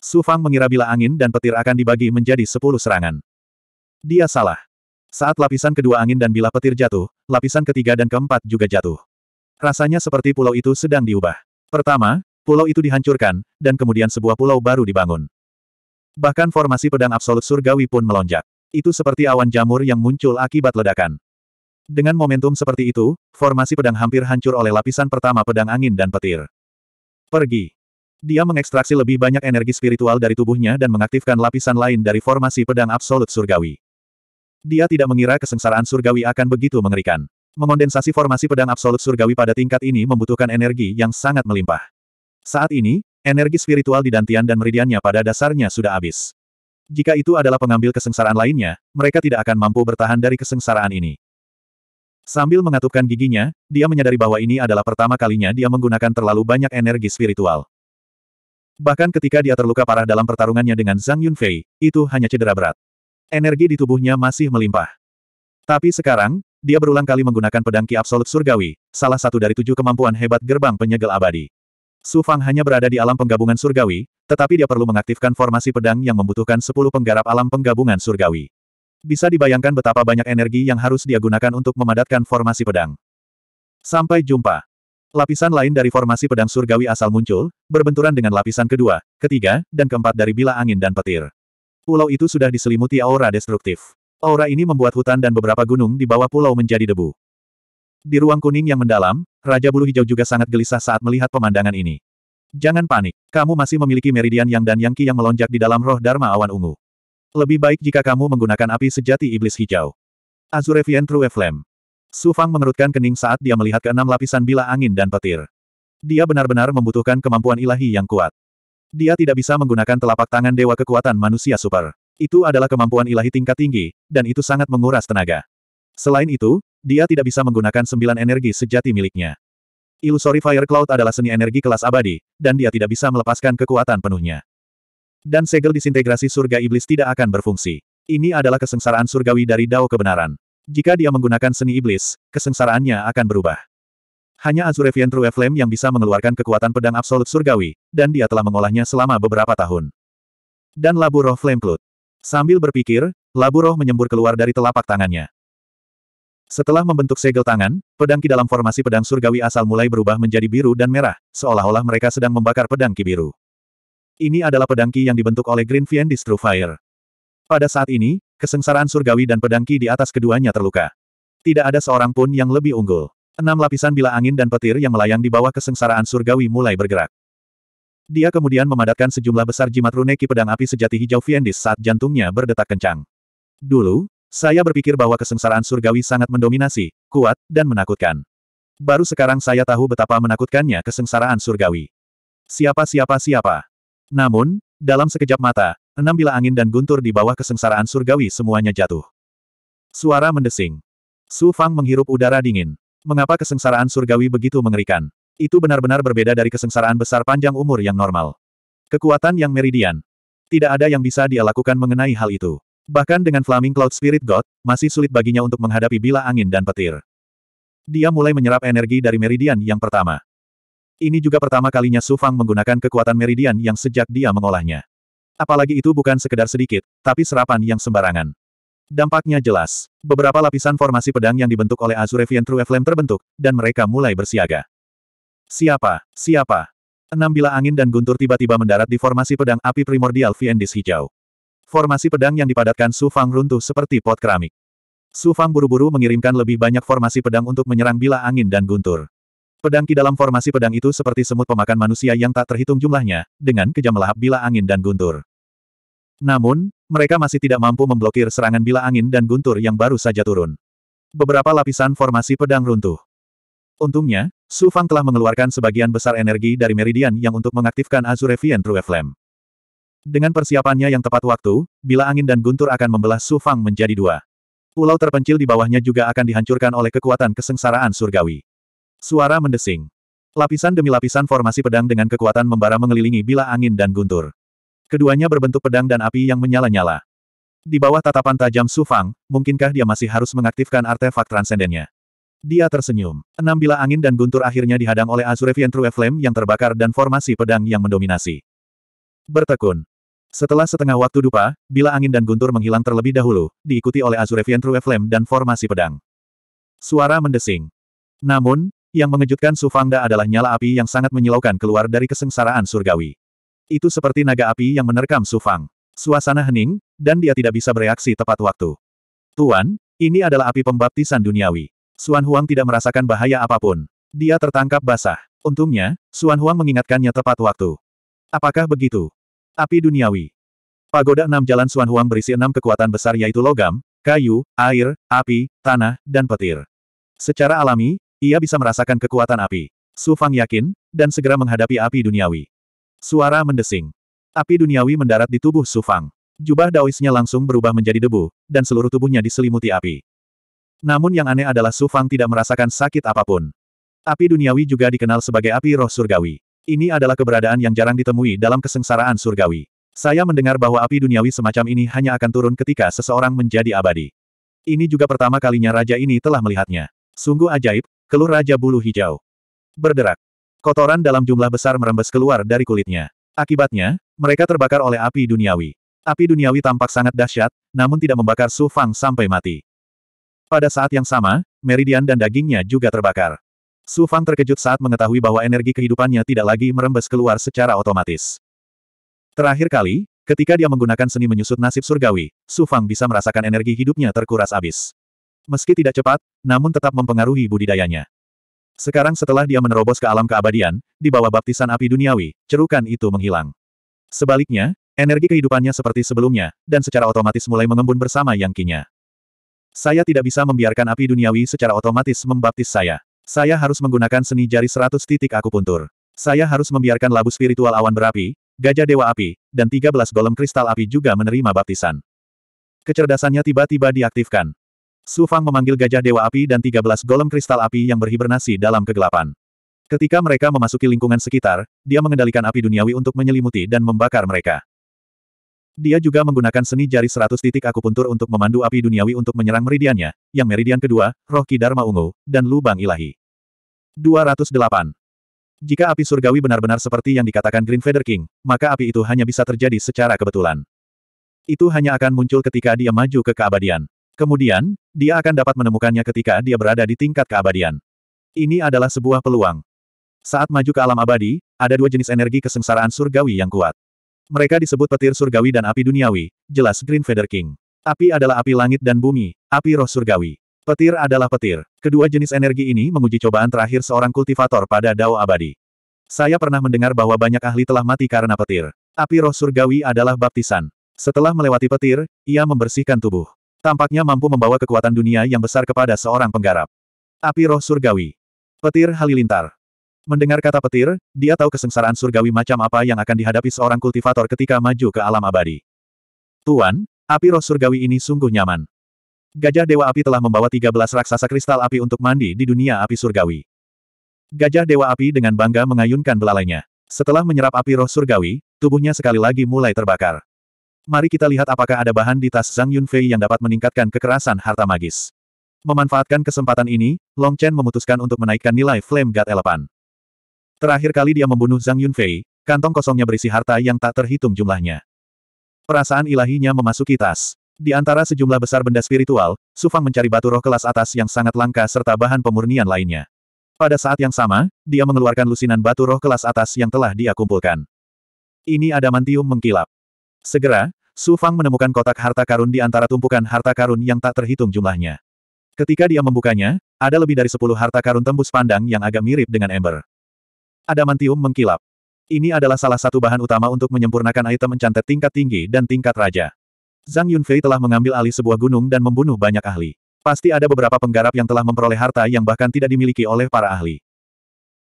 Su Fang mengira bila angin dan petir akan dibagi menjadi sepuluh serangan. Dia salah. Saat lapisan kedua angin dan bila petir jatuh, lapisan ketiga dan keempat juga jatuh. Rasanya seperti pulau itu sedang diubah. Pertama, pulau itu dihancurkan, dan kemudian sebuah pulau baru dibangun. Bahkan formasi pedang absolut surgawi pun melonjak. Itu seperti awan jamur yang muncul akibat ledakan. Dengan momentum seperti itu, formasi pedang hampir hancur oleh lapisan pertama pedang angin dan petir. Pergi. Dia mengekstraksi lebih banyak energi spiritual dari tubuhnya dan mengaktifkan lapisan lain dari formasi pedang absolut surgawi. Dia tidak mengira kesengsaraan surgawi akan begitu mengerikan. Mengondensasi formasi pedang absolut surgawi pada tingkat ini membutuhkan energi yang sangat melimpah. Saat ini, energi spiritual di Dantian dan meridiannya pada dasarnya sudah habis. Jika itu adalah pengambil kesengsaraan lainnya, mereka tidak akan mampu bertahan dari kesengsaraan ini. Sambil mengatupkan giginya, dia menyadari bahwa ini adalah pertama kalinya dia menggunakan terlalu banyak energi spiritual. Bahkan ketika dia terluka parah dalam pertarungannya dengan Zhang Yunfei, itu hanya cedera berat energi di tubuhnya masih melimpah. Tapi sekarang, dia berulang kali menggunakan pedang Ki Absolut Surgawi, salah satu dari tujuh kemampuan hebat gerbang penyegel abadi. Su Fang hanya berada di alam penggabungan surgawi, tetapi dia perlu mengaktifkan formasi pedang yang membutuhkan sepuluh penggarap alam penggabungan surgawi. Bisa dibayangkan betapa banyak energi yang harus dia gunakan untuk memadatkan formasi pedang. Sampai jumpa. Lapisan lain dari formasi pedang surgawi asal muncul, berbenturan dengan lapisan kedua, ketiga, dan keempat dari bila angin dan petir. Pulau itu sudah diselimuti aura destruktif. Aura ini membuat hutan dan beberapa gunung di bawah pulau menjadi debu. Di ruang kuning yang mendalam, Raja Bulu Hijau juga sangat gelisah saat melihat pemandangan ini. Jangan panik, kamu masih memiliki meridian yang dan yang ki yang melonjak di dalam roh Dharma Awan Ungu. Lebih baik jika kamu menggunakan api sejati iblis hijau. Azurevian True Flame. Su Fang mengerutkan kening saat dia melihat keenam lapisan bila angin dan petir. Dia benar-benar membutuhkan kemampuan ilahi yang kuat. Dia tidak bisa menggunakan telapak tangan dewa kekuatan manusia super. Itu adalah kemampuan ilahi tingkat tinggi, dan itu sangat menguras tenaga. Selain itu, dia tidak bisa menggunakan sembilan energi sejati miliknya. Illusory Fire Cloud adalah seni energi kelas abadi, dan dia tidak bisa melepaskan kekuatan penuhnya. Dan segel disintegrasi surga iblis tidak akan berfungsi. Ini adalah kesengsaraan surgawi dari Dao kebenaran. Jika dia menggunakan seni iblis, kesengsaraannya akan berubah. Hanya Azurevian True Flame yang bisa mengeluarkan kekuatan pedang absolut surgawi, dan dia telah mengolahnya selama beberapa tahun. Dan labu roh Flame Cloud. Sambil berpikir, labu roh menyembur keluar dari telapak tangannya. Setelah membentuk segel tangan, pedang ki dalam formasi pedang surgawi asal mulai berubah menjadi biru dan merah, seolah-olah mereka sedang membakar pedang ki biru. Ini adalah pedang ki yang dibentuk oleh Green Fiendis True Fire. Pada saat ini, kesengsaraan surgawi dan pedang ki di atas keduanya terluka. Tidak ada seorang pun yang lebih unggul. Enam lapisan bila angin dan petir yang melayang di bawah kesengsaraan surgawi mulai bergerak. Dia kemudian memadatkan sejumlah besar jimat runeki pedang api sejati hijau Viendis saat jantungnya berdetak kencang. Dulu, saya berpikir bahwa kesengsaraan surgawi sangat mendominasi, kuat, dan menakutkan. Baru sekarang saya tahu betapa menakutkannya kesengsaraan surgawi. Siapa-siapa-siapa. Namun, dalam sekejap mata, enam bila angin dan guntur di bawah kesengsaraan surgawi semuanya jatuh. Suara mendesing. Su Fang menghirup udara dingin. Mengapa kesengsaraan surgawi begitu mengerikan? Itu benar-benar berbeda dari kesengsaraan besar panjang umur yang normal. Kekuatan yang meridian. Tidak ada yang bisa dia lakukan mengenai hal itu. Bahkan dengan Flaming Cloud Spirit God, masih sulit baginya untuk menghadapi bila angin dan petir. Dia mulai menyerap energi dari meridian yang pertama. Ini juga pertama kalinya Su Fang menggunakan kekuatan meridian yang sejak dia mengolahnya. Apalagi itu bukan sekedar sedikit, tapi serapan yang sembarangan. Dampaknya jelas. Beberapa lapisan formasi pedang yang dibentuk oleh Azurevian True Flame terbentuk, dan mereka mulai bersiaga. Siapa? Siapa? Enam bila angin dan guntur tiba-tiba mendarat di formasi pedang api primordial Viendis hijau. Formasi pedang yang dipadatkan Su Fang runtuh seperti pot keramik. Su Fang buru-buru mengirimkan lebih banyak formasi pedang untuk menyerang bila angin dan guntur. Pedang di dalam formasi pedang itu seperti semut pemakan manusia yang tak terhitung jumlahnya, dengan kejam melahap bila angin dan guntur. Namun, mereka masih tidak mampu memblokir serangan bila angin dan guntur yang baru saja turun. Beberapa lapisan formasi pedang runtuh. Untungnya, Su Fang telah mengeluarkan sebagian besar energi dari meridian yang untuk mengaktifkan Azurevian True Flame. Dengan persiapannya yang tepat waktu, bila angin dan guntur akan membelah Su Fang menjadi dua. Pulau terpencil di bawahnya juga akan dihancurkan oleh kekuatan kesengsaraan surgawi. Suara mendesing. Lapisan demi lapisan formasi pedang dengan kekuatan membara mengelilingi bila angin dan guntur. Keduanya berbentuk pedang dan api yang menyala-nyala. Di bawah tatapan tajam Su Fang, mungkinkah dia masih harus mengaktifkan artefak transendennya? Dia tersenyum. Enam bila angin dan guntur akhirnya dihadang oleh Azurevian True Flame yang terbakar dan formasi pedang yang mendominasi. Bertekun. Setelah setengah waktu dupa, bila angin dan guntur menghilang terlebih dahulu, diikuti oleh Azurevian True Flame dan formasi pedang. Suara mendesing. Namun, yang mengejutkan Sufangda adalah nyala api yang sangat menyilaukan keluar dari kesengsaraan surgawi. Itu seperti naga api yang menerkam Sufang. Suasana hening, dan dia tidak bisa bereaksi tepat waktu. Tuan, ini adalah api pembaptisan duniawi. Suan Huang tidak merasakan bahaya apapun. Dia tertangkap basah. Untungnya, Suan Huang mengingatkannya tepat waktu. Apakah begitu? Api duniawi. Pagoda enam jalan Suan Huang berisi enam kekuatan besar yaitu logam, kayu, air, api, tanah, dan petir. Secara alami, ia bisa merasakan kekuatan api. Su Fang yakin, dan segera menghadapi api duniawi. Suara mendesing. Api duniawi mendarat di tubuh Sufang. Jubah daoisnya langsung berubah menjadi debu, dan seluruh tubuhnya diselimuti api. Namun yang aneh adalah Sufang tidak merasakan sakit apapun. Api duniawi juga dikenal sebagai api roh surgawi. Ini adalah keberadaan yang jarang ditemui dalam kesengsaraan surgawi. Saya mendengar bahwa api duniawi semacam ini hanya akan turun ketika seseorang menjadi abadi. Ini juga pertama kalinya raja ini telah melihatnya. Sungguh ajaib, keluh raja bulu hijau. Berderak, Kotoran dalam jumlah besar merembes keluar dari kulitnya. Akibatnya, mereka terbakar oleh api duniawi. Api duniawi tampak sangat dahsyat, namun tidak membakar Su Fang sampai mati. Pada saat yang sama, meridian dan dagingnya juga terbakar. Su Fang terkejut saat mengetahui bahwa energi kehidupannya tidak lagi merembes keluar secara otomatis. Terakhir kali, ketika dia menggunakan seni menyusut nasib surgawi, Su Fang bisa merasakan energi hidupnya terkuras abis. Meski tidak cepat, namun tetap mempengaruhi budidayanya. Sekarang setelah dia menerobos ke alam keabadian, di bawah baptisan api duniawi, cerukan itu menghilang. Sebaliknya, energi kehidupannya seperti sebelumnya, dan secara otomatis mulai mengembun bersama yang kinya. Saya tidak bisa membiarkan api duniawi secara otomatis membaptis saya. Saya harus menggunakan seni jari seratus titik aku puntur. Saya harus membiarkan labu spiritual awan berapi, gajah dewa api, dan tiga belas golem kristal api juga menerima baptisan. Kecerdasannya tiba-tiba diaktifkan. Su Fang memanggil gajah dewa api dan 13 golem kristal api yang berhibernasi dalam kegelapan. Ketika mereka memasuki lingkungan sekitar, dia mengendalikan api duniawi untuk menyelimuti dan membakar mereka. Dia juga menggunakan seni jari seratus titik akupuntur untuk memandu api duniawi untuk menyerang meridiannya, yang meridian kedua, roh Ki Dharma Ungu, dan lubang ilahi. 208. Jika api surgawi benar-benar seperti yang dikatakan Green Feather King, maka api itu hanya bisa terjadi secara kebetulan. Itu hanya akan muncul ketika dia maju ke keabadian. Kemudian, dia akan dapat menemukannya ketika dia berada di tingkat keabadian. Ini adalah sebuah peluang. Saat maju ke alam abadi, ada dua jenis energi kesengsaraan surgawi yang kuat. Mereka disebut petir surgawi dan api duniawi, jelas Green Feather King. Api adalah api langit dan bumi, api roh surgawi. Petir adalah petir. Kedua jenis energi ini menguji cobaan terakhir seorang kultivator pada Dao Abadi. Saya pernah mendengar bahwa banyak ahli telah mati karena petir. Api roh surgawi adalah baptisan. Setelah melewati petir, ia membersihkan tubuh. Tampaknya mampu membawa kekuatan dunia yang besar kepada seorang penggarap. Api roh surgawi. Petir halilintar. Mendengar kata petir, dia tahu kesengsaraan surgawi macam apa yang akan dihadapi seorang kultivator ketika maju ke alam abadi. Tuan, api roh surgawi ini sungguh nyaman. Gajah Dewa Api telah membawa 13 raksasa kristal api untuk mandi di dunia api surgawi. Gajah Dewa Api dengan bangga mengayunkan belalainya. Setelah menyerap api roh surgawi, tubuhnya sekali lagi mulai terbakar. Mari kita lihat apakah ada bahan di tas Zhang Yunfei yang dapat meningkatkan kekerasan harta magis. Memanfaatkan kesempatan ini, Long Chen memutuskan untuk menaikkan nilai Flame God Elephant. Terakhir kali dia membunuh Zhang Yunfei, kantong kosongnya berisi harta yang tak terhitung jumlahnya. Perasaan ilahinya memasuki tas. Di antara sejumlah besar benda spiritual, Sufang mencari batu roh kelas atas yang sangat langka serta bahan pemurnian lainnya. Pada saat yang sama, dia mengeluarkan lusinan batu roh kelas atas yang telah dia kumpulkan. Ini adamantium mengkilap. Segera, Su Fang menemukan kotak harta karun di antara tumpukan harta karun yang tak terhitung jumlahnya. Ketika dia membukanya, ada lebih dari sepuluh harta karun tembus pandang yang agak mirip dengan Ember. Adamantium mengkilap. Ini adalah salah satu bahan utama untuk menyempurnakan item encantet tingkat tinggi dan tingkat raja. Zhang Yunfei telah mengambil alih sebuah gunung dan membunuh banyak ahli. Pasti ada beberapa penggarap yang telah memperoleh harta yang bahkan tidak dimiliki oleh para ahli.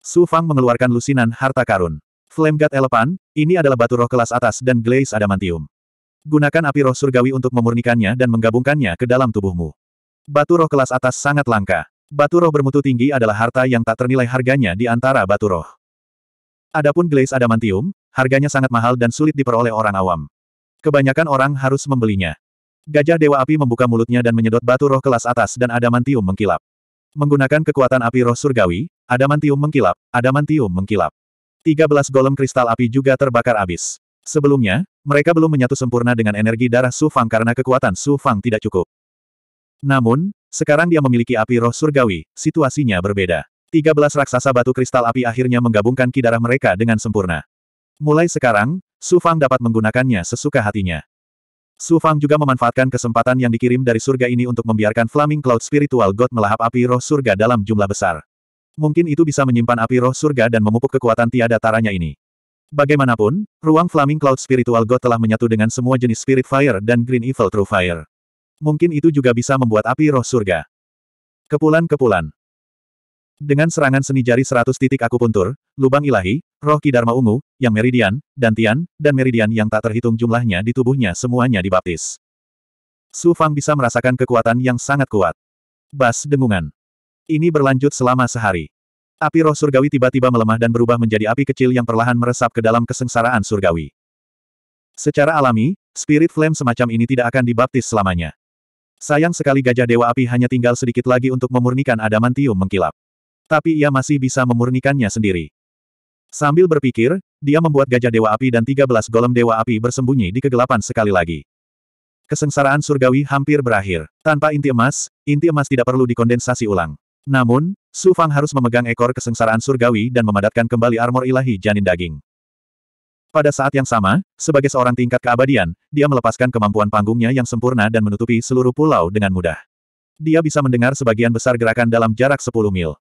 Su Fang mengeluarkan lusinan harta karun. Flame God Elephant, ini adalah batu roh kelas atas dan glaze adamantium. Gunakan api roh surgawi untuk memurnikannya dan menggabungkannya ke dalam tubuhmu. Batu roh kelas atas sangat langka. Batu roh bermutu tinggi adalah harta yang tak ternilai harganya di antara batu roh. Adapun glaze adamantium, harganya sangat mahal dan sulit diperoleh orang awam. Kebanyakan orang harus membelinya. Gajah Dewa Api membuka mulutnya dan menyedot batu roh kelas atas dan adamantium mengkilap. Menggunakan kekuatan api roh surgawi, adamantium mengkilap, adamantium mengkilap. 13 golem kristal api juga terbakar habis. Sebelumnya, mereka belum menyatu sempurna dengan energi darah Su Fang karena kekuatan Su Fang tidak cukup. Namun, sekarang dia memiliki api roh surgawi, situasinya berbeda. 13 raksasa batu kristal api akhirnya menggabungkan kidara mereka dengan sempurna. Mulai sekarang, Su Fang dapat menggunakannya sesuka hatinya. Su Fang juga memanfaatkan kesempatan yang dikirim dari surga ini untuk membiarkan Flaming Cloud Spiritual God melahap api roh surga dalam jumlah besar. Mungkin itu bisa menyimpan api roh surga dan memupuk kekuatan tiada taranya ini. Bagaimanapun, ruang Flaming Cloud Spiritual God telah menyatu dengan semua jenis Spirit Fire dan Green Evil True Fire. Mungkin itu juga bisa membuat api roh surga. Kepulan-kepulan. Dengan serangan seni jari seratus titik aku puntur, lubang ilahi, roh Kidarma Ungu, yang meridian, dan tian, dan meridian yang tak terhitung jumlahnya di tubuhnya semuanya dibaptis. Su Fang bisa merasakan kekuatan yang sangat kuat. Bas dengungan. Ini berlanjut selama sehari. Api roh surgawi tiba-tiba melemah dan berubah menjadi api kecil yang perlahan meresap ke dalam kesengsaraan surgawi. Secara alami, spirit flame semacam ini tidak akan dibaptis selamanya. Sayang sekali gajah dewa api hanya tinggal sedikit lagi untuk memurnikan adamantium mengkilap. Tapi ia masih bisa memurnikannya sendiri. Sambil berpikir, dia membuat gajah dewa api dan 13 golem dewa api bersembunyi di kegelapan sekali lagi. Kesengsaraan surgawi hampir berakhir. Tanpa inti emas, inti emas tidak perlu dikondensasi ulang. Namun, Su Fang harus memegang ekor kesengsaraan surgawi dan memadatkan kembali armor ilahi janin daging. Pada saat yang sama, sebagai seorang tingkat keabadian, dia melepaskan kemampuan panggungnya yang sempurna dan menutupi seluruh pulau dengan mudah. Dia bisa mendengar sebagian besar gerakan dalam jarak 10 mil.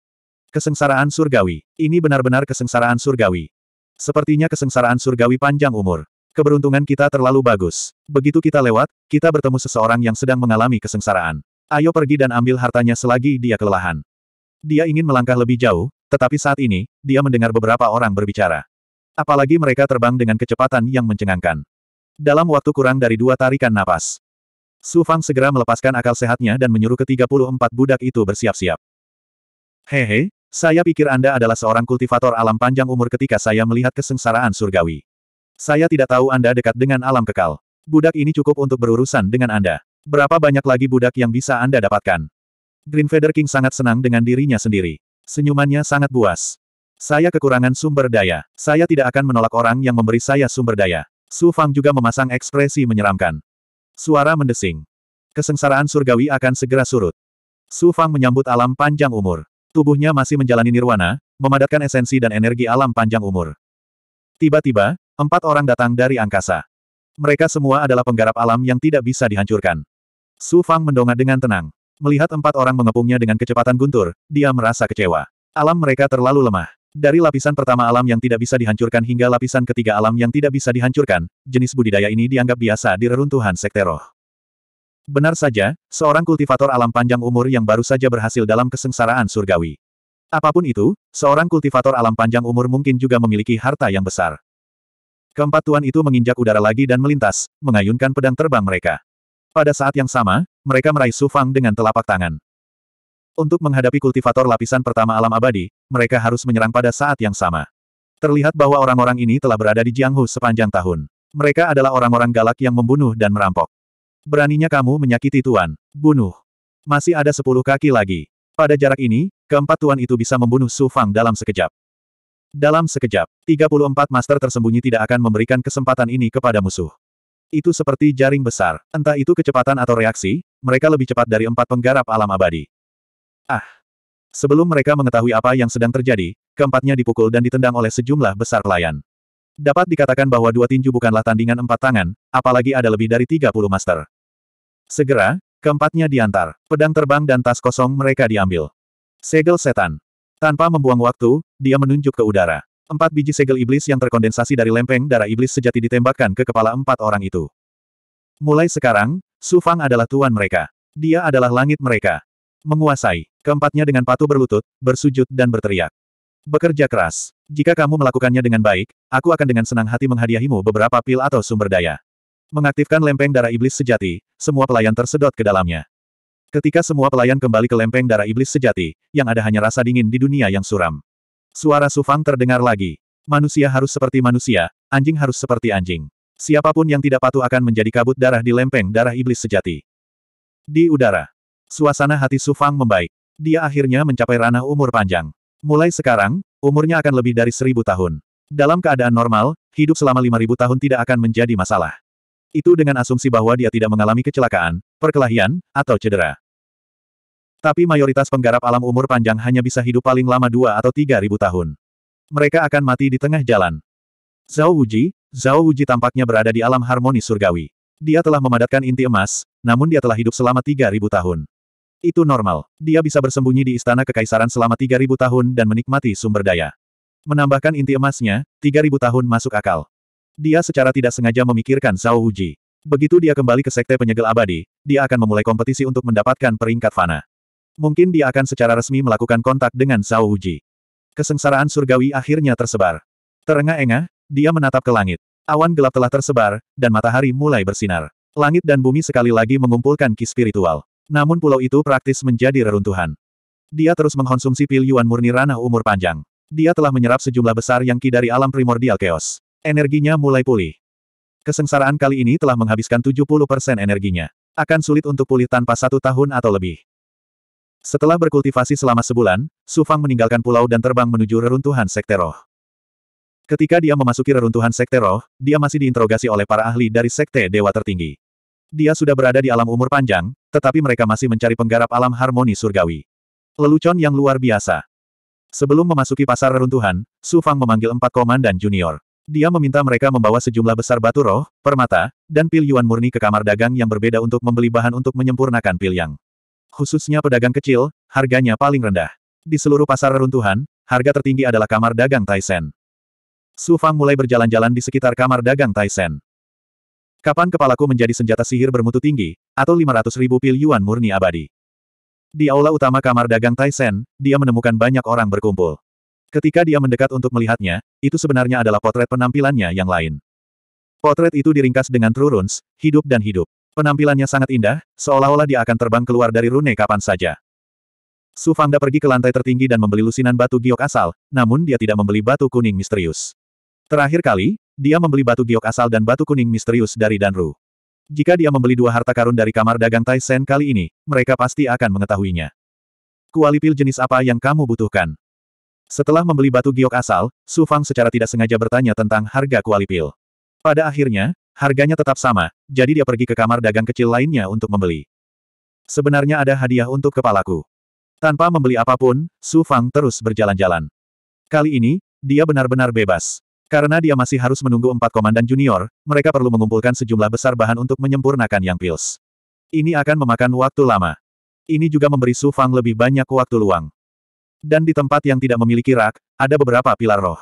Kesengsaraan surgawi. Ini benar-benar kesengsaraan surgawi. Sepertinya kesengsaraan surgawi panjang umur. Keberuntungan kita terlalu bagus. Begitu kita lewat, kita bertemu seseorang yang sedang mengalami kesengsaraan. Ayo pergi dan ambil hartanya selagi dia kelelahan. Dia ingin melangkah lebih jauh, tetapi saat ini, dia mendengar beberapa orang berbicara. Apalagi mereka terbang dengan kecepatan yang mencengangkan. Dalam waktu kurang dari dua tarikan napas, Su Fang segera melepaskan akal sehatnya dan menyuruh ke-34 budak itu bersiap-siap. Hehe, saya pikir Anda adalah seorang kultivator alam panjang umur ketika saya melihat kesengsaraan surgawi. Saya tidak tahu Anda dekat dengan alam kekal. Budak ini cukup untuk berurusan dengan Anda. Berapa banyak lagi budak yang bisa Anda dapatkan? Green Feather King sangat senang dengan dirinya sendiri. Senyumannya sangat buas. Saya kekurangan sumber daya. Saya tidak akan menolak orang yang memberi saya sumber daya. Su Fang juga memasang ekspresi menyeramkan. Suara mendesing. Kesengsaraan surgawi akan segera surut. Su Fang menyambut alam panjang umur. Tubuhnya masih menjalani nirwana, memadatkan esensi dan energi alam panjang umur. Tiba-tiba, empat orang datang dari angkasa. Mereka semua adalah penggarap alam yang tidak bisa dihancurkan. Su Fang mendongak dengan tenang. Melihat empat orang mengepungnya dengan kecepatan guntur, dia merasa kecewa. Alam mereka terlalu lemah. Dari lapisan pertama alam yang tidak bisa dihancurkan hingga lapisan ketiga alam yang tidak bisa dihancurkan, jenis budidaya ini dianggap biasa di reruntuhan sekte roh. Benar saja, seorang kultivator alam panjang umur yang baru saja berhasil dalam kesengsaraan surgawi. Apapun itu, seorang kultivator alam panjang umur mungkin juga memiliki harta yang besar. Keempat tuan itu menginjak udara lagi dan melintas, mengayunkan pedang terbang mereka. Pada saat yang sama, mereka meraih Su Fang dengan telapak tangan. Untuk menghadapi kultivator lapisan pertama alam abadi, mereka harus menyerang pada saat yang sama. Terlihat bahwa orang-orang ini telah berada di Jianghu sepanjang tahun. Mereka adalah orang-orang galak yang membunuh dan merampok. Beraninya kamu menyakiti Tuan. Bunuh. Masih ada sepuluh kaki lagi. Pada jarak ini, keempat Tuan itu bisa membunuh Su Fang dalam sekejap. Dalam sekejap, 34 master tersembunyi tidak akan memberikan kesempatan ini kepada musuh. Itu seperti jaring besar, entah itu kecepatan atau reaksi, mereka lebih cepat dari empat penggarap alam abadi. Ah! Sebelum mereka mengetahui apa yang sedang terjadi, keempatnya dipukul dan ditendang oleh sejumlah besar pelayan. Dapat dikatakan bahwa dua tinju bukanlah tandingan empat tangan, apalagi ada lebih dari 30 master. Segera, keempatnya diantar, pedang terbang dan tas kosong mereka diambil. Segel setan. Tanpa membuang waktu, dia menunjuk ke udara. Empat biji segel iblis yang terkondensasi dari lempeng darah iblis sejati ditembakkan ke kepala empat orang itu. Mulai sekarang, Su Fang adalah tuan mereka. Dia adalah langit mereka. Menguasai. Keempatnya dengan patuh berlutut, bersujud dan berteriak. Bekerja keras. Jika kamu melakukannya dengan baik, aku akan dengan senang hati menghadiahimu beberapa pil atau sumber daya. Mengaktifkan lempeng darah iblis sejati, semua pelayan tersedot ke dalamnya. Ketika semua pelayan kembali ke lempeng darah iblis sejati, yang ada hanya rasa dingin di dunia yang suram. Suara Sufang terdengar lagi. Manusia harus seperti manusia, anjing harus seperti anjing. Siapapun yang tidak patuh akan menjadi kabut darah di lempeng darah iblis sejati. Di udara. Suasana hati Sufang membaik. Dia akhirnya mencapai ranah umur panjang. Mulai sekarang, umurnya akan lebih dari seribu tahun. Dalam keadaan normal, hidup selama lima ribu tahun tidak akan menjadi masalah. Itu dengan asumsi bahwa dia tidak mengalami kecelakaan, perkelahian, atau cedera. Tapi mayoritas penggarap alam umur panjang hanya bisa hidup paling lama dua atau tiga ribu tahun. Mereka akan mati di tengah jalan. Zhao Wuji, Zhao Uji tampaknya berada di alam harmoni surgawi. Dia telah memadatkan inti emas, namun dia telah hidup selama 3.000 tahun. Itu normal. Dia bisa bersembunyi di istana kekaisaran selama 3.000 tahun dan menikmati sumber daya. Menambahkan inti emasnya, 3.000 tahun masuk akal. Dia secara tidak sengaja memikirkan Zhao Uji. Begitu dia kembali ke sekte penyegel abadi, dia akan memulai kompetisi untuk mendapatkan peringkat fana. Mungkin dia akan secara resmi melakukan kontak dengan Zhao Uji. Kesengsaraan surgawi akhirnya tersebar. Terengah-engah, dia menatap ke langit. Awan gelap telah tersebar, dan matahari mulai bersinar. Langit dan bumi sekali lagi mengumpulkan ki spiritual. Namun pulau itu praktis menjadi reruntuhan. Dia terus mengkonsumsi pil Yuan murni ranah umur panjang. Dia telah menyerap sejumlah besar yang ki dari alam primordial chaos. Energinya mulai pulih. Kesengsaraan kali ini telah menghabiskan 70% energinya. Akan sulit untuk pulih tanpa satu tahun atau lebih. Setelah berkultivasi selama sebulan, Sufang meninggalkan pulau dan terbang menuju reruntuhan Sekte Roh. Ketika dia memasuki reruntuhan sekte roh, dia masih diinterogasi oleh para ahli dari sekte dewa tertinggi. Dia sudah berada di alam umur panjang, tetapi mereka masih mencari penggarap alam harmoni surgawi. Lelucon yang luar biasa. Sebelum memasuki pasar reruntuhan, Su Fang memanggil empat komandan junior. Dia meminta mereka membawa sejumlah besar batu roh, permata, dan pil yuan murni ke kamar dagang yang berbeda untuk membeli bahan untuk menyempurnakan pil yang. Khususnya pedagang kecil, harganya paling rendah. Di seluruh pasar reruntuhan, harga tertinggi adalah kamar dagang Taisen. Su Fang mulai berjalan-jalan di sekitar kamar dagang Taisen. Kapan kepalaku menjadi senjata sihir bermutu tinggi, atau 500 ribu pil yuan murni abadi. Di aula utama kamar dagang Taisen, dia menemukan banyak orang berkumpul. Ketika dia mendekat untuk melihatnya, itu sebenarnya adalah potret penampilannya yang lain. Potret itu diringkas dengan True runes, hidup dan hidup. Penampilannya sangat indah, seolah-olah dia akan terbang keluar dari rune kapan saja. Su Fangda pergi ke lantai tertinggi dan membeli lusinan batu giok asal, namun dia tidak membeli batu kuning misterius. Terakhir kali, dia membeli batu giok asal dan batu kuning misterius dari Danru. Jika dia membeli dua harta karun dari kamar dagang Taisen kali ini, mereka pasti akan mengetahuinya. Kualipil jenis apa yang kamu butuhkan? Setelah membeli batu giok asal, Su Fang secara tidak sengaja bertanya tentang harga kualipil. Pada akhirnya, harganya tetap sama, jadi dia pergi ke kamar dagang kecil lainnya untuk membeli. Sebenarnya ada hadiah untuk kepalaku. Tanpa membeli apapun, Su Fang terus berjalan-jalan. Kali ini, dia benar-benar bebas. Karena dia masih harus menunggu empat komandan junior, mereka perlu mengumpulkan sejumlah besar bahan untuk menyempurnakan Yang Pils. Ini akan memakan waktu lama. Ini juga memberi Su Fang lebih banyak waktu luang. Dan di tempat yang tidak memiliki rak, ada beberapa pilar roh.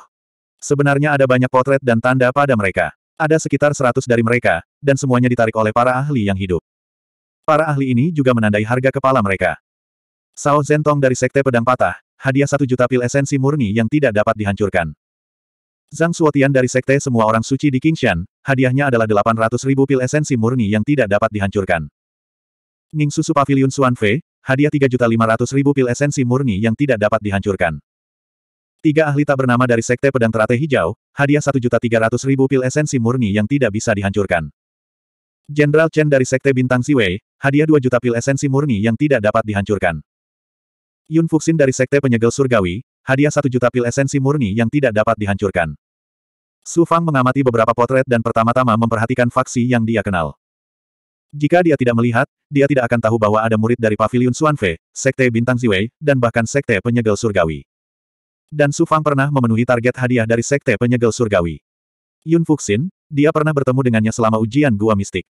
Sebenarnya ada banyak potret dan tanda pada mereka. Ada sekitar seratus dari mereka, dan semuanya ditarik oleh para ahli yang hidup. Para ahli ini juga menandai harga kepala mereka. Sao Zentong dari Sekte Pedang Patah, hadiah satu juta pil esensi murni yang tidak dapat dihancurkan. Zhang Suotian dari Sekte Semua Orang Suci di Kingshan, hadiahnya adalah 800 ribu pil esensi murni yang tidak dapat dihancurkan. Ning Susu Pavilion Suanfe, hadiah ratus ribu pil esensi murni yang tidak dapat dihancurkan. Tiga ahli tak bernama dari Sekte Pedang Terate Hijau, hadiah ratus ribu pil esensi murni yang tidak bisa dihancurkan. Jenderal Chen dari Sekte Bintang Siwei, hadiah 2 juta pil esensi murni yang tidak dapat dihancurkan. Yun Fuxin dari Sekte Penyegel Surgawi, Hadiah satu juta pil esensi murni yang tidak dapat dihancurkan. Su Fang mengamati beberapa potret dan pertama-tama memperhatikan faksi yang dia kenal. Jika dia tidak melihat, dia tidak akan tahu bahwa ada murid dari Paviliun Xuanfe, Sekte Bintang Ziwei, dan bahkan Sekte Penyegel Surgawi. Dan Su Fang pernah memenuhi target hadiah dari Sekte Penyegel Surgawi. Yun Fuxin, dia pernah bertemu dengannya selama ujian gua mistik.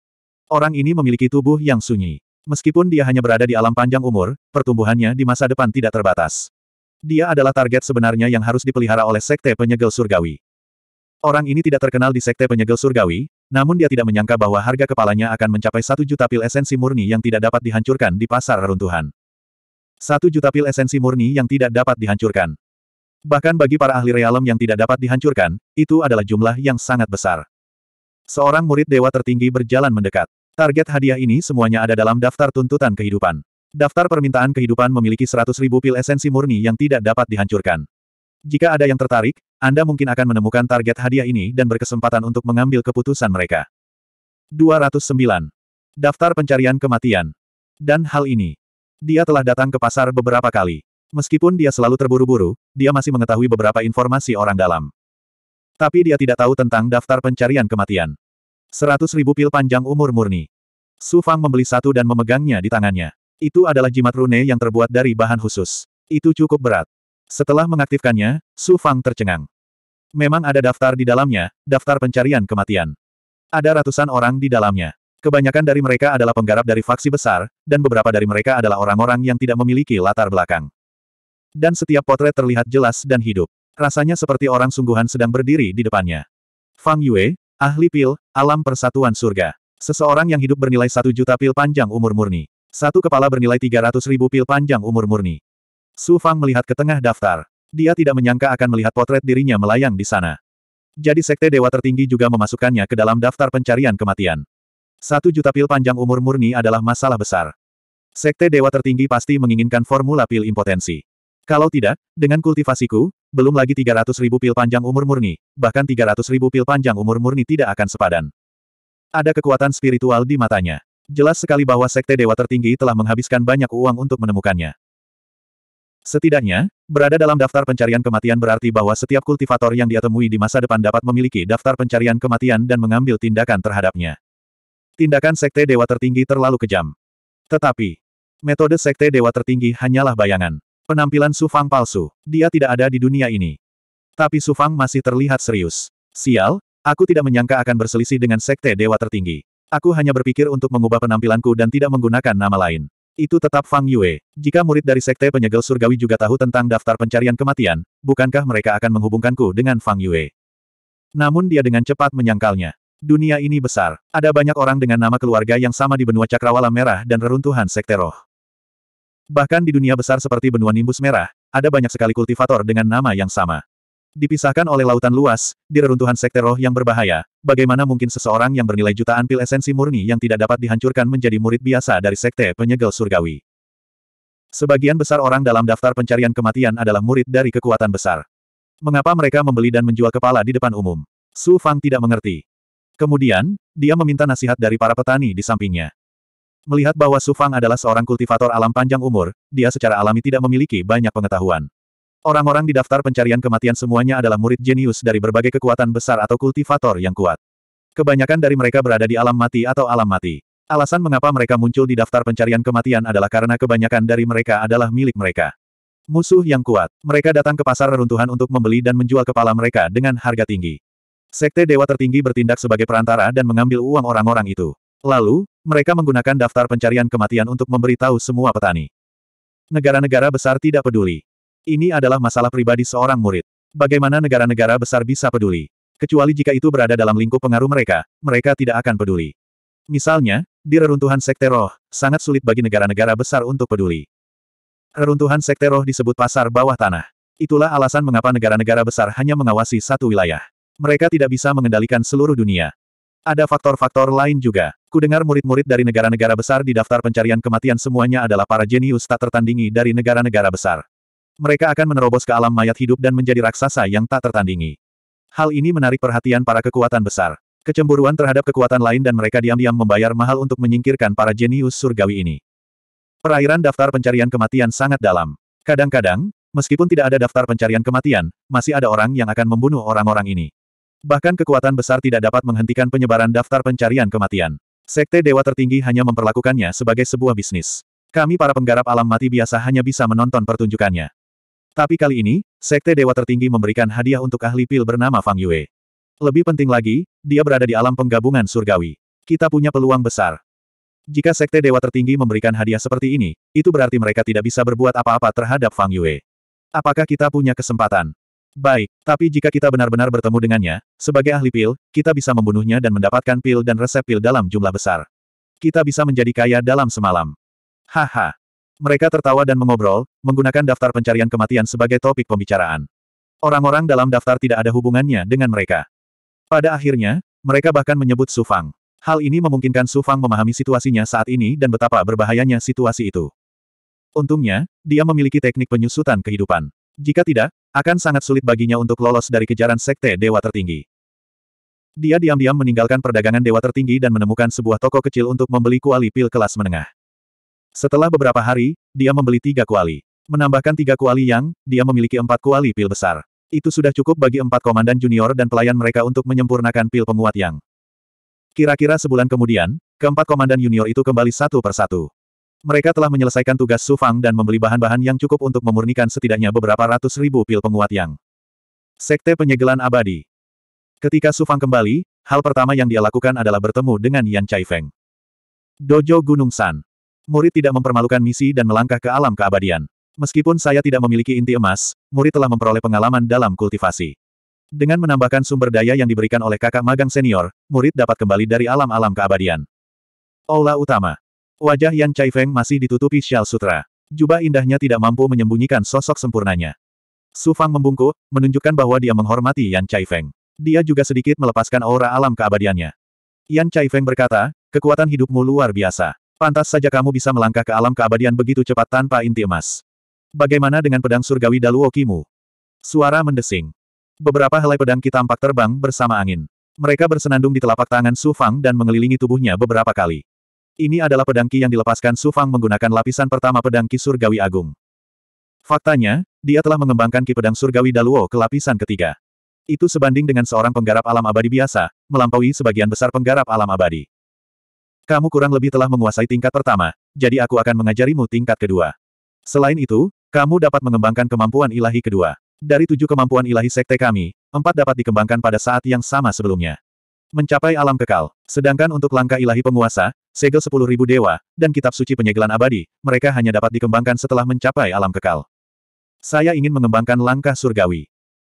Orang ini memiliki tubuh yang sunyi. Meskipun dia hanya berada di alam panjang umur, pertumbuhannya di masa depan tidak terbatas. Dia adalah target sebenarnya yang harus dipelihara oleh Sekte Penyegel Surgawi. Orang ini tidak terkenal di Sekte Penyegel Surgawi, namun dia tidak menyangka bahwa harga kepalanya akan mencapai satu juta pil esensi murni yang tidak dapat dihancurkan di pasar reruntuhan. Satu juta pil esensi murni yang tidak dapat dihancurkan. Bahkan bagi para ahli realem yang tidak dapat dihancurkan, itu adalah jumlah yang sangat besar. Seorang murid dewa tertinggi berjalan mendekat. Target hadiah ini semuanya ada dalam daftar tuntutan kehidupan. Daftar permintaan kehidupan memiliki 100.000 pil esensi murni yang tidak dapat dihancurkan. Jika ada yang tertarik, Anda mungkin akan menemukan target hadiah ini dan berkesempatan untuk mengambil keputusan mereka. 209. Daftar pencarian kematian. Dan hal ini. Dia telah datang ke pasar beberapa kali. Meskipun dia selalu terburu-buru, dia masih mengetahui beberapa informasi orang dalam. Tapi dia tidak tahu tentang daftar pencarian kematian. 100.000 pil panjang umur murni. Su Fang membeli satu dan memegangnya di tangannya. Itu adalah jimat rune yang terbuat dari bahan khusus. Itu cukup berat. Setelah mengaktifkannya, Su Fang tercengang. Memang ada daftar di dalamnya, daftar pencarian kematian. Ada ratusan orang di dalamnya. Kebanyakan dari mereka adalah penggarap dari faksi besar, dan beberapa dari mereka adalah orang-orang yang tidak memiliki latar belakang. Dan setiap potret terlihat jelas dan hidup. Rasanya seperti orang sungguhan sedang berdiri di depannya. Fang Yue, ahli pil, alam persatuan surga. Seseorang yang hidup bernilai satu juta pil panjang umur murni. Satu kepala bernilai 300 ribu pil panjang umur murni. Su Fang melihat ke tengah daftar. Dia tidak menyangka akan melihat potret dirinya melayang di sana. Jadi sekte dewa tertinggi juga memasukkannya ke dalam daftar pencarian kematian. Satu juta pil panjang umur murni adalah masalah besar. Sekte dewa tertinggi pasti menginginkan formula pil impotensi. Kalau tidak, dengan kultivasiku, belum lagi 300 ribu pil panjang umur murni, bahkan 300 ribu pil panjang umur murni tidak akan sepadan. Ada kekuatan spiritual di matanya. Jelas sekali bahwa Sekte Dewa Tertinggi telah menghabiskan banyak uang untuk menemukannya. Setidaknya, berada dalam daftar pencarian kematian berarti bahwa setiap kultivator yang dia temui di masa depan dapat memiliki daftar pencarian kematian dan mengambil tindakan terhadapnya. Tindakan Sekte Dewa Tertinggi terlalu kejam. Tetapi, metode Sekte Dewa Tertinggi hanyalah bayangan. Penampilan Sufang palsu. Dia tidak ada di dunia ini. Tapi Sufang masih terlihat serius. Sial, aku tidak menyangka akan berselisih dengan Sekte Dewa Tertinggi. Aku hanya berpikir untuk mengubah penampilanku dan tidak menggunakan nama lain. Itu tetap Fang Yue. Jika murid dari Sekte Penyegel Surgawi juga tahu tentang daftar pencarian kematian, bukankah mereka akan menghubungkanku dengan Fang Yue? Namun dia dengan cepat menyangkalnya. Dunia ini besar. Ada banyak orang dengan nama keluarga yang sama di benua Cakrawala Merah dan reruntuhan Sekte Roh. Bahkan di dunia besar seperti benua Nimbus Merah, ada banyak sekali kultivator dengan nama yang sama. Dipisahkan oleh lautan luas, di reruntuhan sekte roh yang berbahaya, bagaimana mungkin seseorang yang bernilai jutaan pil esensi murni yang tidak dapat dihancurkan menjadi murid biasa dari sekte penyegel surgawi. Sebagian besar orang dalam daftar pencarian kematian adalah murid dari kekuatan besar. Mengapa mereka membeli dan menjual kepala di depan umum? Su Fang tidak mengerti. Kemudian, dia meminta nasihat dari para petani di sampingnya. Melihat bahwa Su Fang adalah seorang kultivator alam panjang umur, dia secara alami tidak memiliki banyak pengetahuan. Orang-orang di daftar pencarian kematian semuanya adalah murid jenius dari berbagai kekuatan besar atau kultivator yang kuat. Kebanyakan dari mereka berada di alam mati atau alam mati. Alasan mengapa mereka muncul di daftar pencarian kematian adalah karena kebanyakan dari mereka adalah milik mereka. Musuh yang kuat. Mereka datang ke pasar reruntuhan untuk membeli dan menjual kepala mereka dengan harga tinggi. Sekte Dewa Tertinggi bertindak sebagai perantara dan mengambil uang orang-orang itu. Lalu, mereka menggunakan daftar pencarian kematian untuk memberitahu semua petani. Negara-negara besar tidak peduli. Ini adalah masalah pribadi seorang murid. Bagaimana negara-negara besar bisa peduli? Kecuali jika itu berada dalam lingkup pengaruh mereka, mereka tidak akan peduli. Misalnya, di reruntuhan sekte roh, sangat sulit bagi negara-negara besar untuk peduli. Reruntuhan sekte roh disebut pasar bawah tanah. Itulah alasan mengapa negara-negara besar hanya mengawasi satu wilayah. Mereka tidak bisa mengendalikan seluruh dunia. Ada faktor-faktor lain juga. Kudengar murid-murid dari negara-negara besar di daftar pencarian kematian semuanya adalah para jenius tak tertandingi dari negara-negara besar. Mereka akan menerobos ke alam mayat hidup dan menjadi raksasa yang tak tertandingi. Hal ini menarik perhatian para kekuatan besar. Kecemburuan terhadap kekuatan lain dan mereka diam-diam membayar mahal untuk menyingkirkan para jenius surgawi ini. Perairan daftar pencarian kematian sangat dalam. Kadang-kadang, meskipun tidak ada daftar pencarian kematian, masih ada orang yang akan membunuh orang-orang ini. Bahkan kekuatan besar tidak dapat menghentikan penyebaran daftar pencarian kematian. Sekte Dewa Tertinggi hanya memperlakukannya sebagai sebuah bisnis. Kami para penggarap alam mati biasa hanya bisa menonton pertunjukannya. Tapi kali ini, Sekte Dewa Tertinggi memberikan hadiah untuk ahli pil bernama Fang Yue. Lebih penting lagi, dia berada di alam penggabungan surgawi. Kita punya peluang besar. Jika Sekte Dewa Tertinggi memberikan hadiah seperti ini, itu berarti mereka tidak bisa berbuat apa-apa terhadap Fang Yue. Apakah kita punya kesempatan? Baik, tapi jika kita benar-benar bertemu dengannya, sebagai ahli pil, kita bisa membunuhnya dan mendapatkan pil dan resep pil dalam jumlah besar. Kita bisa menjadi kaya dalam semalam. Haha, mereka tertawa dan mengobrol, menggunakan daftar pencarian kematian sebagai topik pembicaraan. Orang-orang dalam daftar tidak ada hubungannya dengan mereka. Pada akhirnya, mereka bahkan menyebut Sufang. Hal ini memungkinkan Sufang memahami situasinya saat ini dan betapa berbahayanya situasi itu. Untungnya, dia memiliki teknik penyusutan kehidupan. Jika tidak, akan sangat sulit baginya untuk lolos dari kejaran sekte dewa tertinggi. Dia diam-diam meninggalkan perdagangan dewa tertinggi dan menemukan sebuah toko kecil untuk membeli kuali pil kelas menengah. Setelah beberapa hari, dia membeli tiga kuali. Menambahkan tiga kuali yang, dia memiliki empat kuali pil besar. Itu sudah cukup bagi empat komandan junior dan pelayan mereka untuk menyempurnakan pil penguat yang. Kira-kira sebulan kemudian, keempat komandan junior itu kembali satu persatu. Mereka telah menyelesaikan tugas Sufang dan membeli bahan-bahan yang cukup untuk memurnikan setidaknya beberapa ratus ribu pil penguat yang. Sekte penyegelan abadi. Ketika Sufang kembali, hal pertama yang dia lakukan adalah bertemu dengan Yan Feng. Dojo Gunung San. Murid tidak mempermalukan misi dan melangkah ke alam keabadian. Meskipun saya tidak memiliki inti emas, murid telah memperoleh pengalaman dalam kultivasi. Dengan menambahkan sumber daya yang diberikan oleh kakak magang senior, murid dapat kembali dari alam-alam keabadian. Aula utama. Wajah Yan Feng masih ditutupi syal sutra. Jubah indahnya tidak mampu menyembunyikan sosok sempurnanya. Su Fang membungkuk, menunjukkan bahwa dia menghormati Yan Feng. Dia juga sedikit melepaskan aura alam keabadiannya. Yan Feng berkata, kekuatan hidupmu luar biasa. Pantas saja kamu bisa melangkah ke alam keabadian begitu cepat tanpa inti emas. Bagaimana dengan pedang surgawi Daluokimu? Suara mendesing. Beberapa helai pedang tampak terbang bersama angin. Mereka bersenandung di telapak tangan Su Fang dan mengelilingi tubuhnya beberapa kali. Ini adalah pedang Ki yang dilepaskan Su Fang menggunakan lapisan pertama pedang Ki Surgawi Agung. Faktanya, dia telah mengembangkan Ki Pedang Surgawi Daluo ke lapisan ketiga. Itu sebanding dengan seorang penggarap alam abadi biasa, melampaui sebagian besar penggarap alam abadi. Kamu kurang lebih telah menguasai tingkat pertama, jadi aku akan mengajarimu tingkat kedua. Selain itu, kamu dapat mengembangkan kemampuan ilahi kedua. Dari tujuh kemampuan ilahi sekte kami, empat dapat dikembangkan pada saat yang sama sebelumnya. Mencapai alam kekal. Sedangkan untuk langkah ilahi penguasa, segel sepuluh ribu dewa, dan kitab suci penyegelan abadi, mereka hanya dapat dikembangkan setelah mencapai alam kekal. Saya ingin mengembangkan langkah surgawi.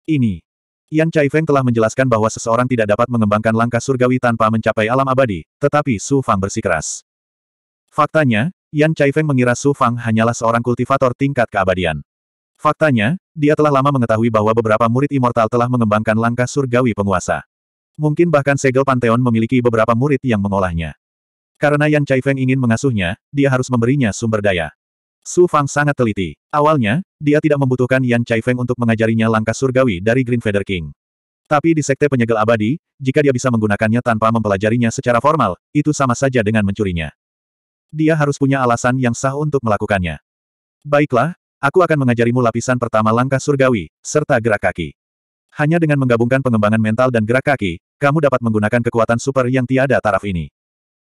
Ini. Yan Feng telah menjelaskan bahwa seseorang tidak dapat mengembangkan langkah surgawi tanpa mencapai alam abadi, tetapi Su Fang bersikeras. Faktanya, Yan Feng mengira Su Fang hanyalah seorang kultivator tingkat keabadian. Faktanya, dia telah lama mengetahui bahwa beberapa murid immortal telah mengembangkan langkah surgawi penguasa. Mungkin bahkan segel Pantheon memiliki beberapa murid yang mengolahnya. Karena Yan Feng ingin mengasuhnya, dia harus memberinya sumber daya. Su Fang sangat teliti. Awalnya, dia tidak membutuhkan Yan Chai Feng untuk mengajarinya langkah surgawi dari Green Feather King. Tapi di Sekte Penyegel Abadi, jika dia bisa menggunakannya tanpa mempelajarinya secara formal, itu sama saja dengan mencurinya. Dia harus punya alasan yang sah untuk melakukannya. Baiklah, aku akan mengajarimu lapisan pertama langkah surgawi, serta gerak kaki. Hanya dengan menggabungkan pengembangan mental dan gerak kaki, kamu dapat menggunakan kekuatan super yang tiada taraf ini.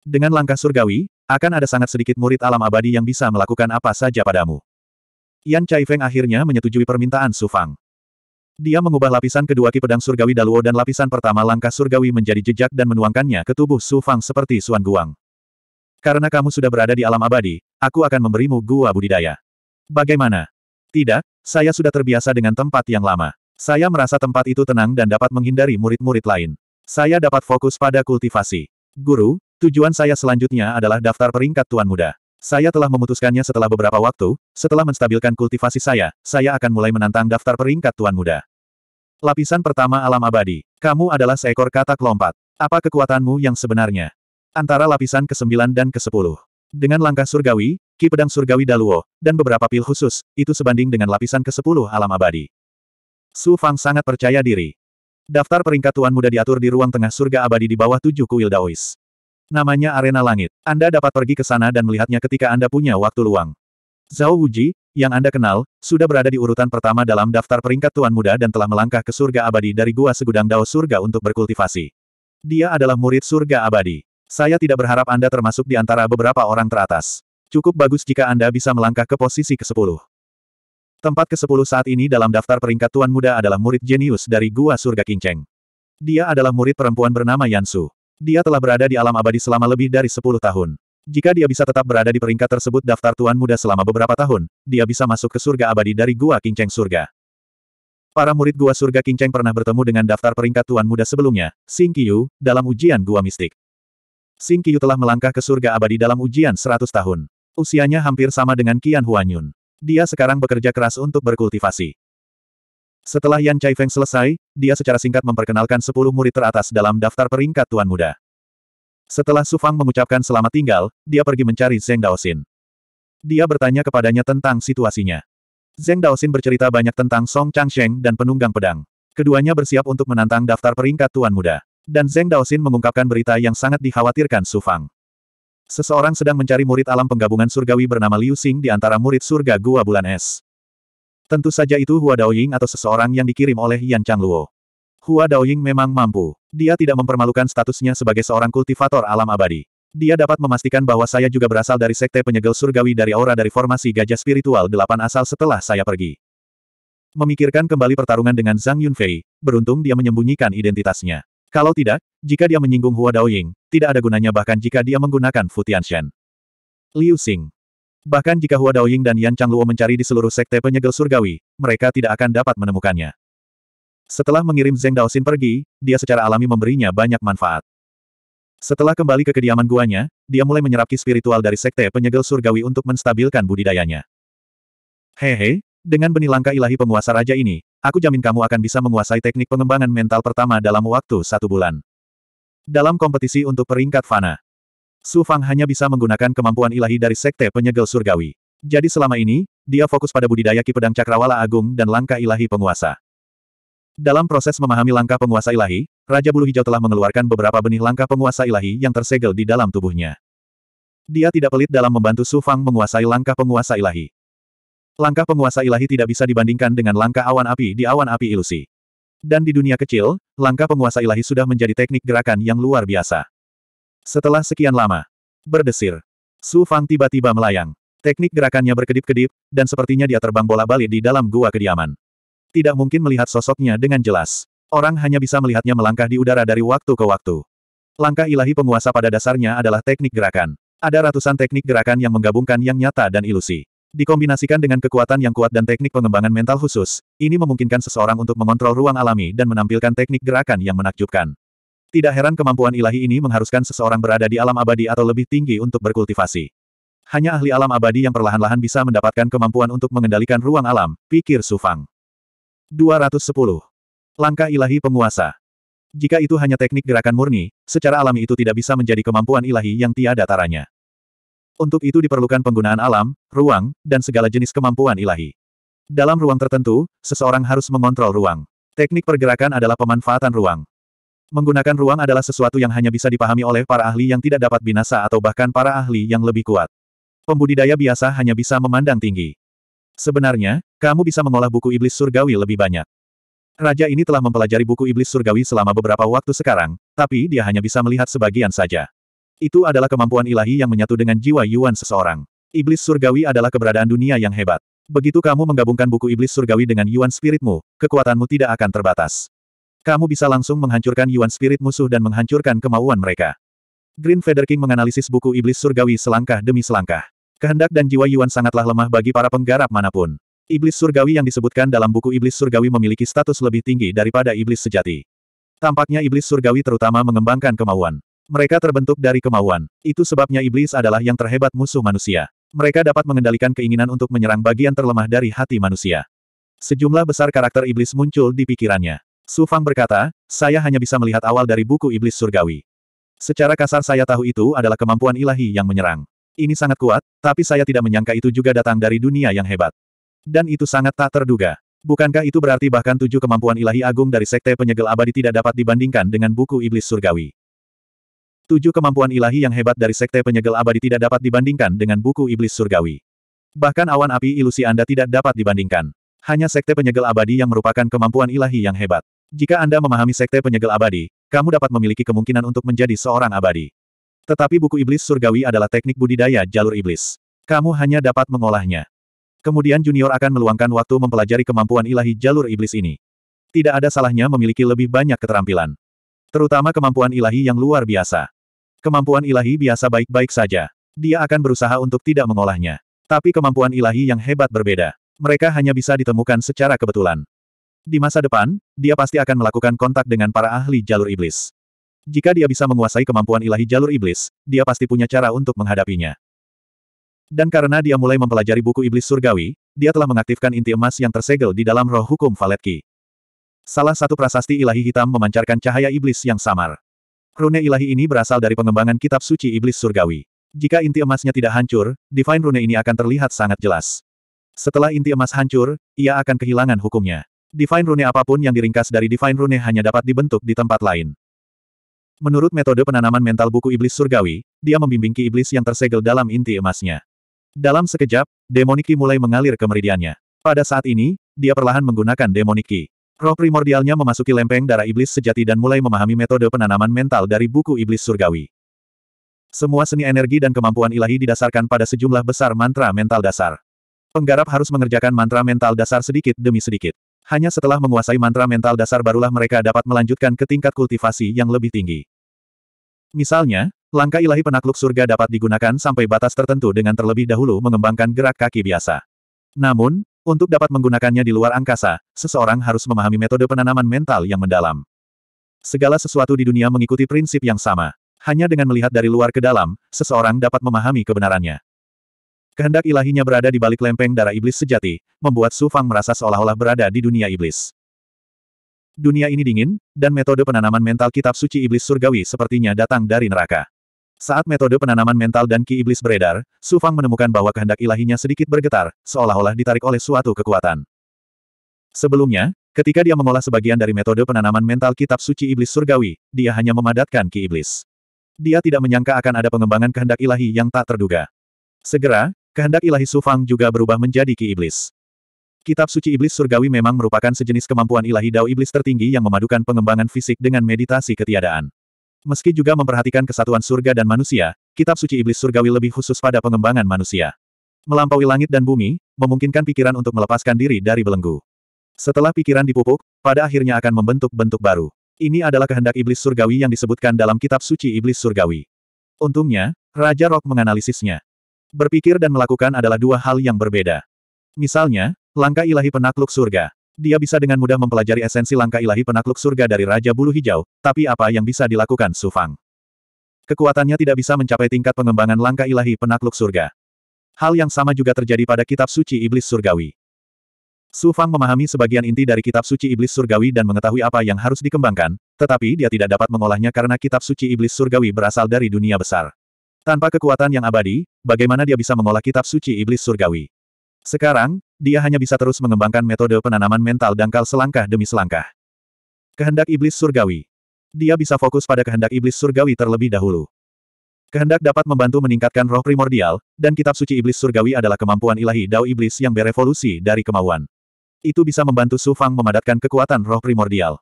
Dengan langkah surgawi, akan ada sangat sedikit murid alam abadi yang bisa melakukan apa saja padamu. Yan Feng akhirnya menyetujui permintaan Su Fang. Dia mengubah lapisan kedua Ki Pedang Surgawi Daluo dan lapisan pertama Langkah Surgawi menjadi jejak dan menuangkannya ke tubuh Su Fang seperti Suan Guang. Karena kamu sudah berada di alam abadi, aku akan memberimu gua budidaya. Bagaimana? Tidak, saya sudah terbiasa dengan tempat yang lama. Saya merasa tempat itu tenang dan dapat menghindari murid-murid lain. Saya dapat fokus pada kultivasi. Guru, Tujuan saya selanjutnya adalah daftar peringkat Tuan Muda. Saya telah memutuskannya setelah beberapa waktu, setelah menstabilkan kultivasi saya, saya akan mulai menantang daftar peringkat Tuan Muda. Lapisan pertama alam abadi. Kamu adalah seekor katak lompat. Apa kekuatanmu yang sebenarnya? Antara lapisan ke-9 dan ke-10. Dengan langkah surgawi, Ki Pedang Surgawi Daluo, dan beberapa pil khusus, itu sebanding dengan lapisan ke-10 alam abadi. Su Fang sangat percaya diri. Daftar peringkat Tuan Muda diatur di ruang tengah surga abadi di bawah tujuh kuil Daois. Namanya Arena Langit. Anda dapat pergi ke sana dan melihatnya ketika Anda punya waktu luang. Zhao Wuji, yang Anda kenal, sudah berada di urutan pertama dalam daftar peringkat Tuan Muda dan telah melangkah ke surga abadi dari Gua Segudang Dao Surga untuk berkultivasi. Dia adalah murid surga abadi. Saya tidak berharap Anda termasuk di antara beberapa orang teratas. Cukup bagus jika Anda bisa melangkah ke posisi ke-10. Tempat ke-10 saat ini dalam daftar peringkat Tuan Muda adalah murid jenius dari Gua Surga Kinceng. Dia adalah murid perempuan bernama Yansu. Dia telah berada di alam abadi selama lebih dari sepuluh tahun. Jika dia bisa tetap berada di peringkat tersebut daftar Tuan Muda selama beberapa tahun, dia bisa masuk ke surga abadi dari Gua Kinceng Surga. Para murid Gua Surga Kinceng pernah bertemu dengan daftar peringkat Tuan Muda sebelumnya, Sing Qiu, dalam ujian Gua Mistik. Sing Qiu telah melangkah ke surga abadi dalam ujian 100 tahun. Usianya hampir sama dengan Qian Huanyun. Dia sekarang bekerja keras untuk berkultivasi. Setelah Yan Feng selesai, dia secara singkat memperkenalkan sepuluh murid teratas dalam daftar peringkat Tuan Muda. Setelah Su Fang mengucapkan selamat tinggal, dia pergi mencari Zeng Daosin. Dia bertanya kepadanya tentang situasinya. Zeng Daosin bercerita banyak tentang Song Changsheng dan penunggang pedang. Keduanya bersiap untuk menantang daftar peringkat Tuan Muda. Dan Zeng Daosin mengungkapkan berita yang sangat dikhawatirkan Su Fang. Seseorang sedang mencari murid alam penggabungan surgawi bernama Liu Xing di antara murid surga Gua Bulan Es. Tentu saja itu Hua Daoying atau seseorang yang dikirim oleh Yan Changluo. Hua Daoying memang mampu. Dia tidak mempermalukan statusnya sebagai seorang kultivator alam abadi. Dia dapat memastikan bahwa saya juga berasal dari sekte penyegel surgawi dari aura dari formasi gajah spiritual delapan asal setelah saya pergi. Memikirkan kembali pertarungan dengan Zhang Yunfei, beruntung dia menyembunyikan identitasnya. Kalau tidak, jika dia menyinggung Hua Daoying, tidak ada gunanya bahkan jika dia menggunakan Futian Shen. Liu Xing, Bahkan jika Hua Daoying dan Yan Changluo mencari di seluruh sekte penyegel surgawi, mereka tidak akan dapat menemukannya. Setelah mengirim Zeng Daosin pergi, dia secara alami memberinya banyak manfaat. Setelah kembali ke kediaman guanya, dia mulai menyerap ki spiritual dari sekte penyegel surgawi untuk menstabilkan budidayanya. Hehe, dengan benih langkah ilahi penguasa raja ini, aku jamin kamu akan bisa menguasai teknik pengembangan mental pertama dalam waktu satu bulan. Dalam kompetisi untuk peringkat fana, Su Fang hanya bisa menggunakan kemampuan ilahi dari Sekte Penyegel Surgawi. Jadi selama ini, dia fokus pada budidaya Ki Pedang Cakrawala Agung dan langkah ilahi penguasa. Dalam proses memahami langkah penguasa ilahi, Raja Bulu Hijau telah mengeluarkan beberapa benih langkah penguasa ilahi yang tersegel di dalam tubuhnya. Dia tidak pelit dalam membantu Su Fang menguasai langkah penguasa ilahi. Langkah penguasa ilahi tidak bisa dibandingkan dengan langkah awan api di awan api ilusi. Dan di dunia kecil, langkah penguasa ilahi sudah menjadi teknik gerakan yang luar biasa. Setelah sekian lama, berdesir, Su Fang tiba-tiba melayang. Teknik gerakannya berkedip-kedip, dan sepertinya dia terbang bola balik di dalam gua kediaman. Tidak mungkin melihat sosoknya dengan jelas. Orang hanya bisa melihatnya melangkah di udara dari waktu ke waktu. Langkah ilahi penguasa pada dasarnya adalah teknik gerakan. Ada ratusan teknik gerakan yang menggabungkan yang nyata dan ilusi. Dikombinasikan dengan kekuatan yang kuat dan teknik pengembangan mental khusus, ini memungkinkan seseorang untuk mengontrol ruang alami dan menampilkan teknik gerakan yang menakjubkan. Tidak heran kemampuan ilahi ini mengharuskan seseorang berada di alam abadi atau lebih tinggi untuk berkultivasi. Hanya ahli alam abadi yang perlahan-lahan bisa mendapatkan kemampuan untuk mengendalikan ruang alam, pikir Sufang. 210. Langkah ilahi penguasa. Jika itu hanya teknik gerakan murni, secara alami itu tidak bisa menjadi kemampuan ilahi yang tiada taranya. Untuk itu diperlukan penggunaan alam, ruang, dan segala jenis kemampuan ilahi. Dalam ruang tertentu, seseorang harus mengontrol ruang. Teknik pergerakan adalah pemanfaatan ruang. Menggunakan ruang adalah sesuatu yang hanya bisa dipahami oleh para ahli yang tidak dapat binasa atau bahkan para ahli yang lebih kuat. Pembudidaya biasa hanya bisa memandang tinggi. Sebenarnya, kamu bisa mengolah buku iblis surgawi lebih banyak. Raja ini telah mempelajari buku iblis surgawi selama beberapa waktu sekarang, tapi dia hanya bisa melihat sebagian saja. Itu adalah kemampuan ilahi yang menyatu dengan jiwa Yuan seseorang. Iblis surgawi adalah keberadaan dunia yang hebat. Begitu kamu menggabungkan buku iblis surgawi dengan Yuan spiritmu, kekuatanmu tidak akan terbatas. Kamu bisa langsung menghancurkan Yuan Spirit musuh dan menghancurkan kemauan mereka. Green Feather King menganalisis buku Iblis Surgawi selangkah demi selangkah. Kehendak dan jiwa Yuan sangatlah lemah bagi para penggarap manapun. Iblis Surgawi yang disebutkan dalam buku Iblis Surgawi memiliki status lebih tinggi daripada Iblis sejati. Tampaknya Iblis Surgawi terutama mengembangkan kemauan. Mereka terbentuk dari kemauan. Itu sebabnya Iblis adalah yang terhebat musuh manusia. Mereka dapat mengendalikan keinginan untuk menyerang bagian terlemah dari hati manusia. Sejumlah besar karakter Iblis muncul di pikirannya. Su Fang berkata, saya hanya bisa melihat awal dari buku iblis surgawi. Secara kasar saya tahu itu adalah kemampuan ilahi yang menyerang. Ini sangat kuat, tapi saya tidak menyangka itu juga datang dari dunia yang hebat. Dan itu sangat tak terduga. Bukankah itu berarti bahkan tujuh kemampuan ilahi agung dari Sekte Penyegel Abadi tidak dapat dibandingkan dengan buku iblis surgawi? Tujuh kemampuan ilahi yang hebat dari Sekte Penyegel Abadi tidak dapat dibandingkan dengan buku iblis surgawi. Bahkan awan api ilusi Anda tidak dapat dibandingkan. Hanya sekte penyegel abadi yang merupakan kemampuan ilahi yang hebat. Jika Anda memahami sekte penyegel abadi, kamu dapat memiliki kemungkinan untuk menjadi seorang abadi. Tetapi buku iblis surgawi adalah teknik budidaya jalur iblis. Kamu hanya dapat mengolahnya. Kemudian junior akan meluangkan waktu mempelajari kemampuan ilahi jalur iblis ini. Tidak ada salahnya memiliki lebih banyak keterampilan. Terutama kemampuan ilahi yang luar biasa. Kemampuan ilahi biasa baik-baik saja. Dia akan berusaha untuk tidak mengolahnya. Tapi kemampuan ilahi yang hebat berbeda. Mereka hanya bisa ditemukan secara kebetulan. Di masa depan, dia pasti akan melakukan kontak dengan para ahli jalur iblis. Jika dia bisa menguasai kemampuan ilahi jalur iblis, dia pasti punya cara untuk menghadapinya. Dan karena dia mulai mempelajari buku iblis surgawi, dia telah mengaktifkan inti emas yang tersegel di dalam roh hukum Valetki. Salah satu prasasti ilahi hitam memancarkan cahaya iblis yang samar. Rune ilahi ini berasal dari pengembangan kitab suci iblis surgawi. Jika inti emasnya tidak hancur, divine rune ini akan terlihat sangat jelas. Setelah inti emas hancur, ia akan kehilangan hukumnya. Divine Rune apapun yang diringkas dari Divine Rune hanya dapat dibentuk di tempat lain. Menurut metode penanaman mental buku iblis surgawi, dia membimbingki iblis yang tersegel dalam inti emasnya. Dalam sekejap, demoniki mulai mengalir ke meridiannya. Pada saat ini, dia perlahan menggunakan demoniki. ki. Roh primordialnya memasuki lempeng darah iblis sejati dan mulai memahami metode penanaman mental dari buku iblis surgawi. Semua seni energi dan kemampuan ilahi didasarkan pada sejumlah besar mantra mental dasar. Penggarap harus mengerjakan mantra mental dasar sedikit demi sedikit. Hanya setelah menguasai mantra mental dasar barulah mereka dapat melanjutkan ke tingkat kultivasi yang lebih tinggi. Misalnya, langkah ilahi penakluk surga dapat digunakan sampai batas tertentu dengan terlebih dahulu mengembangkan gerak kaki biasa. Namun, untuk dapat menggunakannya di luar angkasa, seseorang harus memahami metode penanaman mental yang mendalam. Segala sesuatu di dunia mengikuti prinsip yang sama. Hanya dengan melihat dari luar ke dalam, seseorang dapat memahami kebenarannya. Kehendak ilahinya berada di balik lempeng darah iblis sejati, membuat Su Fang merasa seolah-olah berada di dunia iblis. Dunia ini dingin, dan metode penanaman mental kitab suci iblis surgawi sepertinya datang dari neraka. Saat metode penanaman mental dan ki iblis beredar, Su Fang menemukan bahwa kehendak ilahinya sedikit bergetar, seolah-olah ditarik oleh suatu kekuatan. Sebelumnya, ketika dia mengolah sebagian dari metode penanaman mental kitab suci iblis surgawi, dia hanya memadatkan ki iblis. Dia tidak menyangka akan ada pengembangan kehendak ilahi yang tak terduga. Segera, Kehendak ilahi sufang juga berubah menjadi Ki Iblis. Kitab Suci Iblis Surgawi memang merupakan sejenis kemampuan ilahi Dao Iblis tertinggi yang memadukan pengembangan fisik dengan meditasi ketiadaan. Meski juga memperhatikan kesatuan surga dan manusia, Kitab Suci Iblis Surgawi lebih khusus pada pengembangan manusia. Melampaui langit dan bumi, memungkinkan pikiran untuk melepaskan diri dari belenggu. Setelah pikiran dipupuk, pada akhirnya akan membentuk bentuk baru. Ini adalah kehendak iblis surgawi yang disebutkan dalam kitab suci iblis surgawi. Untungnya, Raja Rock menganalisisnya. Berpikir dan melakukan adalah dua hal yang berbeda. Misalnya, langkah ilahi penakluk surga. Dia bisa dengan mudah mempelajari esensi langkah ilahi penakluk surga dari Raja Bulu Hijau, tapi apa yang bisa dilakukan Su Fang? Kekuatannya tidak bisa mencapai tingkat pengembangan langkah ilahi penakluk surga. Hal yang sama juga terjadi pada kitab suci iblis surgawi. Su Fang memahami sebagian inti dari kitab suci iblis surgawi dan mengetahui apa yang harus dikembangkan, tetapi dia tidak dapat mengolahnya karena kitab suci iblis surgawi berasal dari dunia besar. Tanpa kekuatan yang abadi, bagaimana dia bisa mengolah kitab suci iblis surgawi? Sekarang, dia hanya bisa terus mengembangkan metode penanaman mental dangkal selangkah demi selangkah. Kehendak iblis surgawi. Dia bisa fokus pada kehendak iblis surgawi terlebih dahulu. Kehendak dapat membantu meningkatkan roh primordial, dan kitab suci iblis surgawi adalah kemampuan ilahi dao iblis yang berevolusi dari kemauan. Itu bisa membantu Su Fang memadatkan kekuatan roh primordial.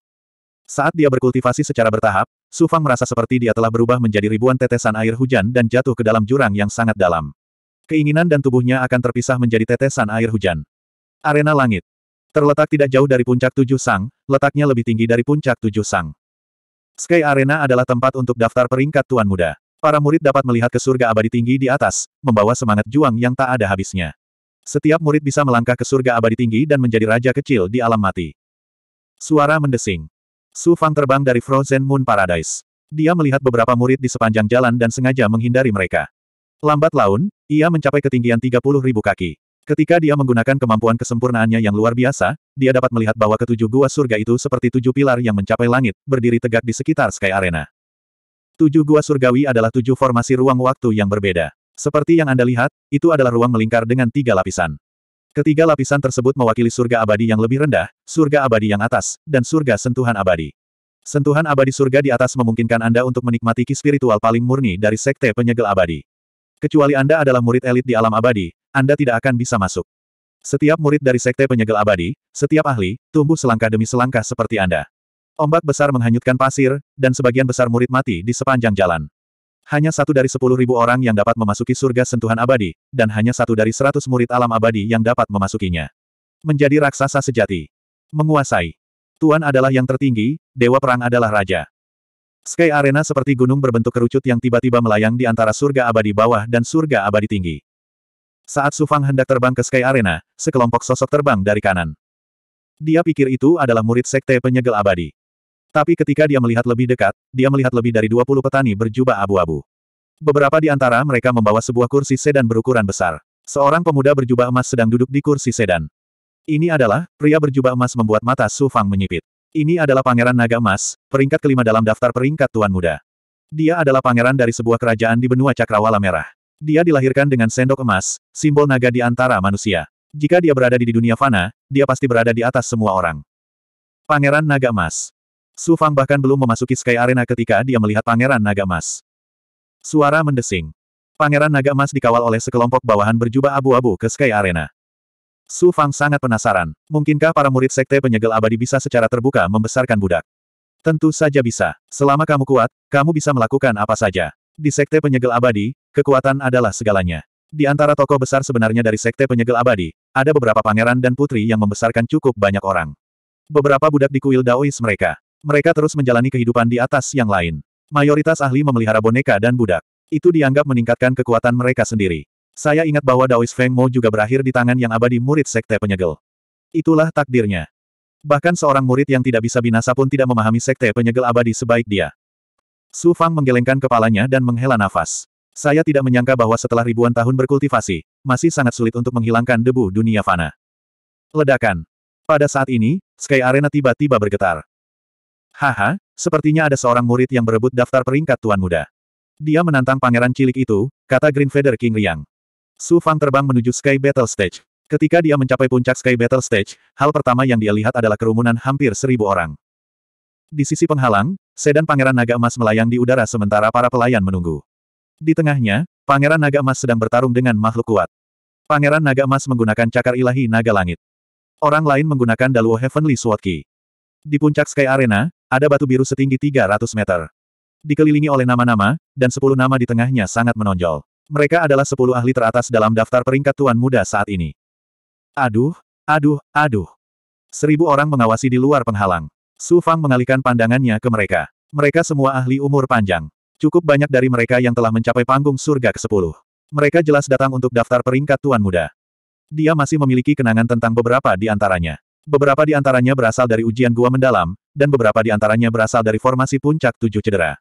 Saat dia berkultivasi secara bertahap, Su Fang merasa seperti dia telah berubah menjadi ribuan tetesan air hujan dan jatuh ke dalam jurang yang sangat dalam. Keinginan dan tubuhnya akan terpisah menjadi tetesan air hujan. Arena langit. Terletak tidak jauh dari puncak tujuh sang, letaknya lebih tinggi dari puncak tujuh sang. Sky Arena adalah tempat untuk daftar peringkat tuan muda. Para murid dapat melihat ke surga abadi tinggi di atas, membawa semangat juang yang tak ada habisnya. Setiap murid bisa melangkah ke surga abadi tinggi dan menjadi raja kecil di alam mati. Suara mendesing. Su Fang terbang dari Frozen Moon Paradise. Dia melihat beberapa murid di sepanjang jalan dan sengaja menghindari mereka. Lambat laun, ia mencapai ketinggian ribu kaki. Ketika dia menggunakan kemampuan kesempurnaannya yang luar biasa, dia dapat melihat bahwa ketujuh gua surga itu seperti tujuh pilar yang mencapai langit, berdiri tegak di sekitar Sky Arena. Tujuh gua surgawi adalah tujuh formasi ruang waktu yang berbeda. Seperti yang Anda lihat, itu adalah ruang melingkar dengan tiga lapisan. Ketiga lapisan tersebut mewakili surga abadi yang lebih rendah, surga abadi yang atas, dan surga sentuhan abadi. Sentuhan abadi surga di atas memungkinkan Anda untuk menikmati ki spiritual paling murni dari sekte penyegel abadi. Kecuali Anda adalah murid elit di alam abadi, Anda tidak akan bisa masuk. Setiap murid dari sekte penyegel abadi, setiap ahli, tumbuh selangkah demi selangkah seperti Anda. Ombak besar menghanyutkan pasir, dan sebagian besar murid mati di sepanjang jalan. Hanya satu dari sepuluh ribu orang yang dapat memasuki surga sentuhan abadi, dan hanya satu dari seratus murid alam abadi yang dapat memasukinya. Menjadi raksasa sejati. Menguasai. Tuan adalah yang tertinggi, Dewa Perang adalah Raja. Sky Arena seperti gunung berbentuk kerucut yang tiba-tiba melayang di antara surga abadi bawah dan surga abadi tinggi. Saat Sufang hendak terbang ke Sky Arena, sekelompok sosok terbang dari kanan. Dia pikir itu adalah murid sekte penyegel abadi. Tapi ketika dia melihat lebih dekat, dia melihat lebih dari 20 petani berjubah abu-abu. Beberapa di antara mereka membawa sebuah kursi sedan berukuran besar. Seorang pemuda berjubah emas sedang duduk di kursi sedan. Ini adalah, pria berjubah emas membuat mata Su Fang menyipit. Ini adalah pangeran naga emas, peringkat kelima dalam daftar peringkat tuan muda. Dia adalah pangeran dari sebuah kerajaan di benua Cakrawala Merah. Dia dilahirkan dengan sendok emas, simbol naga di antara manusia. Jika dia berada di dunia fana, dia pasti berada di atas semua orang. Pangeran Naga Emas. Su Fang bahkan belum memasuki Sky Arena ketika dia melihat Pangeran Naga Emas. Suara mendesing. Pangeran Naga Emas dikawal oleh sekelompok bawahan berjubah abu-abu ke Sky Arena. Su Fang sangat penasaran. Mungkinkah para murid Sekte Penyegel Abadi bisa secara terbuka membesarkan budak? Tentu saja bisa. Selama kamu kuat, kamu bisa melakukan apa saja. Di Sekte Penyegel Abadi, kekuatan adalah segalanya. Di antara tokoh besar sebenarnya dari Sekte Penyegel Abadi, ada beberapa pangeran dan putri yang membesarkan cukup banyak orang. Beberapa budak di kuil Daois mereka. Mereka terus menjalani kehidupan di atas yang lain. Mayoritas ahli memelihara boneka dan budak. Itu dianggap meningkatkan kekuatan mereka sendiri. Saya ingat bahwa Daois Feng Mo juga berakhir di tangan yang abadi murid sekte penyegel. Itulah takdirnya. Bahkan seorang murid yang tidak bisa binasa pun tidak memahami sekte penyegel abadi sebaik dia. Su Fang menggelengkan kepalanya dan menghela nafas. Saya tidak menyangka bahwa setelah ribuan tahun berkultivasi, masih sangat sulit untuk menghilangkan debu dunia fana. Ledakan. Pada saat ini, Sky Arena tiba-tiba bergetar. Haha, sepertinya ada seorang murid yang berebut daftar peringkat tuan muda. Dia menantang pangeran cilik itu, kata Green Feather King Liang. Su Fang terbang menuju Sky Battle Stage. Ketika dia mencapai puncak Sky Battle Stage, hal pertama yang dia lihat adalah kerumunan hampir seribu orang. Di sisi penghalang, sedan pangeran naga emas melayang di udara sementara para pelayan menunggu. Di tengahnya, pangeran naga emas sedang bertarung dengan makhluk kuat. Pangeran naga emas menggunakan cakar ilahi naga langit. Orang lain menggunakan Daluo Heavenly Sword Key. Di puncak Sky Arena, ada batu biru setinggi 300 meter. Dikelilingi oleh nama-nama, dan sepuluh nama di tengahnya sangat menonjol. Mereka adalah sepuluh ahli teratas dalam daftar peringkat tuan muda saat ini. Aduh, aduh, aduh. Seribu orang mengawasi di luar penghalang. Su Fang mengalihkan pandangannya ke mereka. Mereka semua ahli umur panjang. Cukup banyak dari mereka yang telah mencapai panggung surga ke-10. Mereka jelas datang untuk daftar peringkat tuan muda. Dia masih memiliki kenangan tentang beberapa di antaranya. Beberapa di antaranya berasal dari ujian gua mendalam, dan beberapa di antaranya berasal dari formasi puncak tujuh cedera.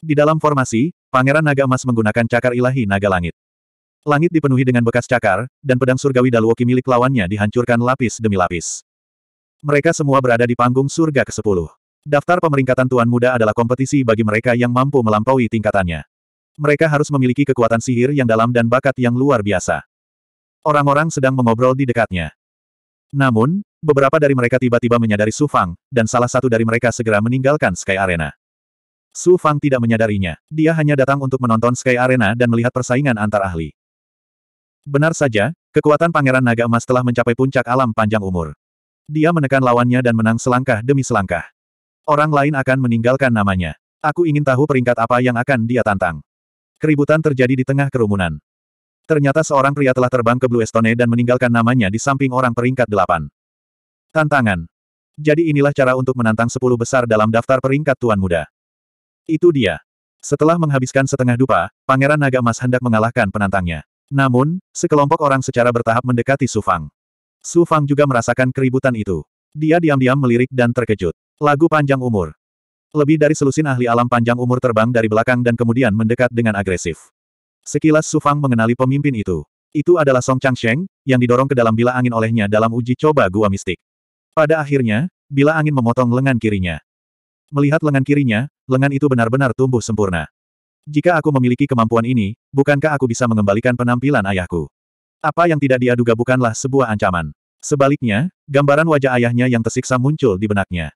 Di dalam formasi, Pangeran Naga Emas menggunakan cakar ilahi naga langit. Langit dipenuhi dengan bekas cakar, dan pedang surgawi Daluoki milik lawannya dihancurkan lapis demi lapis. Mereka semua berada di panggung surga ke-10. Daftar pemeringkatan Tuan Muda adalah kompetisi bagi mereka yang mampu melampaui tingkatannya. Mereka harus memiliki kekuatan sihir yang dalam dan bakat yang luar biasa. Orang-orang sedang mengobrol di dekatnya. Namun, Beberapa dari mereka tiba-tiba menyadari Su Fang, dan salah satu dari mereka segera meninggalkan Sky Arena. Su Fang tidak menyadarinya. Dia hanya datang untuk menonton Sky Arena dan melihat persaingan antar ahli. Benar saja, kekuatan Pangeran Naga Emas telah mencapai puncak alam panjang umur. Dia menekan lawannya dan menang selangkah demi selangkah. Orang lain akan meninggalkan namanya. Aku ingin tahu peringkat apa yang akan dia tantang. Keributan terjadi di tengah kerumunan. Ternyata seorang pria telah terbang ke Blue Estone dan meninggalkan namanya di samping orang peringkat delapan. Tantangan. Jadi inilah cara untuk menantang sepuluh besar dalam daftar peringkat Tuan Muda. Itu dia. Setelah menghabiskan setengah dupa, Pangeran Naga Mas hendak mengalahkan penantangnya. Namun, sekelompok orang secara bertahap mendekati Sufang. Sufang juga merasakan keributan itu. Dia diam-diam melirik dan terkejut. Lagu panjang umur. Lebih dari selusin ahli alam panjang umur terbang dari belakang dan kemudian mendekat dengan agresif. Sekilas Sufang mengenali pemimpin itu. Itu adalah Song Changsheng, yang didorong ke dalam bila angin olehnya dalam uji coba gua mistik. Pada akhirnya, bila angin memotong lengan kirinya. Melihat lengan kirinya, lengan itu benar-benar tumbuh sempurna. Jika aku memiliki kemampuan ini, bukankah aku bisa mengembalikan penampilan ayahku? Apa yang tidak dia duga bukanlah sebuah ancaman. Sebaliknya, gambaran wajah ayahnya yang tersiksa muncul di benaknya.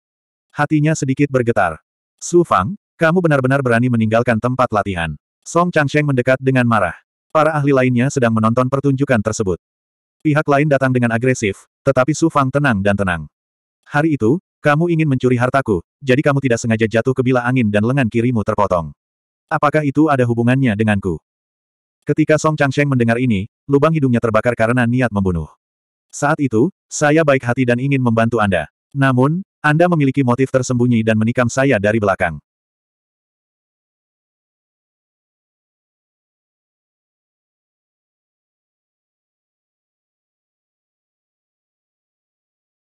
Hatinya sedikit bergetar. Su Fang, kamu benar-benar berani meninggalkan tempat latihan. Song Changsheng mendekat dengan marah. Para ahli lainnya sedang menonton pertunjukan tersebut. Pihak lain datang dengan agresif, tetapi Su Fang tenang dan tenang. Hari itu, kamu ingin mencuri hartaku, jadi kamu tidak sengaja jatuh ke bila angin dan lengan kirimu terpotong. Apakah itu ada hubungannya denganku? Ketika Song Changsheng mendengar ini, lubang hidungnya terbakar karena niat membunuh. Saat itu, saya baik hati dan ingin membantu Anda. Namun, Anda memiliki motif tersembunyi dan menikam saya dari belakang.